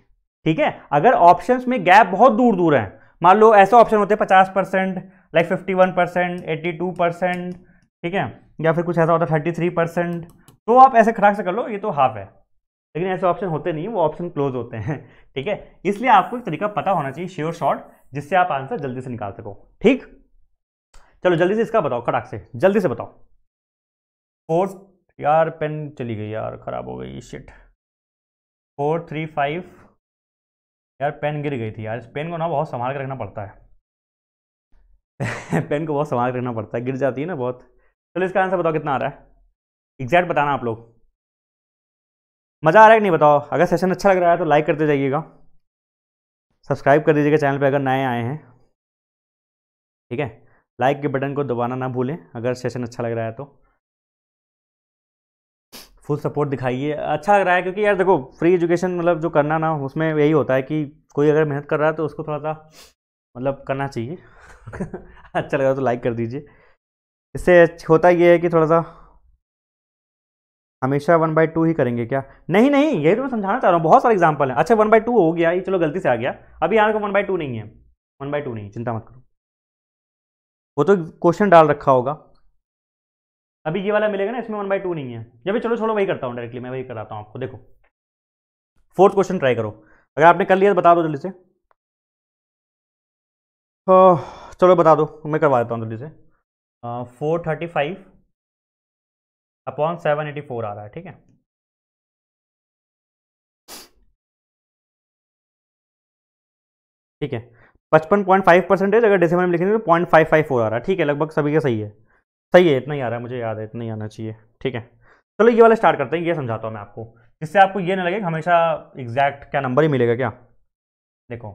ठीक है अगर ऑप्शंस में गैप बहुत दूर दूर है मान लो ऐसे ऑप्शन होते हैं पचास percent like fifty one percent eighty two percent ठीक है या फिर कुछ ऐसा होता है थर्टी थ्री परसेंट तो आप ऐसे खराक से कर लो ये तो हाफ है लेकिन ऐसे ऑप्शन होते नहीं वो ऑप्शन क्लोज होते हैं ठीक है इसलिए आपको एक तरीका पता होना चाहिए श्योर शॉर्ट जिससे आप आंसर जल्दी से निकाल सको ठीक चलो जल्दी से इसका बताओ खड़ाक से जल्दी से बताओ फोर्थ यार पेन चली गई यार ख़राब हो गई शिट फोर थ्री फाइव यार पेन गिर गई थी यार इस पेन को ना बहुत संभाल के रखना पड़ता है पेन को बहुत संभाल के रखना पड़ता है गिर जाती है ना बहुत चलो इसका आंसर बताओ कितना आ रहा है एग्जैक्ट बताना आप लोग मज़ा आ रहा है कि नहीं बताओ अगर सेशन अच्छा लग रहा है तो लाइक करते जाइएगा सब्सक्राइब कर दीजिएगा चैनल पे अगर नए आए हैं ठीक है लाइक के बटन को दबाना ना भूलें अगर सेशन अच्छा लग रहा है तो फुल सपोर्ट दिखाइए अच्छा लग रहा है क्योंकि यार देखो फ्री एजुकेशन मतलब जो करना ना उसमें यही होता है कि कोई अगर मेहनत कर रहा है तो उसको थोड़ा सा मतलब करना चाहिए अच्छा लगा तो लाइक कर दीजिए इससे होता ये है कि थोड़ा सा हमेशा वन बाई टू ही करेंगे क्या नहीं नहीं यही तो मैं समझाना चाह रहा हूँ बहुत सारे एग्जाम्पल हैं अच्छा वन बाई टू हो गया ये चलो गलती से आ गया अभी यहाँ का वन बाई टू नहीं है वन बाई टू नहीं चिंता मत करो वो तो क्वेश्चन डाल रखा होगा अभी ये वाला मिलेगा ना इसमें वन बाई टू नहीं है जब चलो छोड़ो वही करता हूँ डायरेक्टली मैं वही कराता हूँ आपको देखो फोर्थ क्वेश्चन ट्राई करो अगर आपने कर लिया तो बता दो जल्दी से चलो बता दो मैं करवा देता हूँ जल्दी से four thirty five upon seven eighty four आ रहा है ठीक है ठीक है पचपन पॉइंट फाइव परसेंटेज अगर डेसिमल में लिखेंगे तो पॉइंट फाइव फाइव फोर आ रहा है ठीक है लगभग सभी का सही है सही है इतना ही आ रहा है मुझे याद है इतना ही आना चाहिए ठीक है चलो ये वाला स्टार्ट करते हैं ये समझाता हूँ मैं आपको इससे आपको ये ना लगे हमेशा एग्जैक्ट क्या नंबर ही मिलेगा क्या देखो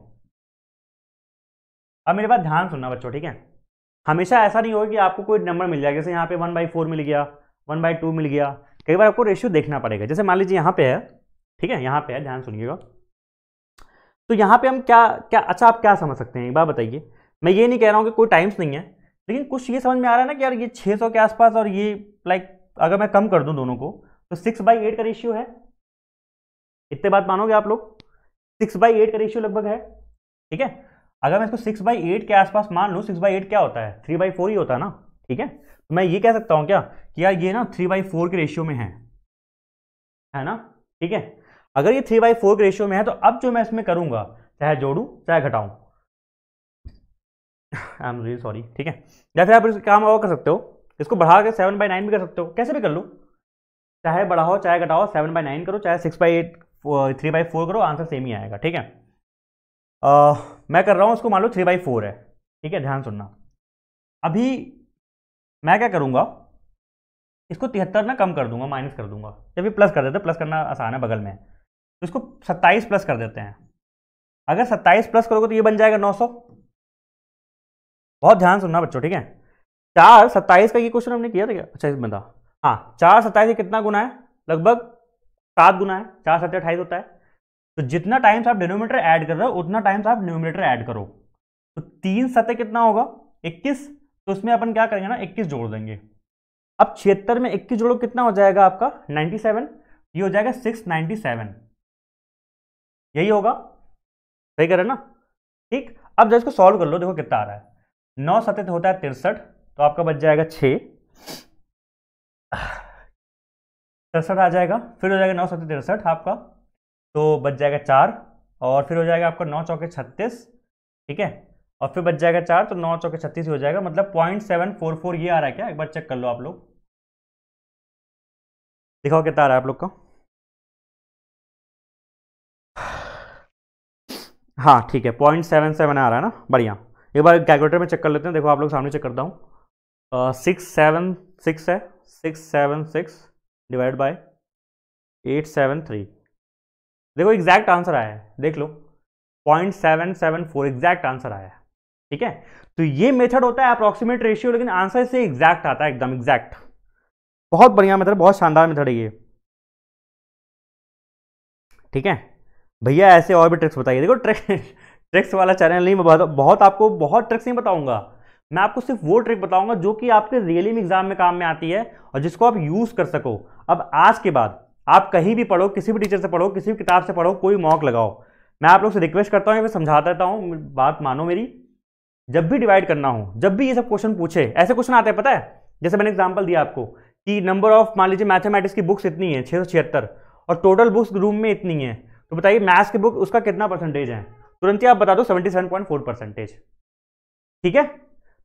अब मेरे पास ध्यान सुनना बच्चों ठीक है हमेशा ऐसा नहीं होगा कि आपको कोई नंबर मिल जाएगा जैसे यहाँ पे वन बाई फोर मिल गया वन बाई टू मिल गया कई बार आपको रेशियो देखना पड़ेगा जैसे मान लीजिए यहाँ पे है ठीक है यहाँ पे है ध्यान सुनिएगा तो यहाँ पे हम क्या क्या अच्छा आप क्या समझ सकते हैं एक बार बताइए मैं ये नहीं कह रहा हूँ कि कोई टाइम्स नहीं है लेकिन कुछ ये समझ में आ रहा है ना कि यार ये 600 के आसपास और ये लाइक अगर मैं कम कर दूं दोनों को तो सिक्स बाई एट का रेशियो है इतने बात मानोगे आप लोग सिक्स बाई एट का रेशियो लगभग है ठीक है अगर मैं इसको सिक्स बाई एट के आसपास मान लूँ सिक्स बाई एट क्या होता है थ्री बाई फोर ही होता है ना ठीक है तो मैं ये कह सकता हूँ क्या कि यार ये ना थ्री बाई फोर के रेशियो में है है ना ठीक है अगर ये थ्री बाई फोर के रेशियो में है तो अब जो मैं इसमें करूँगा चाहे जोड़ूँ चाहे घटाऊँ आई एम रियली सॉरी ठीक है या फिर आप इसका काम और कर सकते हो इसको बढ़ा के सेवन बाई नाइन भी कर सकते हो कैसे भी कर लो चाहे बढ़ाओ चाहे घटाओ सेवन बाई नाइन करो चाहे six by eight three by four करो आंसर सेम ही आएगा ठीक है आ, मैं कर रहा हूँ उसको मान लो थ्री बाई फोर है ठीक है ध्यान सुनना अभी मैं क्या करूँगा इसको तिहत्तर ना कम कर दूंगा माइनस कर दूंगा जब भी प्लस कर देते प्लस करना आसान है बगल में तो इसको सत्ताईस प्लस कर देते हैं अगर सत्ताईस प्लस करोगे तो ये बन जाएगा नौ सौ बहुत ध्यान सुनना बच्चों ठीक है चार सत्ताईस का ये क्वेश्चन हमने किया था क्या अच्छा बंदा हाँ चार सत्ताईस कितना गुना है लगभग सात गुना है चार सत्तर अट्ठाईस होता है तो जितना टाइम्स आप डिनोमीटर ऐड कर रहे हो उतना टाइम्स आप डिनोमीटर ऐड करो तो तीन सत्य कितना होगा इक्कीस तो उसमें अपन क्या करेंगे ना इक्कीस जोड़ देंगे अब छिहत्तर में इक्कीस जोड़ो कितना हो जाएगा आपका नाइन्टी सेवन ये हो जाएगा सिक्स नाइन्टी सेवन यही होगा सही करें ना ठीक अब जब इसको सॉल्व कर लो देखो कितना आ रहा है नौ सतित होता है तिरसठ तो आपका बच जाएगा छ तिरसठ आ जाएगा फिर हो जाएगा नौ सत्य तिरसठ आपका तो बच जाएगा चार और फिर हो जाएगा आपका नौ चौके छत्तीस ठीक है और फिर बच जाएगा चार तो नौ चौके छत्तीस हो जाएगा मतलब पॉइंट सेवन फोर फोर ये आ रहा है क्या एक बार चेक कर लो आप लोग दिखाओ कितना आ रहा है आप लोग का हाँ ठीक है पॉइंट सेवन सेवन आ रहा है ना बढ़िया एक बार कैलकुलेटर में चेक कर लेते हैं देखो आप लोग सामने चेक करता हूँ सिक्स सेवन सिक्स है six seven six divide by eight seven three देखो एग्जैक्ट आंसर आया है देख लो point seven seven four exact answer आया है ठीक है तो ये मेथड होता है अप्रॉक्सीमेट रेशियो लेकिन आंसर से एग्जैक्ट आता है एकदम एग्जैक्ट बहुत बढ़िया मेथड बहुत शानदार मेथड है ये ठीक है भैया ऐसे और भी ट्रिक्स बताइए देखो ट्रिक ट्रिक्स वाला चैनल नहीं मैं बहुत आपको बहुत ट्रिक्स नहीं बताऊंगा मैं आपको सिर्फ वो ट्रिक बताऊंगा जो कि आपके रियली में एग्जाम में काम में आती है और जिसको आप यूज़ कर सको अब आज के बाद आप कहीं भी पढ़ो किसी भी टीचर से पढ़ो किसी भी किताब से पढ़ो कोई मॉक लगाओ मैं आप लोग से रिक्वेस्ट करता हूँ समझाता रहता हूँ बात मानो मेरी जब भी डिवाइड करना हो जब भी ये सब क्वेश्चन पूछे ऐसे क्वेश्चन आते हैं पता है जैसे मैंने एग्जाम्पल दिया आपको कि नंबर ऑफ मान लीजिए मैथमेटिक्स की बुक्स इतनी है छः और टोटल बुक्स रूम में इतनी है तो बताइए मैथ्स की बुक उसका कितना परसेंटेज है तुरंत ही आप बता दो 77.4 परसेंटेज ठीक है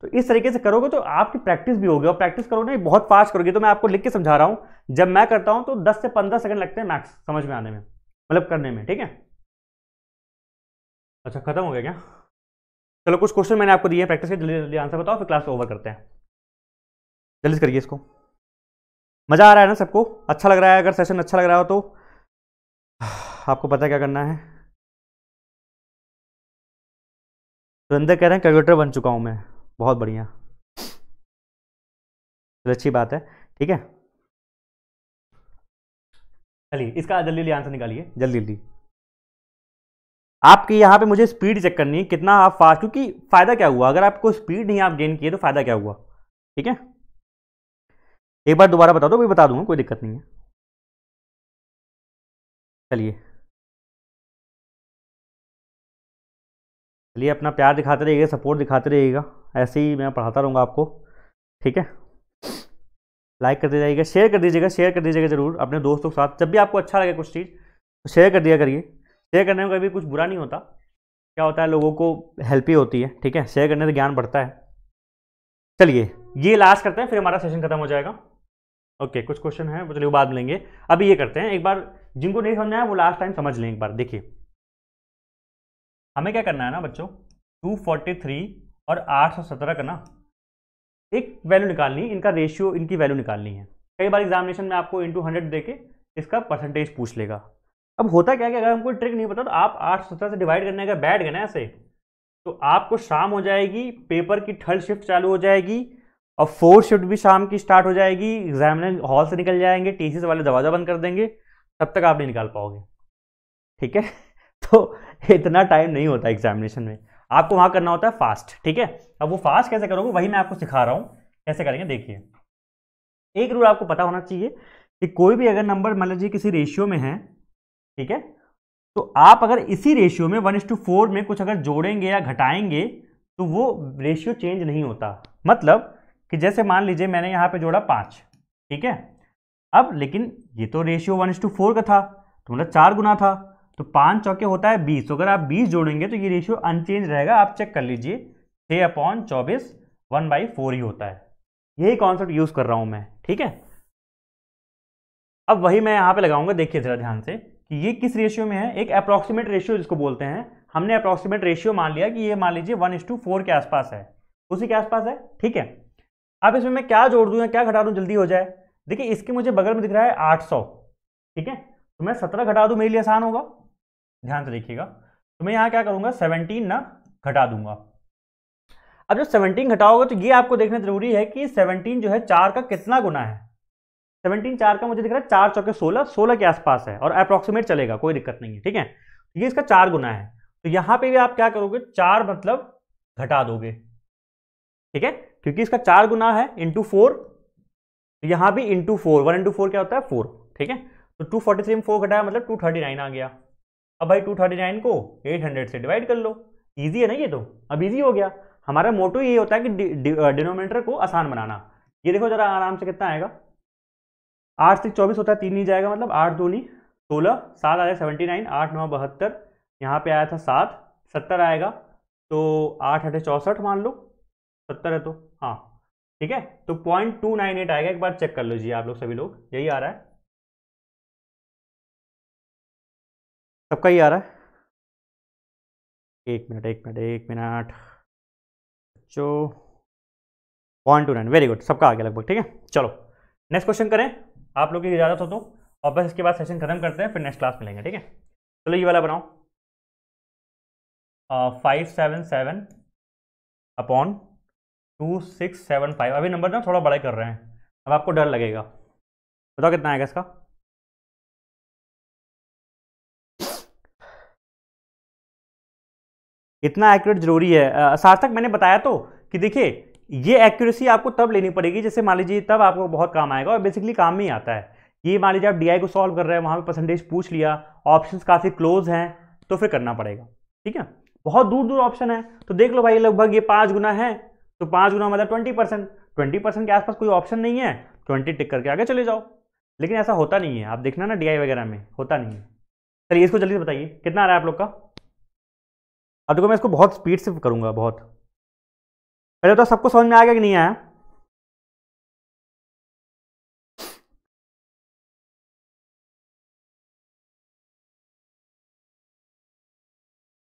तो इस तरीके से करोगे तो आपकी प्रैक्टिस भी होगी और प्रैक्टिस करोगे ना बहुत फास्ट करोगे तो मैं आपको लिख के समझा रहा हूँ जब मैं करता हूँ तो दस से पंद्रह सेकंड लगते हैं मैक्स समझ में आने में मतलब करने में ठीक है अच्छा खत्म हो गया क्या चलो कुछ क्वेश्चन मैंने आपको दिए प्रैक्टिस के जल्दी जल्दी आंसर बताओ फिर क्लास ओवर करते हैं जल्दी करिए इसको मज़ा आ रहा है ना सबको अच्छा लग रहा है अगर सेशन अच्छा लग रहा हो तो आपको पता है क्या करना है सुरेंद्र तो कह रहे हैं कैलकुलेटर बन चुका हूँ मैं बहुत बढ़िया तो अच्छी बात है ठीक है चलिए इसका जल्दी जल्दी आंसर निकालिए जल्दी जल्दी आपके यहाँ पे मुझे स्पीड चेक करनी है कितना आप फास्ट क्योंकि फ़ायदा क्या हुआ अगर आपको स्पीड नहीं आप गेन किए तो फ़ायदा क्या हुआ ठीक है एक बार दोबारा बता दो मैं बता दूंगा कोई दिक्कत नहीं है चलिए चलिए अपना प्यार दिखाते रहिएगा सपोर्ट दिखाते रहिएगा ऐसे ही मैं पढ़ाता रहूँगा आपको ठीक है लाइक कर जाइएगा शेयर कर दीजिएगा शेयर कर दीजिएगा ज़रूर अपने दोस्तों के साथ जब भी आपको अच्छा लगे कुछ चीज़ तो शेयर कर दिया करिए शेयर करने में कभी कुछ बुरा नहीं होता क्या होता है लोगों को हेल्प ही होती है ठीक है शेयर करने से ज्ञान बढ़ता है चलिए ये लास्ट करते हैं फिर हमारा सेशन खत्म हो जाएगा ओके कुछ क्वेश्चन है वो चलिए वो बाद में लेंगे अभी ये करते हैं एक बार जिनको नहीं समझ आया वो लास्ट टाइम समझ लें एक बार देखिए हमें क्या करना है ना बच्चों 243 और 817 का ना एक वैल्यू निकालनी इनका रेशियो इनकी वैल्यू निकालनी है कई बार एग्जामिनेशन में आपको इंटू हंड्रेड दे के इसका परसेंटेज पूछ लेगा अब होता क्या कि अगर हमको ट्रिक नहीं पता तो आप आठ सत्रह से डिवाइड करने का बैठ गए ना ऐसे तो आपको शाम हो जाएगी पेपर की थर्ड शिफ्ट चालू हो जाएगी और फोर्थ शिफ्ट भी शाम की स्टार्ट हो जाएगी एग्जामिनर हॉल से निकल जाएंगे टी वाले दरवाज़ा बंद कर देंगे तब तक आप नहीं निकाल पाओगे ठीक है तो इतना टाइम नहीं होता एग्जामिनेशन में आपको वहाँ करना होता है फास्ट ठीक है अब वो फास्ट कैसे करोगे वही मैं आपको सिखा रहा हूँ कैसे करेंगे देखिए एक रूल आपको पता होना चाहिए कि कोई भी अगर नंबर मान लीजिए किसी रेशियो में है ठीक है तो आप अगर इसी रेशियो में वन टू फोर में कुछ अगर जोड़ेंगे या घटाएंगे तो वो रेशियो चेंज नहीं होता मतलब कि जैसे मान लीजिए मैंने यहाँ पे जोड़ा पाँच ठीक है अब लेकिन ये तो रेशियो वन टू फोर का था तो मतलब चार गुना था तो पाँच चौके होता है बीस तो अगर आप बीस जोड़ेंगे तो ये रेशियो अनचेंज रहेगा आप चेक कर लीजिए छः अपॉन चौबीस वन बाई फोर ही होता है यही कॉन्सेप्ट यूज़ कर रहा हूँ मैं ठीक है अब वही मैं यहाँ पे लगाऊंगा देखिए ज़रा ध्यान से कि ये किस रेशियो में है एक अप्रॉक्सीमेट रेशियो जिसको बोलते हैं हमने अप्रॉक्सीमेट रेशियो मान लिया कि ये मान लीजिए वन इस टू फोर के आसपास है उसी के आसपास है ठीक है अब इसमें मैं क्या जोड़ दूँ या क्या घटा दूँ जल्दी हो जाए देखिए इसके मुझे बगल में दिख रहा है आठ सौ ठीक है तो मैं सत्रह घटा दूँ मेरे लिए आसान होगा ध्यान से देखिएगा तो मैं यहाँ क्या करूंगा सेवनटीन ना घटा दूंगा अब जब सेवनटीन घटाओगे तो ये आपको देखना जरूरी है कि सेवनटीन जो है चार का कितना गुना है सेवनटीन चार का मुझे दिख रहा है चार चौके सोलह सोलह के आसपास है और अप्रोक्सीमेट चलेगा कोई दिक्कत नहीं है ठीक है तो ये इसका चार गुना है तो यहाँ पे भी आप क्या करोगे चार मतलब घटा दोगे ठीक है क्योंकि इसका चार गुना है इंटू फोर तो यहाँ भी into four one into four क्या होता है फोर ठीक है तो टू फोर्टी थ्री में फोर घटाया मतलब टू थर्टी नाइन आ गया अब भाई टू थर्टी नाइन को एट हंड्रेड से डिवाइड कर लो ईजी है ना ये तो अब ईजी हो गया हमारा मोटो ये होता है कि डिनोमिनेटर को आसान बनाना ये देखो जरा आराम से कितना आएगा आठ से चौबीस होता है तीन नहीं जाएगा मतलब आठ दो नहीं सोलह सात आ जाए सेवेंटी नाइन आठ नौ बहत्तर यहाँ पे आया था सात सत्तर आएगा तो आठ अठे चौंसठ मान लो सत्तर है तो हाँ ठीक है तो पॉइंट टू नाइन एट आएगा एक बार चेक कर लीजिए आप लोग सभी लोग यही आ रहा है सबका ही आ रहा है एक मिनट एक मिनट एक मिनट जो one two nine very good सबका आ गया लगभग ठीक है चलो नेक्स्ट क्वेश्चन करें आप लोग की इजाज़त हो तो और बस इसके बाद सेशन खत्म करते हैं फिर नेक्स्ट क्लास मिलेंगे ठीक है चलो ये वाला बनाओ five seven seven upon two six seven five अभी नंबर ना थोड़ा बड़ा कर रहे हैं अब आपको डर लगेगा बताओ कितना आएगा इसका इतना एक्यूरेट ज़रूरी है सार्थक मैंने बताया तो कि देखिए ये एक्यूरेसी आपको तब लेनी पड़ेगी जैसे मान लीजिए तब आपको बहुत काम आएगा और बेसिकली काम में ही आता है ये मान लीजिए आप डी को सॉल्व कर रहे हैं वहाँ पर परसेंटेज पूछ लिया ऑप्शन काफ़ी क्लोज हैं तो फिर करना पड़ेगा ठीक है बहुत दूर दूर ऑप्शन है तो देख लो भाई लगभग ये पाँच गुना है तो पाँच गुना मतलब ट्वेंटी परसेंट ट्वेंटी परसेंट के आसपास कोई ऑप्शन नहीं है ट्वेंटी टिक करके आगे चले जाओ लेकिन ऐसा होता नहीं है आप देखना ना डी वगैरह में होता नहीं है चलिए इसको जल्दी से बताइए कितना आ रहा है आप लोग का अब देखो मैं इसको बहुत स्पीड से करूँगा बहुत पहले तो सबको समझ में आ गया कि नहीं आया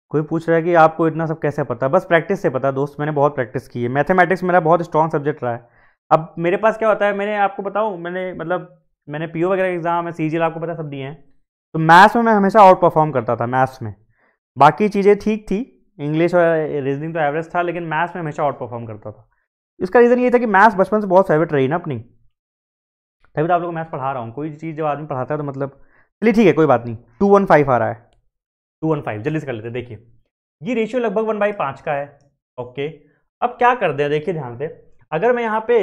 कोई पूछ रहा है कि आपको इतना सब कैसे पता बस प्रैक्टिस से पता दोस्त मैंने बहुत प्रैक्टिस की है मैथमेटिक्स मेरा बहुत स्ट्रॉन्ग सब्जेक्ट रहा है अब मेरे पास क्या होता है मैंने आपको बताऊँ मैंने मतलब मैंने पीओ वगैरह एग्जाम है सीजीएल आपको पता सब दिए हैं तो मैथ्स में मैं हमेशा आउट परफॉर्म करता था मैथ्स में बाकी चीज़ें ठीक थी इंग्लिश और रीजनिंग तो एवरेज था लेकिन मैथ्स में हमेशा आउट परफॉर्म करता था इसका रीज़न ये था कि मैथ्स बचपन से बहुत फेवरेट रही ना अपनी तभी तो आप लोग को मैथ्स पढ़ा रहा हूँ कोई चीज़ जब आदमी पढ़ाता है तो मतलब चलिए ठीक है कोई बात नहीं टू वन फाइव आ रहा है टू वन फाइव जल्दी से कर लेते देखिए ये रेशियो लगभग वन बाई पाँच का है ओके अब क्या कर दे देखिए ध्यान से अगर मैं यहाँ पे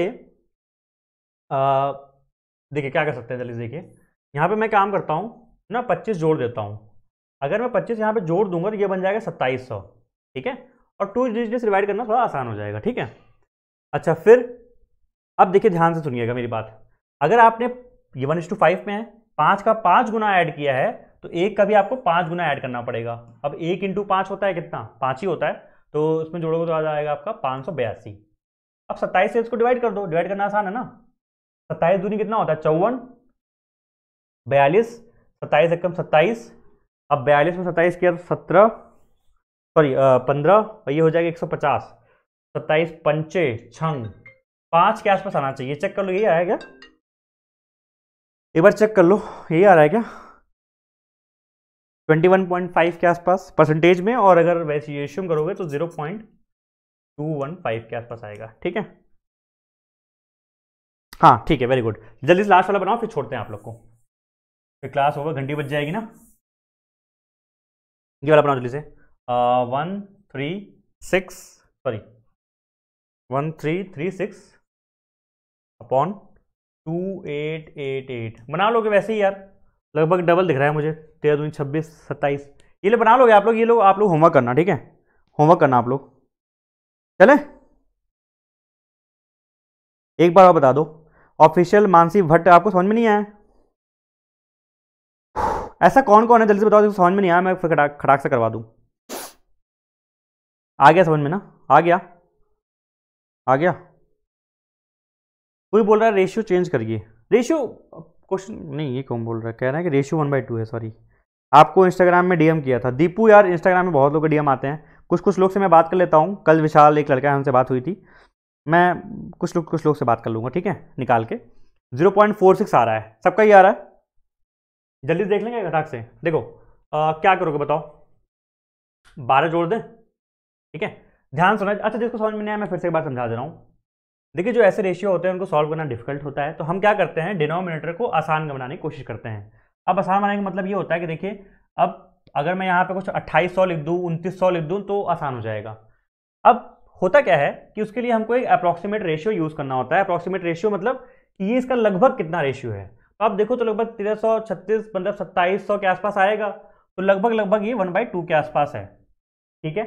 देखिए क्या कर सकते हैं जल्दी से देखिए यहाँ पे मैं काम करता हूँ ना पच्चीस जोड़ देता हूँ अगर मैं पच्चीस यहाँ पर जोड़ दूंगा तो ये बन जाएगा सत्ताईस सौ ठीक है और टू डिजिट डिवाइड करना थोड़ा आसान हो जाएगा ठीक है अच्छा फिर अब देखिए ध्यान से सुनिएगा मेरी बात अगर आपने ये वन टू फाइव में है पाँच का पाँच गुना ऐड किया है तो एक का भी आपको पाँच गुना ऐड करना पड़ेगा अब एक इंटू पाँच होता है कितना पाँच ही होता है तो उसमें जोड़ोगे तो आ जाएगा आपका पाँच सौ बयासी अब सत्ताईस से इसको डिवाइड कर दो डिवाइड करना आसान है ना सत्ताईस दूनी कितना होता है चौवन बयालीस सत्ताईस एक सत्ताईस अब बयालीस में सत्ताईस किया तो सत्रह सॉरी पंद्रह ये हो जाएगा एक सौ पचास सत्ताईस पंचे छंग पाँच के आसपास आना चाहिए चेक कर लो यही आया क्या एक बार चेक कर लो यही आ रहा है क्या ट्वेंटी वन पॉइंट फाइव के आसपास परसेंटेज में और अगर वैसी करोगे तो zero point two one five के आसपास आएगा ठीक है हाँ ठीक है वेरी गुड जल्दी से लास्ट वाला बनाओ फिर छोड़ते हैं आप लोग को फिर क्लास होगा घंटी बज जाएगी ना ये वाला बना जल्दी से one three six sorry one three three six upon two eight eight eight बना लोगे वैसे ही यार लगभग डबल दिख रहा है मुझे तेरह दूनी छब्बीस सत्ताईस ये लोग बना लोगे आप लोग ये लोग आप लोग होमवर्क करना ठीक है होमवर्क करना आप लोग चले एक बार और बता दो ऑफिशियल मानसी भट्ट आपको समझ में नहीं आया ऐसा कौन कौन है जल्दी से बताओ समझ में नहीं आया मैं फिर खटाक खटाक से करवा दूँ आ गया समझ में ना आ गया आ गया कोई बोल रहा है रेशियो चेंज करिए रेशियो क्वेश्चन नहीं ये कौन बोल रहा है कह रहा है कि रेशियो वन बाई टू है सॉरी आपको इंस्टाग्राम में डीएम किया था दीपू यार इंस्टाग्राम में बहुत लोग डीएम आते हैं कुछ कुछ लोग से मैं बात कर लेता हूँ कल विशाल एक लड़का है उनसे बात हुई थी मैं कुछ लोग कुछ लोग से बात कर लूँगा ठीक है निकाल के ज़ीरो पॉइंट फोर सिक्स आ रहा है सबका ही आ रहा है जल्दी देख लेंगे घटाक से देखो आ, क्या करोगे बताओ बारह जोड़ दें ठीक है ध्यान सुना अच्छा जिसको समझ में नहीं आया मैं फिर से एक बार समझा दे रहा हूँ देखिए जो ऐसे रेशियो होते हैं उनको सॉल्व करना डिफिकल्ट होता है तो हम क्या करते हैं डिनोमिनेटर को आसान बनाने की कोशिश करते हैं अब आसान बनाने का मतलब ये होता है कि देखिए अब अगर मैं यहाँ पे कुछ अट्ठाईस सौ लिख दूँ उनतीस सौ लिख दूँ तो आसान हो जाएगा अब होता क्या है कि उसके लिए हमको एक अप्रॉक्सीमेट रेशियो यूज़ करना होता है अप्रॉक्सीमेट रेशियो मतलब ये इसका लगभग कितना रेशियो है तो आप देखो तो लगभग तेरह सौ छत्तीस मतलब सत्ताईस सौ के आसपास आएगा तो लगभग लगभग ये वन बाई टू के आसपास है ठीक है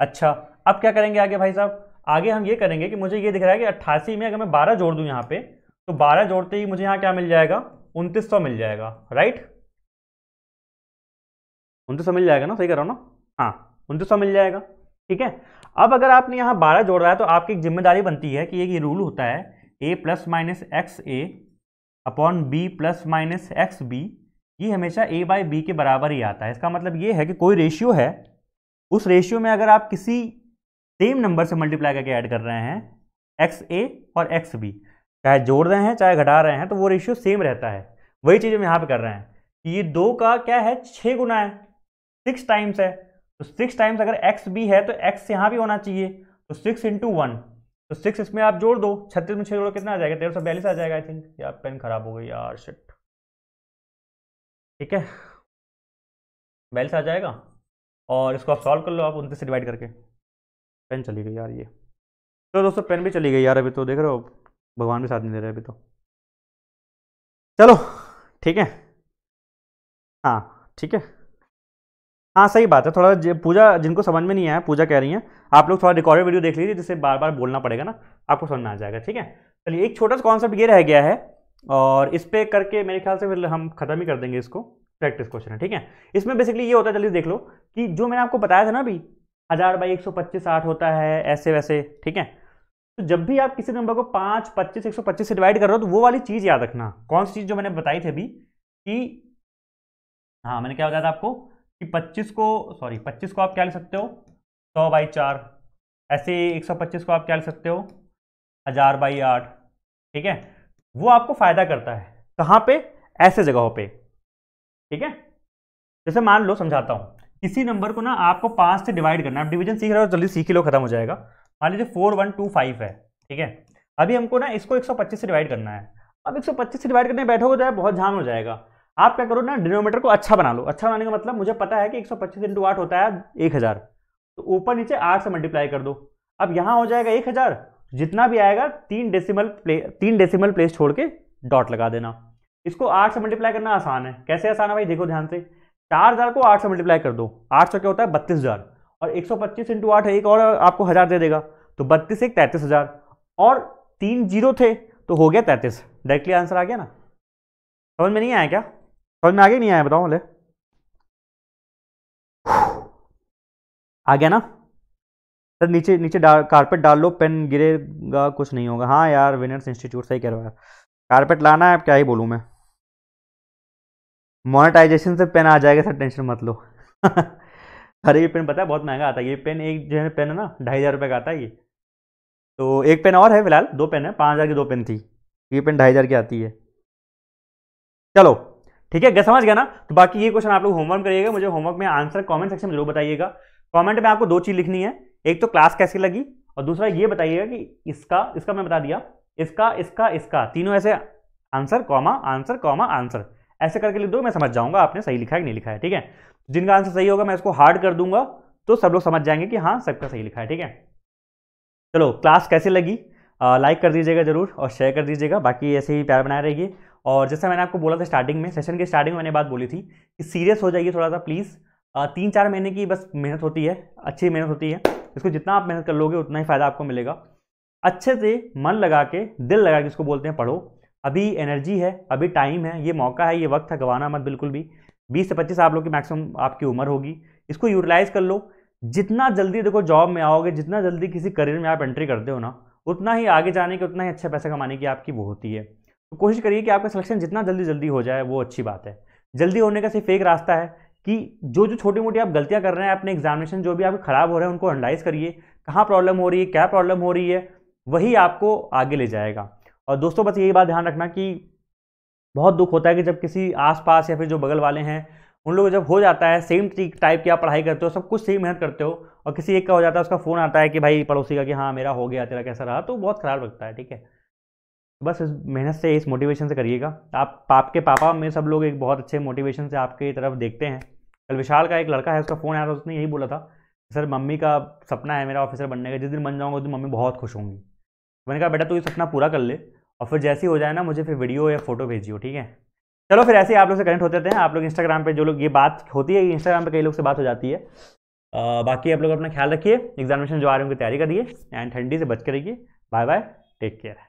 अच्छा अब क्या करेंगे आगे भाई साहब आगे हम ये करेंगे कि मुझे ये दिख रहा है कि अट्ठासी में अगर मैं बारह जोड़ दूँ यहाँ पे तो बारह जोड़ते ही मुझे यहाँ क्या मिल जाएगा उनतीस मिल जाएगा राइट उनतीस मिल जाएगा ना सही कर रहा हूँ ना हाँ उनतीस मिल जाएगा ठीक है अब अगर आपने यहाँ बारह जोड़ रहा है तो आपकी जिम्मेदारी बनती है कि एक ये रूल होता है A plus minus X A upon B plus minus X B ये हमेशा ए बाई बी के बराबर ही आता है इसका मतलब ये है कि कोई रेशियो है उस रेशियो में अगर आप किसी सेम नंबर से मल्टीप्लाई करके ऐड कर रहे हैं एक्स ए और एक्स बी चाहे जोड़ रहे हैं चाहे घटा रहे हैं तो वो रेशियो सेम रहता है वही चीज़ हम यहाँ पे कर रहे हैं कि ये दो का क्या है छः गुना है सिक्स टाइम्स है तो सिक्स टाइम्स अगर एक्स बी है तो एक्स यहाँ भी होना चाहिए तो सिक्स इंटू वन तो सिक्स इसमें आप जोड़ दो छत्तीस में छः जोड़ो कितना आ जाएगा तेरह सौ बयालीस आ जाएगा आई थिंक यार पेन खराब हो गई यार शिट ठीक है बयालीस आ जाएगा और इसको आप सॉल्व कर लो आप उनतीस से डिवाइड करके पेन चली गई यार ये तो दोस्तों पेन भी चली गई यार अभी तो देख रहे हो भगवान भी साथ नहीं दे रहे अभी तो चलो ठीक है हाँ ठीक है हाँ सही बात है थोड़ा पूजा जिनको समझ में नहीं आया पूजा कह रही हैं आप लोग थोड़ा रिकॉर्डेड वीडियो देख लीजिए जिससे बार बार बोलना पड़ेगा ना आपको समझ में आ जाएगा ठीक है चलिए एक छोटा सा कॉन्सेप्ट ये रह गया है और इस पर करके मेरे ख्याल से फिर हम खत्म ही कर देंगे इसको प्रैक्टिस क्वेश्चन है ठीक है इसमें बेसिकली ये होता है जल्दी देख लो कि जो मैंने आपको बताया था ना अभी हज़ार बाई एक सौ पच्चीस आठ होता है ऐसे वैसे ठीक है तो जब भी आप किसी नंबर को पाँच पच्चीस एक सौ पच्चीस से डिवाइड कर रहे हो तो वो वाली चीज़ याद रखना कौन सी चीज़ जो मैंने बताई थी अभी कि हाँ मैंने क्या बताया था आपको कि 25 को सॉरी 25 को आप क्या ले सकते हो सौ बाई चार ऐसे 125 को आप क्या ले सकते हो हज़ार बाई आठ ठीक है वो आपको फ़ायदा करता है कहाँ पे ऐसे जगहों पे ठीक है जैसे मान लो समझाता हूँ किसी नंबर को ना आपको पाँच से डिवाइड करना है डिवीजन सीख रहे हो तो जल्दी सीख ही लो खत्म हो जाएगा मान लीजिए फोर वन टू फाइव है ठीक है अभी हमको ना इसको 125 से डिवाइड करना है अब 125 से डिवाइड करने बैठोगे तो बहुत झाम हो जाएगा आप क्या करो ना डिनोमीटर को अच्छा बना लो अच्छा बनाने का मतलब मुझे पता है कि एक सौ पच्चीस इंटू आठ होता है एक हज़ार तो ऊपर नीचे आठ से मल्टीप्लाई कर दो अब यहाँ हो जाएगा एक हज़ार जितना भी आएगा तीन डेसिमल प्ले तीन डेसिमल प्लेस छोड़ के डॉट लगा देना इसको आठ से मल्टीप्लाई करना आसान है कैसे आसान है भाई देखो ध्यान से चार हज़ार को आठ से मल्टीप्लाई कर दो आठ सौ क्या होता है बत्तीस हज़ार और एक सौ पच्चीस इंटू आठ एक और आपको हज़ार दे देगा तो बत्तीस एक तैंतीस हज़ार और तीन जीरो थे तो हो गया तैतीस डायरेक्टली आंसर आ गया ना समझ में नहीं आया क्या समझ में आगे नहीं आया बताओ बोले आ गया ना सर नीचे नीचे डा, कारपेट डाल लो पेन गिरेगा कुछ नहीं होगा हाँ यार विनर्स इंस्टीट्यूट सही कह रहा है कारपेट लाना है अब क्या ही बोलूँ मैं मोनेटाइजेशन से पेन आ जाएगा सर टेंशन मत लो अरे ये पेन पता है बहुत महंगा आता है ये पेन एक जो है पेन है ना ढाई हज़ार रुपये का आता है ये तो एक पेन और है फिलहाल दो पेन है पाँच हज़ार की दो पेन थी ये पेन ढाई हज़ार की आती है चलो ठीक है समझ गया ना तो बाकी ये क्वेश्चन आप लोग होमवर्क करिएगा मुझे होमवर्क में आंसर कमेंट सेक्शन में जरूर बताइएगा कमेंट में आपको दो चीज़ लिखनी है एक तो क्लास कैसी लगी और दूसरा ये बताइएगा कि इसका इसका मैं बता दिया इसका इसका इसका तीनों ऐसे answer comma answer comma answer ऐसे करके लिख दो मैं समझ जाऊंगा आपने सही लिखा है कि नहीं लिखा है ठीक है जिनका आंसर सही होगा मैं इसको हार्ड कर दूंगा तो सब लोग समझ जाएंगे कि हाँ सबका सही लिखा है ठीक है चलो क्लास कैसे लगी लाइक कर दीजिएगा जरूर और शेयर कर दीजिएगा बाकी ऐसे ही प्यार बनाए रहिए और जैसा मैंने आपको बोला था स्टार्टिंग में सेशन के स्टार्टिंग में मैंने बात बोली थी कि सीरियस हो जाइए थोड़ा सा प्लीज़ तीन चार महीने की बस मेहनत होती है अच्छी मेहनत होती है इसको जितना आप मेहनत कर लोगे उतना ही फ़ायदा आपको मिलेगा अच्छे से मन लगा के दिल लगा के इसको बोलते हैं पढ़ो अभी एनर्जी है अभी टाइम है ये मौका है ये वक्त है गंवाना मत बिल्कुल भी बीस से पच्चीस आप लोग की मैक्सिमम आपकी उम्र होगी इसको यूटिलाइज़ कर लो जितना जल्दी देखो जॉब में आओगे जितना जल्दी किसी करियर में आप एंट्री करते हो ना उतना ही आगे जाने के उतना ही अच्छा पैसा कमाने की आपकी वो होती है तो कोशिश करिए कि आपका सिलेक्शन जितना जल्दी जल्दी हो जाए वो अच्छी बात है जल्दी होने का सिर्फ एक रास्ता है कि जो जो छोटी मोटी आप गलतियां कर रहे हैं अपने एग्जामिनेशन जो भी आपके ख़राब हो रहे हैं उनको एनालाइज करिए कहाँ प्रॉब्लम हो रही है क्या प्रॉब्लम हो रही है वही आपको आगे ले जाएगा और दोस्तों बस यही बात ध्यान रखना कि बहुत दुख होता है कि जब किसी आसपास या फिर जो बगल वाले हैं उन लोगों जब हो जाता है सेम टाइप की आप पढ़ाई करते हो सब कुछ सेम मेहनत करते हो और किसी एक का हो जाता है उसका फ़ोन आता है कि भाई पड़ोसी का कि हाँ मेरा हो गया तेरा कैसा रहा तो बहुत खराब लगता है ठीक है बस इस मेहनत से इस मोटिवेशन से करिएगा आप आपके पापा में सब लोग एक बहुत अच्छे मोटिवेशन से आपकी तरफ देखते हैं कल विशाल का एक लड़का है उसका फ़ोन आया था उसने यही बोला था सर मम्मी का सपना है मेरा ऑफिसर बनने का जिस दिन बन जाऊँगा उस दिन मम्मी बहुत खुश होंगी मैंने कहा बेटा तू ये सपना पूरा कर ले और फिर जैसे ही हो जाए ना मुझे फिर वीडियो या फोटो भेजियो ठीक है चलो फिर ऐसे ही आप लोग से कनेक्ट होते रहते हैं आप लोग इंस्टाग्राम पे जो लोग ये बात होती है इंस्टाग्राम पे कई लोग से बात हो जाती है आ, बाकी आप लोग अपना ख्याल रखिए एग्जामिनेशन जो आ रहे हैं उनकी तैयारी करिए एंड ठंडी से बच के रहिए बाय बाय टेक केयर